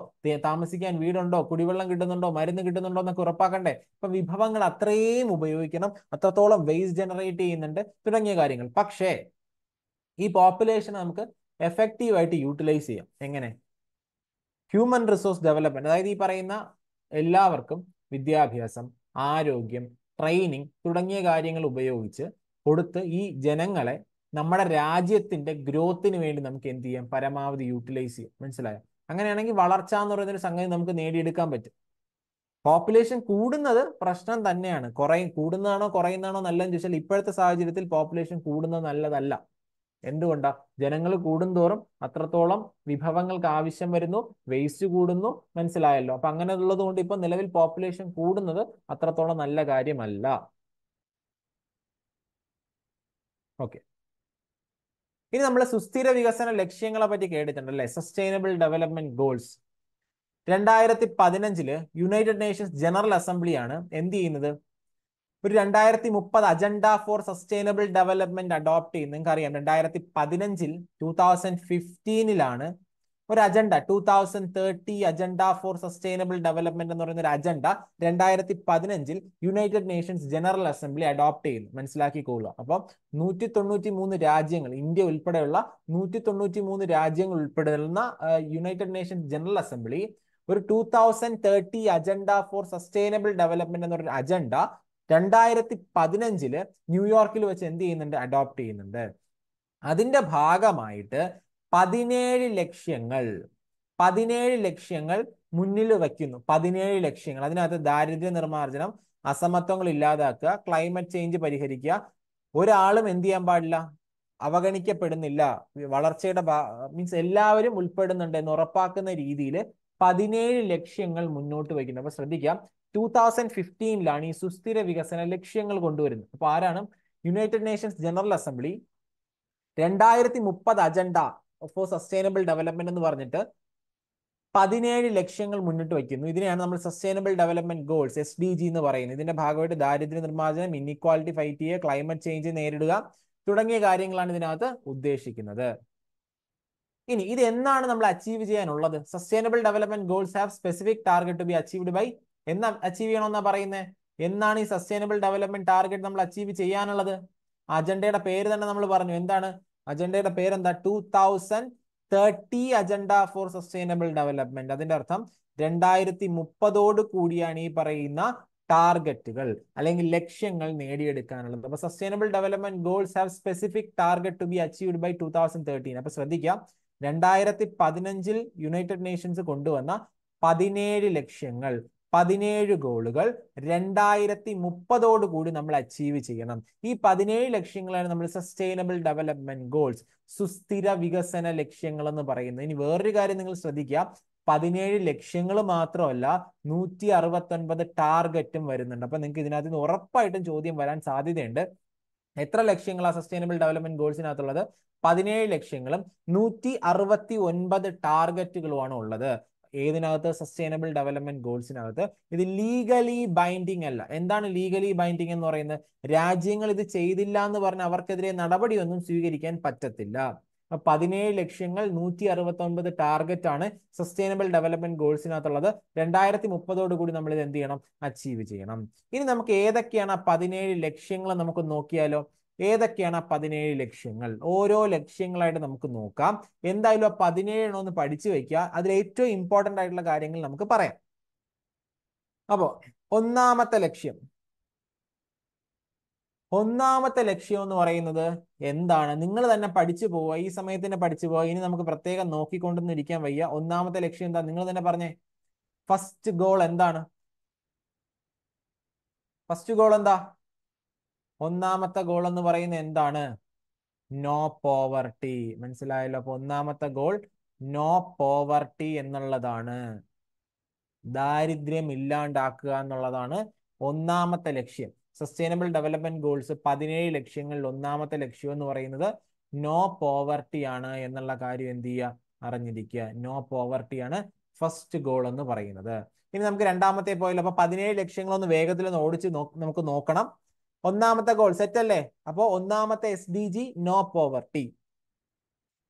താമസിക്കാൻ വീടുണ്ടോ കുടിവെള്ളം കിട്ടുന്നുണ്ടോ മരുന്ന് കിട്ടുന്നുണ്ടോ എന്നൊക്കെ ഉറപ്പാക്കണ്ടേ അപ്പൊ വിഭവങ്ങൾ അത്രയും ഉപയോഗിക്കണം അത്രത്തോളം വേസ്റ്റ് ജനറേറ്റ് ചെയ്യുന്നുണ്ട് തുടങ്ങിയ കാര്യങ്ങൾ പക്ഷേ ഈ പോപ്പുലേഷൻ നമുക്ക് എഫക്റ്റീവായിട്ട് യൂട്ടിലൈസ് ചെയ്യാം എങ്ങനെ ഹ്യൂമൻ റിസോഴ്സ് ഡെവലപ്മെന്റ് അതായത് ഈ പറയുന്ന എല്ലാവർക്കും വിദ്യാഭ്യാസം ആരോഗ്യം ട്രെയിനിങ് തുടങ്ങിയ കാര്യങ്ങൾ ഉപയോഗിച്ച് കൊടുത്ത് ഈ ജനങ്ങളെ നമ്മുടെ രാജ്യത്തിന്റെ ഗ്രോത്തിന് വേണ്ടി നമുക്ക് എന്ത് ചെയ്യാം പരമാവധി യൂട്ടിലൈസ് ചെയ്യാം മനസ്സിലായോ അങ്ങനെയാണെങ്കിൽ വളർച്ച എന്ന് പറയുന്ന ഒരു സംഗതി നമുക്ക് നേടിയെടുക്കാൻ പറ്റും പോപ്പുലേഷൻ കൂടുന്നത് പ്രശ്നം തന്നെയാണ് കുറയും കൂടുന്നതാണോ കുറയുന്നതാണോ നല്ലതെന്ന് ചോദിച്ചാൽ ഇപ്പോഴത്തെ സാഹചര്യത്തിൽ പോപ്പുലേഷൻ കൂടുന്നത് നല്ലതല്ല എന്തുകൊണ്ടാ ജനങ്ങൾ കൂടുന്തോറും അത്രത്തോളം വിഭവങ്ങൾക്ക് ആവശ്യം വരുന്നു വേസ്റ്റ് കൂടുന്നു മനസ്സിലായല്ലോ അപ്പൊ അങ്ങനെ ഉള്ളത് കൊണ്ട് ഇപ്പൊ നിലവിൽ പോപ്പുലേഷൻ കൂടുന്നത് അത്രത്തോളം നല്ല കാര്യമല്ല ഓക്കെ ഇനി നമ്മൾ സുസ്ഥിര വികസന ലക്ഷ്യങ്ങളെ പറ്റി കേട്ടിട്ടുണ്ടല്ലേ സസ്റ്റൈനബിൾ ഡെവലപ്മെന്റ് ഗോൾസ് രണ്ടായിരത്തി പതിനഞ്ചില് യുണൈറ്റഡ് നേഷൻസ് ജനറൽ അസംബ്ലിയാണ് എന്ത് ചെയ്യുന്നത് ഒരു രണ്ടായിരത്തി മുപ്പത് agenda for sustainable development adopt ചെയ്യും നിങ്ങൾക്ക് അറിയാം രണ്ടായിരത്തി പതിനഞ്ചിൽ ടൂ തൗസൻഡ് ഫിഫ്റ്റീനിലാണ് ഒരു agenda two thousand thirty agenda for sustainable development എന്ന് പറയുന്ന ഒരു അജണ്ട രണ്ടായിരത്തി പതിനഞ്ചിൽ United Nations General Assembly adopt ചെയ്യുന്നു മനസ്സിലാക്കിക്കൊള്ളുക അപ്പൊ നൂറ്റി തൊണ്ണൂറ്റി മൂന്ന് രാജ്യങ്ങൾ ഇന്ത്യ ഉൾപ്പെടെയുള്ള നൂറ്റി തൊണ്ണൂറ്റി മൂന്ന് രാജ്യങ്ങൾ ഉൾപ്പെടുന്ന യുണൈറ്റഡ് നേഷൻസ് ജനറൽ അസംബ്ലി ഒരു two thousand thirty agenda for sustainable development എന്ന് പറയുന്ന അജണ്ട രണ്ടായിരത്തി പതിനഞ്ചില് ന്യൂയോർക്കിൽ വെച്ച് എന്ത് ചെയ്യുന്നുണ്ട് അഡോപ്റ്റ് ചെയ്യുന്നുണ്ട് അതിന്റെ ഭാഗമായിട്ട് പതിനേഴ് ലക്ഷ്യങ്ങൾ പതിനേഴ് ലക്ഷ്യങ്ങൾ മുന്നിൽ വയ്ക്കുന്നു പതിനേഴ് ലക്ഷ്യങ്ങൾ അതിനകത്ത് ദാരിദ്ര്യ നിർമ്മാർജ്ജനം അസമത്വങ്ങൾ ഇല്ലാതാക്കുക ക്ലൈമറ്റ് ചേഞ്ച് പരിഹരിക്കുക ഒരാളും എന്ത് ചെയ്യാൻ പാടില്ല അവഗണിക്കപ്പെടുന്നില്ല വളർച്ചയുടെ മീൻസ് എല്ലാവരും ഉൾപ്പെടുന്നുണ്ട് എന്ന് ഉറപ്പാക്കുന്ന രീതിയിൽ പതിനേഴ് ലക്ഷ്യങ്ങൾ മുന്നോട്ട് വയ്ക്കുന്നു അപ്പൊ ശ്രദ്ധിക്കാം ടൂ തൗസൻഡ് ഫിഫ്റ്റീനിലാണ് ഈ സുസ്ഥിര വികസന ലക്ഷ്യങ്ങൾ കൊണ്ടുവരുന്നത് അപ്പോൾ ആരാണ് യുണൈറ്റഡ് നേഷൻസ് ജനറൽ അസംബ്ലി രണ്ടായിരത്തി മുപ്പത് അജണ്ട ഫോർ സസ്റ്റൈനബിൾ ഡെവലപ്മെന്റ് എന്ന് പറഞ്ഞിട്ട് പതിനേഴ് ലക്ഷ്യങ്ങൾ മുന്നിട്ട് വയ്ക്കുന്നു ഇതിനെയാണ് നമ്മൾ sustainable development goals S D G എന്ന് പറയുന്നത് ഇതിന്റെ ഭാഗമായിട്ട് ദാരിദ്ര്യ നിർമ്മാർജ്ജനം ഇന്നിക്വാലിറ്റി ഫൈറ്റ് ചെയ്യുക ക്ലൈമറ്റ് ചേഞ്ച് നേരിടുക തുടങ്ങിയ കാര്യങ്ങളാണ് ഇതിനകത്ത് ഉദ്ദേശിക്കുന്നത് ഇനി ഇത് എന്നാണ് നമ്മൾ അച്ചീവ് ചെയ്യാനുള്ളത് sustainable development goals have specific target to be achieved by എന്നാ അച്ചീവ് ചെയ്യണമെന്നാ പറയുന്നത് എന്നാണ് ഈ സസ്റ്റൈനബിൾ ഡെവലപ്മെന്റ് ടാർഗറ്റ് നമ്മൾ അച്ചീവ് ചെയ്യാനുള്ളത് അജണ്ടയുടെ പേര് തന്നെ നമ്മൾ പറഞ്ഞു എന്താണ് അജണ്ടയുടെ പേരെന്താ എന്താ thousand thirty agenda for sustainable development അതിന്റെ അർത്ഥം രണ്ടായിരത്തി മുപ്പതോട് കൂടിയാണ് ഈ പറയുന്ന ടാർഗറ്റുകൾ അല്ലെങ്കിൽ ലക്ഷ്യങ്ങൾ നേടിയെടുക്കാനുള്ളത് അപ്പൊ sustainable development goals have specific target to be achieved by two thousand thirteen അപ്പൊ ശ്രദ്ധിക്കാം രണ്ടായിരത്തി പതിനഞ്ചിൽ യുണൈറ്റഡ് നേഷൻസ് കൊണ്ടുവന്ന പതിനേഴ് ലക്ഷ്യങ്ങൾ പതിനേഴ് ഗോളുകൾ രണ്ടായിരത്തി കൂടി നമ്മൾ അച്ചീവ് ചെയ്യണം ഈ പതിനേഴ് ലക്ഷ്യങ്ങളാണ് നമ്മൾ സസ്റ്റൈനബിൾ ഡെവലപ്മെന്റ് ഗോൾസ് സുസ്ഥിര വികസന ലക്ഷ്യങ്ങൾ എന്ന് പറയുന്നത് ഇനി വേറൊരു കാര്യം നിങ്ങൾ ശ്രദ്ധിക്കുക പതിനേഴ് ലക്ഷ്യങ്ങൾ മാത്രമല്ല നൂറ്റി അറുപത്തൊൻപത് ടാർഗറ്റും വരുന്നുണ്ട് അപ്പൊ നിങ്ങൾക്ക് ഇതിനകത്ത് നിന്ന് ഉറപ്പായിട്ടും ചോദ്യം വരാൻ സാധ്യതയുണ്ട് എത്ര ലക്ഷ്യങ്ങളാണ് സസ്റ്റൈനബിൾ ഡെവലപ്മെന്റ് ഗോൾസിനകത്തുള്ളത് പതിനേഴ് ലക്ഷ്യങ്ങളും നൂറ്റി അറുപത്തി ഒൻപത് ടാർഗറ്റുകളുമാണ് ഉള്ളത് ഏതിനകത്ത് സസ്റ്റൈനബിൾ ഡെവലപ്മെന്റ് ഗോൾസിനകത്ത് ഇത് ലീഗലി ബൈൻഡിങ് അല്ല എന്താണ് ലീഗലി ബൈൻഡിങ് എന്ന് പറയുന്നത് രാജ്യങ്ങൾ ഇത് ചെയ്തില്ല എന്ന് പറഞ്ഞ അവർക്കെതിരെ നടപടിയൊന്നും സ്വീകരിക്കാൻ പറ്റത്തില്ല പതിനേഴ് ലക്ഷ്യങ്ങൾ നൂറ്റി അറുപത്തി ഒൻപത് ടാർഗറ്റ് ആണ് സസ്റ്റൈനബിൾ ഡെവലപ്മെന്റ് ഗോൾസിനകത്തുള്ളത് രണ്ടായിരത്തി മുപ്പതോടുകൂടി നമ്മൾ ഇത് എന്ത് ചെയ്യണം അച്ചീവ് ചെയ്യണം ഇനി നമുക്ക് ഏതൊക്കെയാണ് ആ പതിനേഴ് ലക്ഷ്യങ്ങൾ നമുക്ക് നോക്കിയാലോ ഏതൊക്കെയാണ് ആ പതിനേഴ് ലക്ഷ്യങ്ങൾ ഓരോ ലക്ഷ്യങ്ങളായിട്ട് നമുക്ക് നോക്കാം എന്തായാലും ആ പതിനേഴെണ്ണം ഒന്ന് പഠിച്ചു വയ്ക്കുക അതിൽ ഏറ്റവും ഇമ്പോർട്ടൻ്റ് ആയിട്ടുള്ള കാര്യങ്ങൾ നമുക്ക് പറയാം അപ്പോൾ ഒന്നാമത്തെ ലക്ഷ്യം ഒന്നാമത്തെ ലക്ഷ്യം എന്ന് പറയുന്നത് എന്താണ് നിങ്ങൾ തന്നെ പഠിച്ചു പോവുക ഈ സമയത്ത് തന്നെ പഠിച്ചു പോവുക ഇനി നമുക്ക് പ്രത്യേകം നോക്കിക്കൊണ്ടൊന്നും ഇരിക്കാൻ വയ്യ ഒന്നാമത്തെ ലക്ഷ്യം എന്താ നിങ്ങൾ തന്നെ പറഞ്ഞേ ഫസ്റ്റ് ഗോൾ എന്താണ് ഫസ്റ്റ് ഗോൾ എന്താ ഒന്നാമത്തെ ഗോൾ എന്ന് പറയുന്നത് എന്താണ് നോ പോവർട്ടി മനസ്സിലായല്ലോ അപ്പൊ ഒന്നാമത്തെ ഗോൾ നോ പോവർട്ടി എന്നുള്ളതാണ് ദാരിദ്ര്യം ഇല്ലാണ്ടാക്കുക എന്നുള്ളതാണ് ഒന്നാമത്തെ ലക്ഷ്യം സസ്റ്റൈനബിൾ ഡെവലപ്മെന്റ് ഗോൾസ് പതിനേഴ് ലക്ഷ്യങ്ങളിൽ ഒന്നാമത്തെ ലക്ഷ്യം എന്ന് പറയുന്നത് നോ പോവർട്ടി ആണ് എന്നുള്ള കാര്യം എന്ത് ചെയ്യുക അറിഞ്ഞിരിക്കുക നോ പോവർട്ടി ആണ് ഫസ്റ്റ് ഗോൾ എന്ന് പറയുന്നത് ഇനി നമുക്ക് രണ്ടാമത്തെ പോയില്ല അപ്പൊ പതിനേഴ് ലക്ഷ്യങ്ങളൊന്ന് വേഗത്തിൽ ഒന്ന് ഓടിച്ച് നമുക്ക് നോക്കണം ഒന്നാമത്തെ ഗോൾ സെറ്റ് അല്ലേ അപ്പോ ഒന്നാമത്തെ S D G no poverty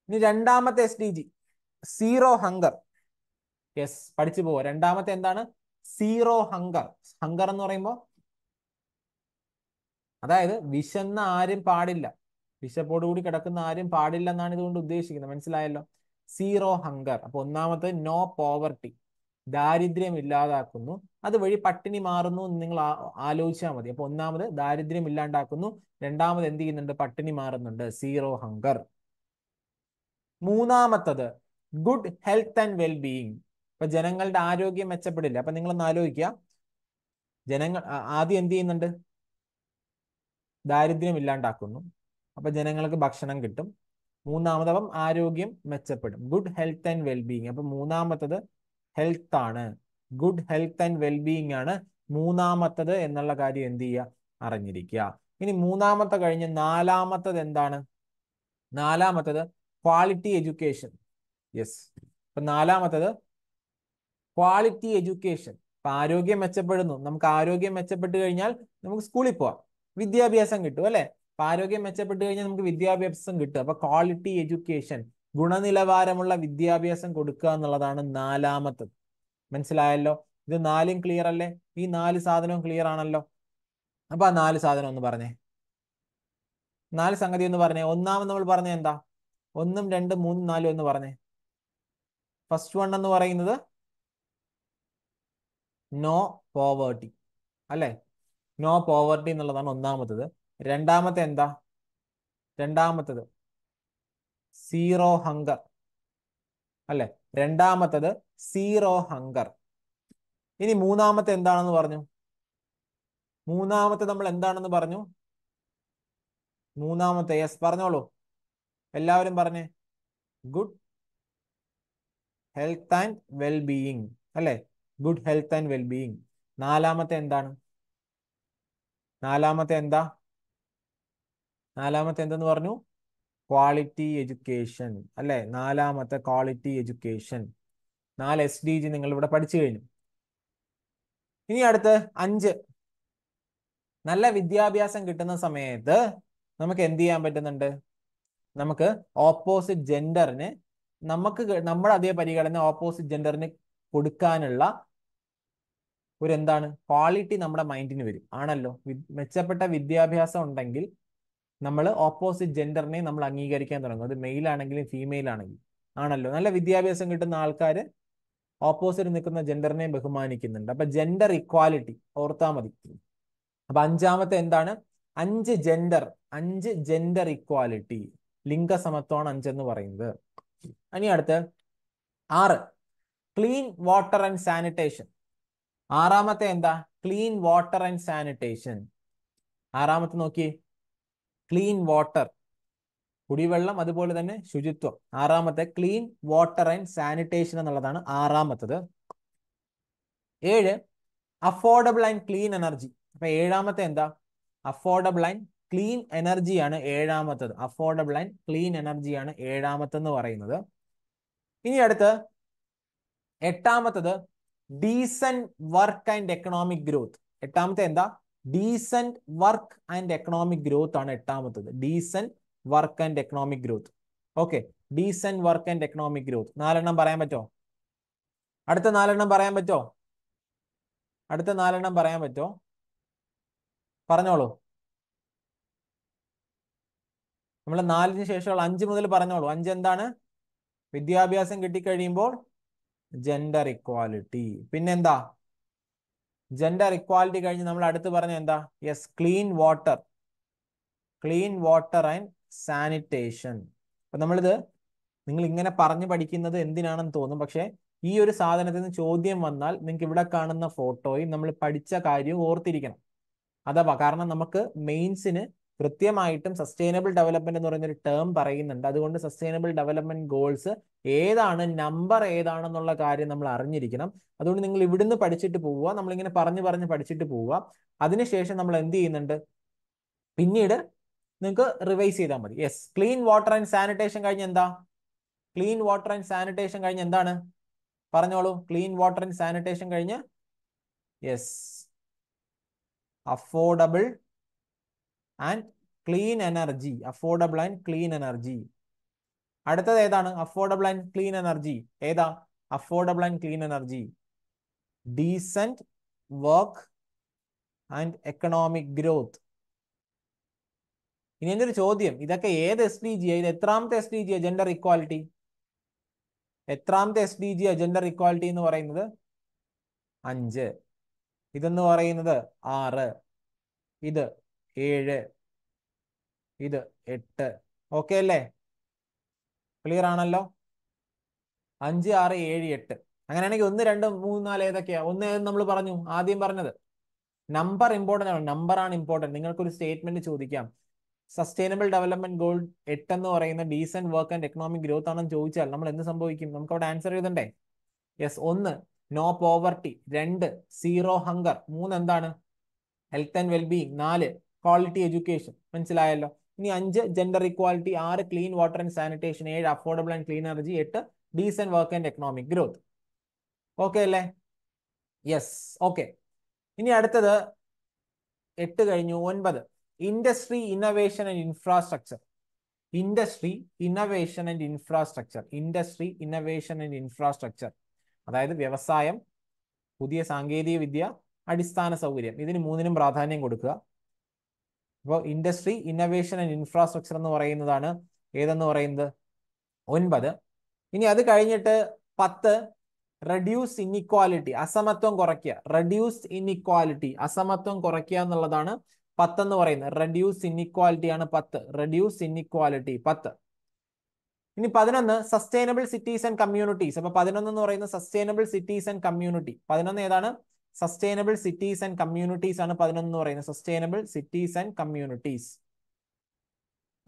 ഇനി രണ്ടാമത്തെ S D G zero hunger yes പഠിച്ചു പോവുക രണ്ടാമത്തെ എന്താണ് സീറോ ഹങ്കർ ഹങ്കർ എന്ന് പറയുമ്പോൾ അതായത് വിശന്ന ആരും പാടില്ല വിശപ്പോടുകൂടി കിടക്കുന്ന ആരും പാടില്ല എന്നാണ് ഇതുകൊണ്ട് ഉദ്ദേശിക്കുന്നത് മനസ്സിലായല്ലോ സീറോ ഹങ്കർ അപ്പൊ ഒന്നാമത്തെ നോ പോവർട്ടി ദാരിദ്ര്യം ഇല്ലാതാക്കുന്നു അതുവഴി പട്ടിണി മാറുന്നു എന്ന് നിങ്ങൾ ആലോചിച്ചാൽ മതി അപ്പൊ ഒന്നാമത് ദാരിദ്ര്യം ഇല്ലാണ്ടാക്കുന്നു രണ്ടാമത് എന്ത് ചെയ്യുന്നുണ്ട് പട്ടിണി മാറുന്നുണ്ട് സീറോ ഹങ്കർ മൂന്നാമത്തത് ഗുഡ് ഹെൽത്ത് ആൻഡ് വെൽബീയിങ് ഇപ്പൊ ജനങ്ങളുടെ ആരോഗ്യം മെച്ചപ്പെടില്ല അപ്പൊ നിങ്ങളൊന്ന് ആലോചിക്ക ജനങ്ങൾ ആദ്യം എന്ത് ചെയ്യുന്നുണ്ട് ദാരിദ്ര്യം ഇല്ലാണ്ടാക്കുന്നു അപ്പൊ ജനങ്ങൾക്ക് ഭക്ഷണം കിട്ടും മൂന്നാമത് അപ്പം ആരോഗ്യം മെച്ചപ്പെടും ഗുഡ് ഹെൽത്ത് ആൻഡ് വെൽബീയിങ് അപ്പൊ മൂന്നാമത്തത് ഹെൽത്ത് ആണ് ഗുഡ് ഹെൽത്ത് ആൻഡ് വെൽബീയിങ് ആണ് മൂന്നാമത്തത് എന്നുള്ള കാര്യം എന്ത് ചെയ്യുക അറിഞ്ഞിരിക്കുക ഇനി മൂന്നാമത്തെ കഴിഞ്ഞ് നാലാമത്തത് എന്താണ് നാലാമത്തത് ക്വാളിറ്റി എഡ്യൂക്കേഷൻ യെസ് ഇപ്പൊ നാലാമത്തത് ക്വാളിറ്റി എഡ്യൂക്കേഷൻ ഇപ്പൊ ആരോഗ്യം മെച്ചപ്പെടുന്നു നമുക്ക് ആരോഗ്യം മെച്ചപ്പെട്ട് കഴിഞ്ഞാൽ നമുക്ക് സ്കൂളിൽ പോവാം വിദ്യാഭ്യാസം കിട്ടും അല്ലെ അപ്പൊ ആരോഗ്യം മെച്ചപ്പെട്ട് കഴിഞ്ഞാൽ നമുക്ക് വിദ്യാഭ്യാസം കിട്ടും അപ്പൊ ക്വാളിറ്റി എഡ്യൂക്കേഷൻ ഗുണനിലവാരമുള്ള വിദ്യാഭ്യാസം കൊടുക്കുക എന്നുള്ളതാണ് നാലാമത്തത് മനസ്സിലായല്ലോ ഇത് നാലും ക്ലിയർ അല്ലേ ഈ നാല് സാധനവും ക്ലിയർ ആണല്ലോ അപ്പൊ ആ നാല് സാധനം ഒന്ന് പറഞ്ഞേ നാല് സംഗതി എന്ന് പറഞ്ഞേ ഒന്നാമത് നമ്മൾ പറഞ്ഞ എന്താ ഒന്നും രണ്ടും മൂന്നും നാലും എന്ന് പറഞ്ഞേ ഫസ്റ്റ് വൺ എന്ന് പറയുന്നത് നോ പോവേർട്ടി അല്ലേ നോ പോവേർട്ടി എന്നുള്ളതാണ് ഒന്നാമത്തത് രണ്ടാമത്തെ എന്താ രണ്ടാമത്തത് സീറോ ഹങ്കർ അല്ലെ രണ്ടാമത്തത് സീറോ ഹങ്കർ ഇനി മൂന്നാമത്തെ എന്താണെന്ന് പറഞ്ഞു മൂന്നാമത്തെ നമ്മൾ എന്താണെന്ന് പറഞ്ഞു മൂന്നാമത്തെ യെസ് പറഞ്ഞോളൂ എല്ലാവരും പറഞ്ഞേ ഗുഡ് ഹെൽത്ത് ആൻഡ് ബീയിങ് അല്ലെ ഗുഡ് ഹെൽത്ത് ആൻഡ് ബീയിങ് നാലാമത്തെ എന്താണ് നാലാമത്തെ എന്താ നാലാമത്തെ എന്തെന്ന് പറഞ്ഞു ക്വാളിറ്റി എഡ്യൂക്കേഷൻ അല്ലേ നാലാമത്തെ ക്വാളിറ്റി എഡ്യൂക്കേഷൻ നാല് എസ് ഡി ജി നിങ്ങൾ ഇവിടെ പഠിച്ചു കഴിഞ്ഞു ഇനി അടുത്ത് അഞ്ച് നല്ല വിദ്യാഭ്യാസം കിട്ടുന്ന സമയത്ത് നമുക്ക് എന്ത് ചെയ്യാൻ പറ്റുന്നുണ്ട് നമുക്ക് ഓപ്പോസിറ്റ് ജെൻഡറിന് നമുക്ക് നമ്മുടെ അതേ പരിഗണന ഓപ്പോസിറ്റ് ജെൻഡറിന് കൊടുക്കാനുള്ള ഒരു എന്താണ് ക്വാളിറ്റി നമ്മുടെ മൈൻഡിന് വരും ആണല്ലോ മെച്ചപ്പെട്ട വിദ്യാഭ്യാസം ഉണ്ടെങ്കിൽ നമ്മൾ ഓപ്പോസിറ്റ് ജെൻഡറിനെ നമ്മൾ അംഗീകരിക്കാൻ തുടങ്ങും അത് മെയിൽ ആണെങ്കിലും ഫീമെയിൽ ആണെങ്കിലും ആണല്ലോ നല്ല വിദ്യാഭ്യാസം കിട്ടുന്ന ആൾക്കാർ ഓപ്പോസിറ്റ് നിൽക്കുന്ന ജെൻഡറിനെ ബഹുമാനിക്കുന്നുണ്ട് അപ്പൊ ജെൻഡർ ഇക്വാലിറ്റി ഓർത്താ മതി അപ്പൊ അഞ്ചാമത്തെ എന്താണ് അഞ്ച് ജെൻഡർ അഞ്ച് ജെൻഡർ ഇക്വാലിറ്റി ലിംഗസമത്വമാണ് അഞ്ചെന്ന് പറയുന്നത് ഇനി അടുത്ത് ആറ് ക്ലീൻ വാട്ടർ ആൻഡ് സാനിറ്റേഷൻ ആറാമത്തെ എന്താ ക്ലീൻ വാട്ടർ ആൻഡ് സാനിറ്റേഷൻ ആറാമത്തെ നോക്കി ക്ലീൻ വാട്ടർ കുടിവെള്ളം അതുപോലെ തന്നെ ശുചിത്വം ആറാമത്തെ ക്ലീൻ വാട്ടർ ആൻഡ് സാനിറ്റേഷൻ എന്നുള്ളതാണ് ആറാമത്തത് ഏഴ് അഫോർഡബിൾ ആൻഡ് ക്ലീൻ എനർജി അപ്പൊ ഏഴാമത്തെ എന്താ അഫോർഡബിൾ ആൻഡ് ക്ലീൻ എനർജിയാണ് ഏഴാമത്തത് അഫോർഡബിൾ ആൻഡ് ക്ലീൻ എനർജിയാണ് ഏഴാമത്തെന്ന് പറയുന്നത് ഇനി അടുത്ത് എട്ടാമത്തത് decent work and economic growth എട്ടാമത്തെ എന്താ decent work and economic growth ആണ് എട്ടാമത്തത് decent work and economic growth okay decent work and economic growth നാലെണ്ണം പറയാൻ പറ്റോ അടുത്ത നാലെണ്ണം പറയാൻ പറ്റോ അടുത്ത നാലെണ്ണം പറയാൻ പറ്റോ പറഞ്ഞോളൂ നമ്മൾ നാലിന് ശേഷമുള്ള അഞ്ച് മുതൽ പറഞ്ഞോളൂ അഞ്ച് എന്താണ് വിദ്യാഭ്യാസം കിട്ടിക്കഴിയുമ്പോൾ ജെൻഡർ ഇക്വാലിറ്റി പിന്നെന്താ ജെൻഡർ ഇക്വാലിറ്റി കഴിഞ്ഞ് നമ്മൾ അടുത്ത് പറഞ്ഞ എന്താ yes clean water clean water and sanitation അപ്പൊ നമ്മളിത് നിങ്ങൾ ഇങ്ങനെ പറഞ്ഞു പഠിക്കുന്നത് എന്തിനാണെന്ന് തോന്നും പക്ഷേ ഈ ഒരു സാധനത്തിൽ നിന്ന് ചോദ്യം വന്നാൽ നിങ്ങൾക്ക് ഇവിടെ കാണുന്ന ഫോട്ടോയും നമ്മൾ പഠിച്ച കാര്യവും ഓർത്തിരിക്കണം അഥവാ കാരണം നമുക്ക് മെയിൻസിന് കൃത്യമായിട്ടും സസ്റ്റൈനബിൾ ഡെവലപ്മെന്റ് എന്ന് പറയുന്ന ഒരു ടേം പറയുന്നുണ്ട് അതുകൊണ്ട് സസ്റ്റൈനബിൾ ഡെവലപ്മെന്റ് ഗോൾസ് ഏതാണ് നമ്പർ ഏതാണെന്നുള്ള കാര്യം നമ്മൾ അറിഞ്ഞിരിക്കണം അതുകൊണ്ട് നിങ്ങൾ ഇവിടുന്ന് പഠിച്ചിട്ട് പോവുക നമ്മളിങ്ങനെ പറഞ്ഞു പറഞ്ഞ് പഠിച്ചിട്ട് പോവുക അതിനുശേഷം നമ്മൾ എന്ത് ചെയ്യുന്നുണ്ട് പിന്നീട് നിങ്ങൾക്ക് റിവൈസ് ചെയ്താൽ മതി yes clean water and sanitation കഴിഞ്ഞ് എന്താ ക്ലീൻ വാട്ടർ ആൻഡ് സാനിറ്റേഷൻ കഴിഞ്ഞ് എന്താണ് പറഞ്ഞോളൂ ക്ലീൻ വാട്ടർ ആൻഡ് സാനിറ്റേഷൻ കഴിഞ്ഞ് yes affordable and clean energy affordable and clean energy അടുത്തത് ഏതാണ് അഫോർഡബിൾ ആൻഡ് ക്ലീൻ എനർജി ഏതാ affordable and clean energy decent work and economic growth ഇനി എന്റെ ഒരു ചോദ്യം ഇതൊക്കെ ഏത് എസ് ഡി ജി ഇത് എത്രാമത്തെ S D G gender equality എത്രാമത്തെ S D G gender equality എന്ന് പറയുന്നത് അഞ്ച് ഇതെന്ന് പറയുന്നത് ആറ് ഇത് ഏഴ് ഇത് എട്ട് ഓക്കെ അല്ലേ ക്ലിയർ ആണല്ലോ അഞ്ച് ആറ് ഏഴ് എട്ട് അങ്ങനെയാണെങ്കിൽ ഒന്ന് രണ്ട് മൂന്ന് നാല് ഏതൊക്കെയാ ഒന്ന് നമ്മൾ പറഞ്ഞു ആദ്യം പറഞ്ഞത് നമ്പർ ഇമ്പോർട്ടൻ്റ് ആണ് നമ്പർ ആണ് ഇമ്പോർട്ടൻറ്റ് നിങ്ങൾക്കൊരു സ്റ്റേറ്റ്മെന്റ് ചോദിക്കാം സസ്റ്റൈനബിൾ ഡെവലപ്മെന്റ് ഗോൾ എട്ട് എന്ന് പറയുന്ന decent work and economic growth ആണെന്ന് ചോദിച്ചാൽ നമ്മൾ എന്ത് സംഭവിക്കും നമുക്ക് അവിടെ ആൻസർ ചെയ്തണ്ടേ യെസ് ഒന്ന് നോ പോവർട്ടി രണ്ട് സീറോ ഹങ്കർ മൂന്ന് എന്താണ് ഹെൽത്ത് ആൻഡ് വെൽബീയിങ് നാല് ക്വാളിറ്റി എഡ്യൂക്കേഷൻ മനസ്സിലായല്ലോ ഇനി അഞ്ച് ജെൻഡർ ഇക്വാലിറ്റി ആറ് ക്ലീൻ വാട്ടർ ആൻഡ് സാനിറ്റേഷൻ ഏഴ് അഫോർഡബിൾ ആൻഡ് ക്ലീൻ എനർജി എട്ട് decent work and economic growth okay അല്ലേ യെസ് ഓക്കെ ഇനി അടുത്തത് എട്ട് കഴിഞ്ഞു ഒൻപത് industry innovation and infrastructure industry innovation and infrastructure industry innovation and infrastructure അതായത് വ്യവസായം പുതിയ സാങ്കേതിക വിദ്യ അടിസ്ഥാന സൗകര്യം ഇതിന് മൂന്നിനും പ്രാധാന്യം കൊടുക്കുക അപ്പോൾ ഇൻഡസ്ട്രി ഇന്നവേഷൻ ആൻഡ് ഇൻഫ്രാസ്ട്രക്ചർ എന്ന് പറയുന്നതാണ് ഏതെന്ന് പറയുന്നത് ഒൻപത് ഇനി അത് കഴിഞ്ഞിട്ട് പത്ത് റെഡ്യൂസ് ഇൻഇക്വാലിറ്റി അസമത്വം കുറയ്ക്കുക റെഡ്യൂസ് ഇൻഇക്വാലിറ്റി അസമത്വം കുറയ്ക്കുക എന്നുള്ളതാണ് പത്ത് എന്ന് പറയുന്നത് റെഡ്യൂസ് ഇൻഇക്വാലിറ്റി ആണ് പത്ത് റെഡ്യൂസ് ഇൻഇക്വാലിറ്റി പത്ത് ഇനി പതിനൊന്ന് സസ്റ്റൈനബിൾ സിറ്റീസ് ആൻഡ് കമ്മ്യൂണിറ്റീസ് അപ്പൊ പതിനൊന്ന് എന്ന് പറയുന്നത് സസ്റ്റൈനബിൾ സിറ്റീസ് ആൻഡ് കമ്മ്യൂണിറ്റി പതിനൊന്ന് ഏതാണ് സസ്റ്റൈനബിൾ സിറ്റീസ് ആൻഡ് കമ്മ്യൂണിറ്റീസ് ആണ് പതിനൊന്ന് പറയുന്നത് sustainable cities and communities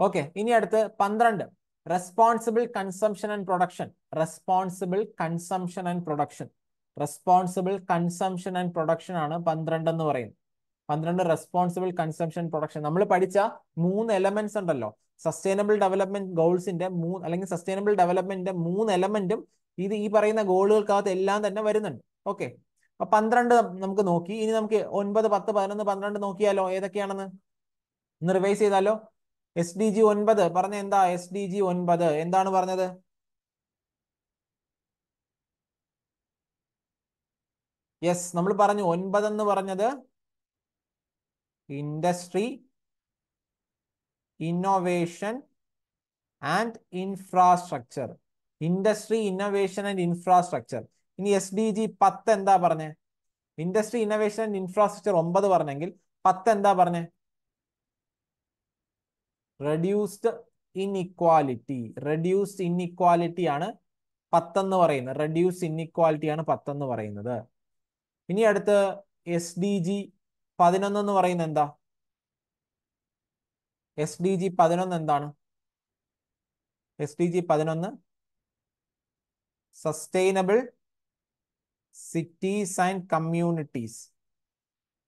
okay ഇനി അടുത്ത് പന്ത്രണ്ട് responsible consumption and production responsible consumption and production responsible consumption and production ആണ് പന്ത്രണ്ട് എന്ന് പറയുന്നത് പന്ത്രണ്ട് റെസ്പോൺസിബിൾ കൺസംഷൻ പ്രൊഡക്ഷൻ നമ്മൾ പഠിച്ച മൂന്ന് എലമെന്റ്സ് ഉണ്ടല്ലോ സസ്റ്റൈനബിൾ ഡെവലപ്മെന്റ് ഗോൾസിന്റെ മൂന്ന് അല്ലെങ്കിൽ സസ്റ്റൈനബിൾ ഡെവലപ്മെന്റിന്റെ മൂന്ന് എലമെന്റും ഇത് ഈ പറയുന്ന ഗോളുകൾക്കകത്ത് എല്ലാം തന്നെ വരുന്നുണ്ട് ഓക്കെ അപ്പൊ പന്ത്രണ്ട് നമുക്ക് നോക്കി ഇനി നമുക്ക് ഒൻപത് പത്ത് പതിനൊന്ന് പന്ത്രണ്ട് നോക്കിയാലോ ഏതൊക്കെയാണെന്ന് ഒന്ന് റിവൈസ് ചെയ്താലോ എസ് ഡി ജി ഒൻപത് പറഞ്ഞ എന്താ എസ് ഡി ജി ഒൻപത് എന്താണ് പറഞ്ഞത് യെസ് നമ്മൾ പറഞ്ഞു ഒൻപത് എന്ന് പറഞ്ഞത് industry innovation and infrastructure industry innovation and infrastructure ഇനി എസ് ഡി ജി പത്ത് എന്താ പറഞ്ഞേ ഇൻഡസ്ട്രി ഇന്നോവേഷൻ ഇൻഫ്രാസ്ട്രക്ചർ ഒമ്പത് പറഞ്ഞെങ്കിൽ പത്ത് എന്താ പറഞ്ഞേ റെഡ്യൂസ്ഡ് ഇൻഇക്വാലിറ്റി റെഡ്യൂസ്ഡ് ഇൻഇക്വാലിറ്റി ആണ് പത്തെന്ന് പറയുന്നത് റെഡ്യൂസ് ഇൻഇക്വാലിറ്റി ആണ് പത്തെന്ന് പറയുന്നത് ഇനി അടുത്ത് എസ് ഡി ജി പതിനൊന്ന് എന്ന് പറയുന്നത് എന്താ എസ് ഡി ജി പതിനൊന്ന് എന്താണ് എസ് ഡി ജി പതിനൊന്ന് sustainable cities and communities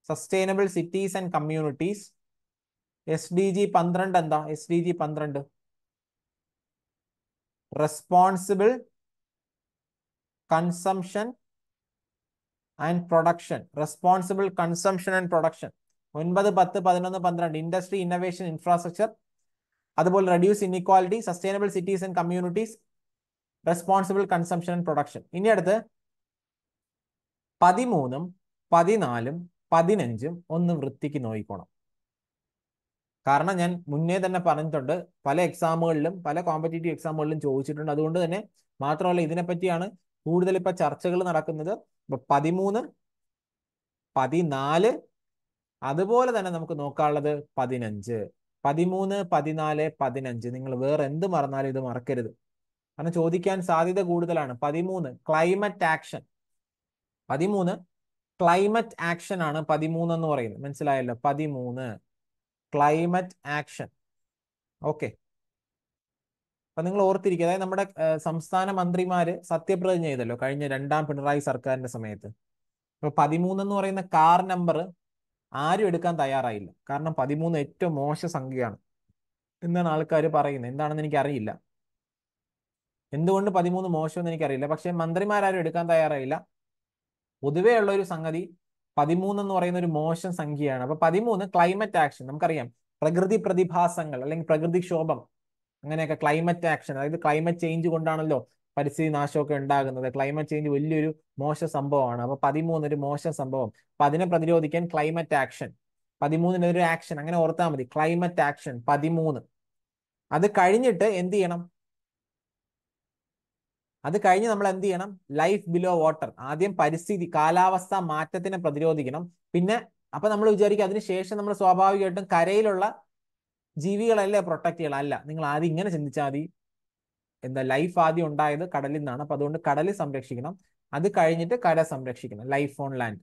sustainable cities and communities S D G പന്ത്രണ്ട് എന്താ എസ് ഡി ജി പന്ത്രണ്ട് responsible consumption and production responsible consumption and production ഒൻപത് പത്ത് പതിനൊന്ന് പന്ത്രണ്ട് ഇൻഡസ്ട്രി ഇന്നവേഷൻ ഇൻഫ്രാസ്ട്രക്ചർ അതുപോലെ reduce inequality sustainable cities and communities responsible consumption and production ഇനി അടുത്ത് പതിമൂന്നും പതിനാലും പതിനഞ്ചും ഒന്ന് വൃത്തിക്ക് നോയിക്കോണം കാരണം ഞാൻ മുന്നേ തന്നെ പറഞ്ഞിട്ടുണ്ട് പല എക്സാമുകളിലും പല കോമ്പറ്റേറ്റീവ് എക്സാമുകളിലും ചോദിച്ചിട്ടുണ്ട് അതുകൊണ്ട് തന്നെ മാത്രമല്ല ഇതിനെപ്പറ്റിയാണ് കൂടുതൽ ഇപ്പൊ ചർച്ചകൾ നടക്കുന്നത് ഇപ്പൊ പതിമൂന്ന് പതിനാല് അതുപോലെ തന്നെ നമുക്ക് നോക്കാനുള്ളത് പതിനഞ്ച് പതിമൂന്ന് പതിനാല് പതിനഞ്ച് നിങ്ങൾ വേറെ എന്ത് മറന്നാലും ഇത് മറക്കരുത് കാരണം ചോദിക്കാൻ സാധ്യത കൂടുതലാണ് പതിമൂന്ന് ക്ലൈമറ്റ് ആക്ഷൻ പതിമൂന്ന് ക്ലൈമറ്റ് ആക്ഷൻ ആണ് പതിമൂന്ന് എന്ന് പറയുന്നത് മനസ്സിലായല്ലോ പതിമൂന്ന് ക്ലൈമറ്റ് ആക്ഷൻ ഓക്കെ അപ്പൊ നിങ്ങൾ ഓർത്തിരിക്കുക അതായത് നമ്മുടെ സംസ്ഥാന മന്ത്രിമാര് സത്യപ്രതിജ്ഞ ചെയ്തല്ലോ കഴിഞ്ഞ രണ്ടാം പിണറായി സർക്കാരിന്റെ സമയത്ത് അപ്പൊ പതിമൂന്ന് എന്ന് പറയുന്ന കാർ നമ്പർ ആരും എടുക്കാൻ തയ്യാറായില്ല കാരണം പതിമൂന്ന് ഏറ്റവും മോശ സംഖ്യയാണ് എന്നാണ് ആൾക്കാർ പറയുന്നത് എന്താണെന്ന് എനിക്കറിയില്ല എന്തുകൊണ്ട് പതിമൂന്ന് മോശമെന്ന് എനിക്കറിയില്ല പക്ഷെ മന്ത്രിമാരും എടുക്കാൻ തയ്യാറായില്ല പൊതുവേ ഉള്ള ഒരു സംഗതി പതിമൂന്ന് എന്ന് പറയുന്ന ഒരു മോശം സംഖ്യയാണ് അപ്പൊ പതിമൂന്ന് ക്ലൈമറ്റ് ആക്ഷൻ നമുക്കറിയാം പ്രകൃതി പ്രതിഭാസങ്ങൾ അല്ലെങ്കിൽ പ്രകൃതിക്ഷോഭം അങ്ങനെയൊക്കെ ക്ലൈമറ്റ് ആക്ഷൻ അതായത് ക്ലൈമറ്റ് ചേഞ്ച് കൊണ്ടാണല്ലോ പരിസ്ഥിതി നാശമൊക്കെ ഉണ്ടാകുന്നത് ക്ലൈമറ്റ് ചേഞ്ച് വലിയൊരു മോശ സംഭവമാണ് അപ്പൊ പതിമൂന്ന് ഒരു മോശ സംഭവം അപ്പൊ അതിനെ പ്രതിരോധിക്കാൻ ക്ലൈമറ്റ് ആക്ഷൻ പതിമൂന്നിനൊരു ആക്ഷൻ അങ്ങനെ ഓർത്താൽ മതി ക്ലൈമറ്റ് ആക്ഷൻ പതിമൂന്ന് അത് കഴിഞ്ഞിട്ട് എന്ത് ചെയ്യണം അത് കഴിഞ്ഞ് നമ്മൾ എന്ത് ചെയ്യണം ലൈഫ് ബിലോ വാട്ടർ ആദ്യം പരിസ്ഥിതി കാലാവസ്ഥ മാറ്റത്തിനെ പ്രതിരോധിക്കണം പിന്നെ അപ്പൊ നമ്മൾ വിചാരിക്കും അതിനുശേഷം നമ്മൾ സ്വാഭാവികമായിട്ടും കരയിലുള്ള ജീവികളല്ലേ പ്രൊട്ടക്ട് ചെയ്യണം അല്ല നിങ്ങൾ ആദ്യം ഇങ്ങനെ ചിന്തിച്ചാൽ മതി എന്താ ലൈഫ് ആദ്യം ഉണ്ടായത് കടലിൽ നിന്നാണ് അപ്പൊ അതുകൊണ്ട് കടൽ സംരക്ഷിക്കണം അത് കഴിഞ്ഞിട്ട് കര സംരക്ഷിക്കണം ലൈഫ് ഓൺ ലാൻഡ്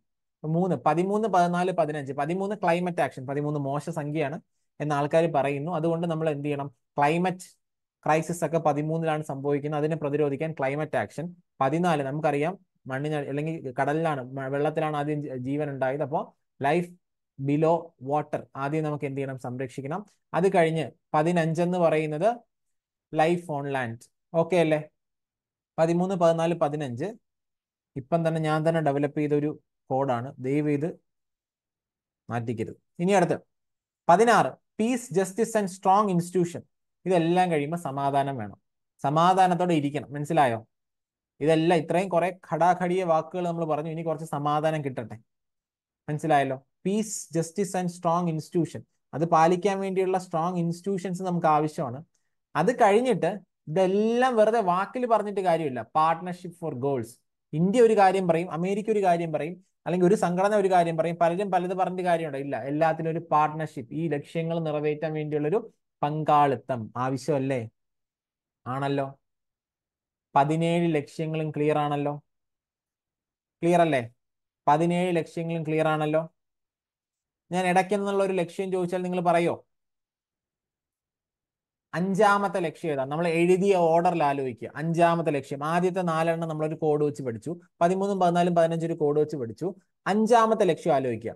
മൂന്ന് പതിമൂന്ന് പതിനാല് പതിനഞ്ച് പതിമൂന്ന് ക്ലൈമറ്റ് ആക്ഷൻ പതിമൂന്ന് മോശ സംഖ്യയാണ് എന്ന ആൾക്കാർ പറയുന്നു അതുകൊണ്ട് നമ്മൾ എന്ത് ചെയ്യണം ക്ലൈമറ്റ് ക്രൈസിസ് ഒക്കെ പതിമൂന്നിലാണ് സംഭവിക്കുന്നത് അതിനെ പ്രതിരോധിക്കാൻ ക്ലൈമറ്റ് ആക്ഷൻ പതിനാല് നമുക്കറിയാം മണ്ണിന് അല്ലെങ്കിൽ കടലിലാണ് വെള്ളത്തിലാണ് ആദ്യം ജീവൻ ഉണ്ടായത് അപ്പോൾ ലൈഫ് ബിലോ വാട്ടർ ആദ്യം നമുക്ക് എന്ത് ചെയ്യണം സംരക്ഷിക്കണം അത് കഴിഞ്ഞ് പതിനഞ്ചെന്ന് പറയുന്നത് ലൈഫ് ഓൺ ലാൻഡ് ഓക്കെ അല്ലേ പതിമൂന്ന് പതിനാല് പതിനഞ്ച് ഇപ്പം തന്നെ ഞാൻ തന്നെ ഡെവലപ്പ് ചെയ്തൊരു കോഡാണ് ദയവ് ഇത് മാറ്റിക്കരുത് ഇനി അടുത്ത് പതിനാറ് peace justice and strong institution ഇതെല്ലാം കഴിയുമ്പോൾ സമാധാനം വേണം സമാധാനത്തോടെ ഇരിക്കണം മനസ്സിലായോ ഇതെല്ലാം ഇത്രയും കുറെ ഘടാഘടിയ വാക്കുകൾ നമ്മൾ പറഞ്ഞു ഇനി കുറച്ച് സമാധാനം കിട്ടട്ടെ മനസ്സിലായല്ലോ peace justice and strong institution അത് പാലിക്കാൻ വേണ്ടിയുള്ള സ്ട്രോങ് ഇൻസ്റ്റിറ്റ്യൂഷൻസ് നമുക്ക് ആവശ്യമാണ് അത് കഴിഞ്ഞിട്ട് ഇതെല്ലാം വെറുതെ വാക്കിൽ പറഞ്ഞിട്ട് കാര്യമില്ല പാർട്ട്ണർഷിപ്പ് ഫോർ ഗോൾസ് ഇന്ത്യ ഒരു കാര്യം പറയും അമേരിക്ക ഒരു കാര്യം പറയും അല്ലെങ്കിൽ ഒരു സംഘടന ഒരു കാര്യം പറയും പലരും പലത് പറഞ്ഞിട്ട് കാര്യമുണ്ടോ ഇല്ല എല്ലാത്തിനും ഒരു പാർട്ട്ണർഷിപ്പ് ഈ ലക്ഷ്യങ്ങൾ നിറവേറ്റാൻ വേണ്ടിയുള്ളൊരു പങ്കാളിത്തം ആവശ്യമല്ലേ ആണല്ലോ പതിനേഴ് ലക്ഷ്യങ്ങളും ക്ലിയർ ആണല്ലോ ക്ലിയർ അല്ലേ പതിനേഴ് ലക്ഷ്യങ്ങളും ക്ലിയർ ആണല്ലോ ഞാൻ ഇടയ്ക്ക് എന്നുള്ള ഒരു ലക്ഷ്യം ചോദിച്ചാൽ നിങ്ങൾ പറയോ അഞ്ചാമത്തെ ലക്ഷ്യം ഏതാ നമ്മൾ എഴുതിയ ഓർഡറിൽ ആലോചിക്കുക അഞ്ചാമത്തെ ലക്ഷ്യം ആദ്യത്തെ നാലെണ്ണം നമ്മളൊരു കോഡ് വെച്ച് പഠിച്ചു പതിമൂന്നും പതിനാലും പതിനഞ്ചും ഒരു കോഡ് വെച്ച് പഠിച്ചു അഞ്ചാമത്തെ ലക്ഷ്യം ആലോചിക്കുക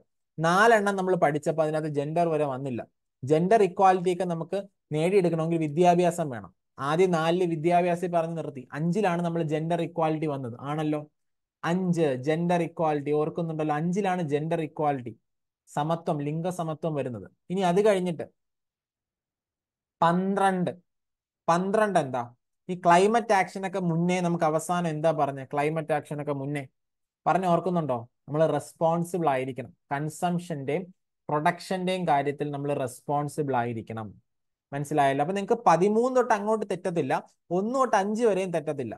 നാലെണ്ണം നമ്മൾ പഠിച്ചപ്പോൾ അതിനകത്ത് ജെൻഡർ വരെ വന്നില്ല ജെൻഡർ ഇക്വാലിറ്റി ഒക്കെ നമുക്ക് നേടിയെടുക്കണമെങ്കിൽ വിദ്യാഭ്യാസം വേണം ആദ്യം നാലില് വിദ്യാഭ്യാസം പറഞ്ഞു നിർത്തി അഞ്ചിലാണ് നമ്മൾ ജെൻഡർ ഇക്വാലിറ്റി വന്നത് ആണല്ലോ അഞ്ച് ജെൻഡർ ഇക്വാലിറ്റി ഓർക്കുന്നുണ്ടല്ലോ അഞ്ചിലാണ് ജെൻഡർ ഇക്വാലിറ്റി സമത്വം ലിംഗസമത്വം വരുന്നത് ഇനി അത് കഴിഞ്ഞിട്ട് പന്ത്രണ്ട് പന്ത്രണ്ട് എന്താ ഈ ക്ലൈമറ്റ് ആക്ഷനൊക്കെ മുന്നേ നമുക്ക് അവസാനം എന്താ പറഞ്ഞ ക്ലൈമറ്റ് ആക്ഷനൊക്കെ മുന്നേ പറഞ്ഞ് ഓർക്കുന്നുണ്ടോ നമ്മൾ റെസ്പോൺസിബിൾ ആയിരിക്കണം കൺസംഷന്റെയും പ്രൊഡക്ഷൻ്റെയും കാര്യത്തിൽ നമ്മൾ റെസ്പോൺസിബിൾ ആയിരിക്കണം മനസ്സിലായല്ലോ അപ്പം നിങ്ങൾക്ക് പതിമൂന്ന് തൊട്ട് അങ്ങോട്ട് തെറ്റത്തില്ല ഒന്ന് തൊട്ട് അഞ്ച് വരെയും തെറ്റത്തില്ല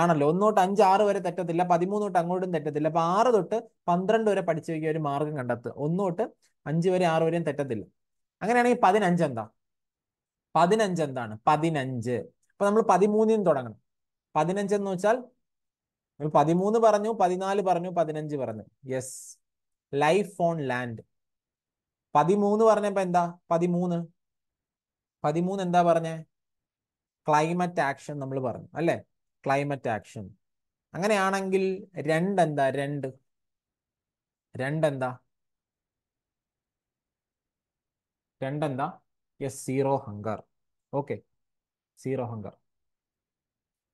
ആണല്ലോ ഒന്ന് തൊട്ട് അഞ്ച് ആറ് വരെ തെറ്റത്തില്ല പതിമൂന്ന് തൊട്ട് അങ്ങോട്ടും തെറ്റത്തില്ല അപ്പം ആറ് തൊട്ട് പന്ത്രണ്ട് വരെ പഠിച്ചു വയ്ക്കുക ഒരു മാർഗം കണ്ടെത്തുക ഒന്ന് തൊട്ട് അഞ്ച് വരെ ആറ് വരെയും തെറ്റത്തില്ല അങ്ങനെയാണെങ്കിൽ പതിനഞ്ച് എന്താ പതിനഞ്ച് എന്താണ് പതിനഞ്ച് അപ്പൊ നമ്മൾ പതിമൂന്നിന് തുടങ്ങണം പതിനഞ്ച് എന്ന് വെച്ചാൽ പതിമൂന്ന് പറഞ്ഞു പതിനാല് പറഞ്ഞു പതിനഞ്ച് പറഞ്ഞു യെസ് ലൈഫ് ഓൺ ലാൻഡ് പതിമൂന്ന് പറഞ്ഞപ്പോ എന്താ പതിമൂന്ന് പതിമൂന്ന് എന്താ പറഞ്ഞേ ക്ലൈമറ്റ് ആക്ഷൻ നമ്മൾ പറഞ്ഞു അല്ലേ ക്ലൈമറ്റ് ആക്ഷൻ അങ്ങനെയാണെങ്കിൽ രണ്ട് എന്താ രണ്ട് രണ്ടെന്താ രണ്ടെന്താ yes zero hunger okay zero hunger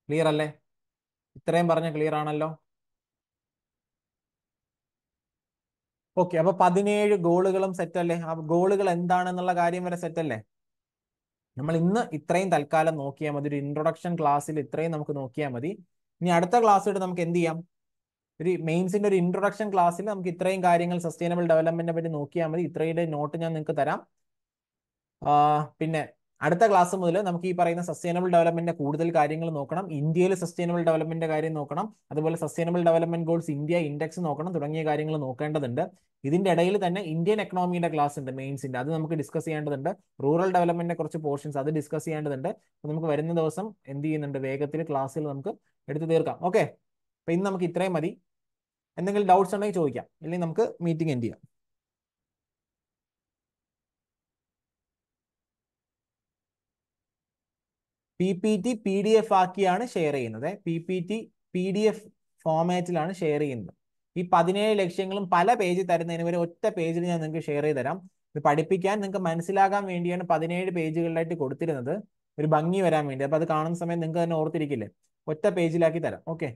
clear അല്ലേ ഇത്രയും പറഞ്ഞ ക്ലിയർ ആണല്ലോ ഓക്കെ അപ്പൊ പതിനേഴ് ഗോളുകളും സെറ്റ് അല്ലേ ആ ഗോളുകൾ എന്താണെന്നുള്ള കാര്യം വരെ സെറ്റ് അല്ലേ നമ്മൾ ഇന്ന് ഇത്രയും തൽക്കാലം നോക്കിയാൽ മതി ഒരു ഇൻട്രൊഡക്ഷൻ ക്ലാസ്സിൽ ഇത്രയും നമുക്ക് നോക്കിയാൽ മതി ഇനി അടുത്ത ക്ലാസ്സോട് നമുക്ക് എന്ത് ചെയ്യാം ഒരു മെയിൻസിന്റെ ഒരു ഇൻട്രൊഡക്ഷൻ ക്ലാസ്സിൽ നമുക്ക് ഇത്രയും കാര്യങ്ങൾ സസ്റ്റൈനബിൾ ഡെവലപ്മെന്റിനെ പറ്റി നോക്കിയാൽ മതി ഇത്രയുടെ നോട്ട് ഞാൻ നിങ്ങൾക്ക് തരാം പിന്നെ അടുത്ത ക്ലാസ് മുതൽ നമുക്ക് ഈ പറയുന്ന സസ്റ്റൈനബിൾ ഡെവലപ്മെന്റിന്റെ കൂടുതൽ കാര്യങ്ങൾ നോക്കണം ഇന്ത്യയിൽ സസ്റ്റൈനബിൾ ഡെവലപ്മെന്റിന്റെ കാര്യം നോക്കണം അതുപോലെ sustainable development goals India index നോക്കണം തുടങ്ങിയ കാര്യങ്ങൾ നോക്കേണ്ടതുണ്ട് ഇതിന്റെ ഇടയിൽ തന്നെ ഇന്ത്യൻ എക്കണോമിയുടെ ക്ലാസ് ഉണ്ട് മെയിൻസിന്റെ അത് നമുക്ക് ഡിസ്കസ് ചെയ്യേണ്ടതുണ്ട് റൂറൽ ഡെവലപ്മെന്റിന്റെ കുറച്ച് പോർഷൻസ് അത് ഡിസ്കസ് ചെയ്യേണ്ടതുണ്ട് നമുക്ക് വരുന്ന ദിവസം എന്ത് ചെയ്യുന്നുണ്ട് വേഗത്തിൽ ക്ലാസ്സിൽ നമുക്ക് എടുത്തു തീർക്കാം ഓക്കെ അപ്പൊ ഇന്ന് നമുക്ക് ഇത്രയും മതി എന്തെങ്കിലും ഡൗട്ട്സ് ഉണ്ടെങ്കിൽ ചോദിക്കാം ഇല്ലെങ്കിൽ നമുക്ക് മീറ്റിംഗ് എൻഡ് ചെയ്യാം P P T P D F ആക്കിയാണ് ഷെയർ ചെയ്യുന്നത് P P T P D F ഫോമാറ്റിലാണ് ഷെയർ ചെയ്യുന്നത് ഈ പതിനേഴ് ലക്ഷ്യങ്ങളും പല പേജ് തരുന്നതിന് വരെ ഒറ്റ പേജിൽ ഞാൻ നിങ്ങൾക്ക് ഷെയർ ചെയ്ത് തരാം ഇത് പഠിപ്പിക്കാൻ നിങ്ങൾക്ക് മനസ്സിലാകാൻ വേണ്ടിയാണ് പതിനേഴ് പേജുകളിലായിട്ട് കൊടുത്തിരുന്നത് ഒരു ഭംഗി വരാൻ വേണ്ടി അപ്പൊ അത് കാണുന്ന സമയം നിങ്ങൾക്ക് തന്നെ ഓർത്തിരിക്കില്ലേ ഒറ്റ പേജിലാക്കി തരാം ഓക്കെ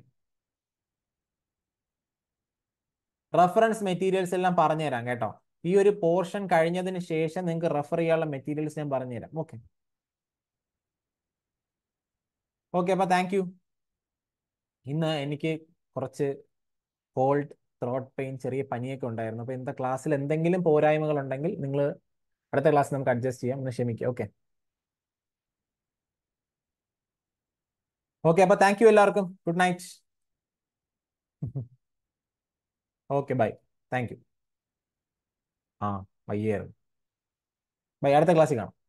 റെഫറൻസ് മെറ്റീരിയൽസ് എല്ലാം പറഞ്ഞുതരാം കേട്ടോ ഈ ഒരു പോർഷൻ കഴിഞ്ഞതിന് ശേഷം നിങ്ങൾക്ക് റെഫർ ചെയ്യാനുള്ള മെറ്റീരിയൽസ് ഞാൻ പറഞ്ഞുതരാം ഓക്കെ ഓക്കെ അപ്പോൾ താങ്ക് യു ഇന്ന് എനിക്ക് കുറച്ച് കോൾഡ് ത്രോട്ട് പെയിൻ ചെറിയ പനിയൊക്കെ ഉണ്ടായിരുന്നു അപ്പോൾ ഇന്നത്തെ ക്ലാസ്സിൽ എന്തെങ്കിലും പോരായ്മകൾ ഉണ്ടെങ്കിൽ നിങ്ങൾ അടുത്ത ക്ലാസ് നമുക്ക് അഡ്ജസ്റ്റ് ചെയ്യാം ഒന്ന് ക്ഷമിക്കാം ഓക്കെ ഓക്കെ അപ്പോൾ താങ്ക് യു എല്ലാവർക്കും good night okay bye thank you ആ വയ്യായിരുന്നു ബൈ അടുത്ത ക്ലാസ്സിൽ കാണാം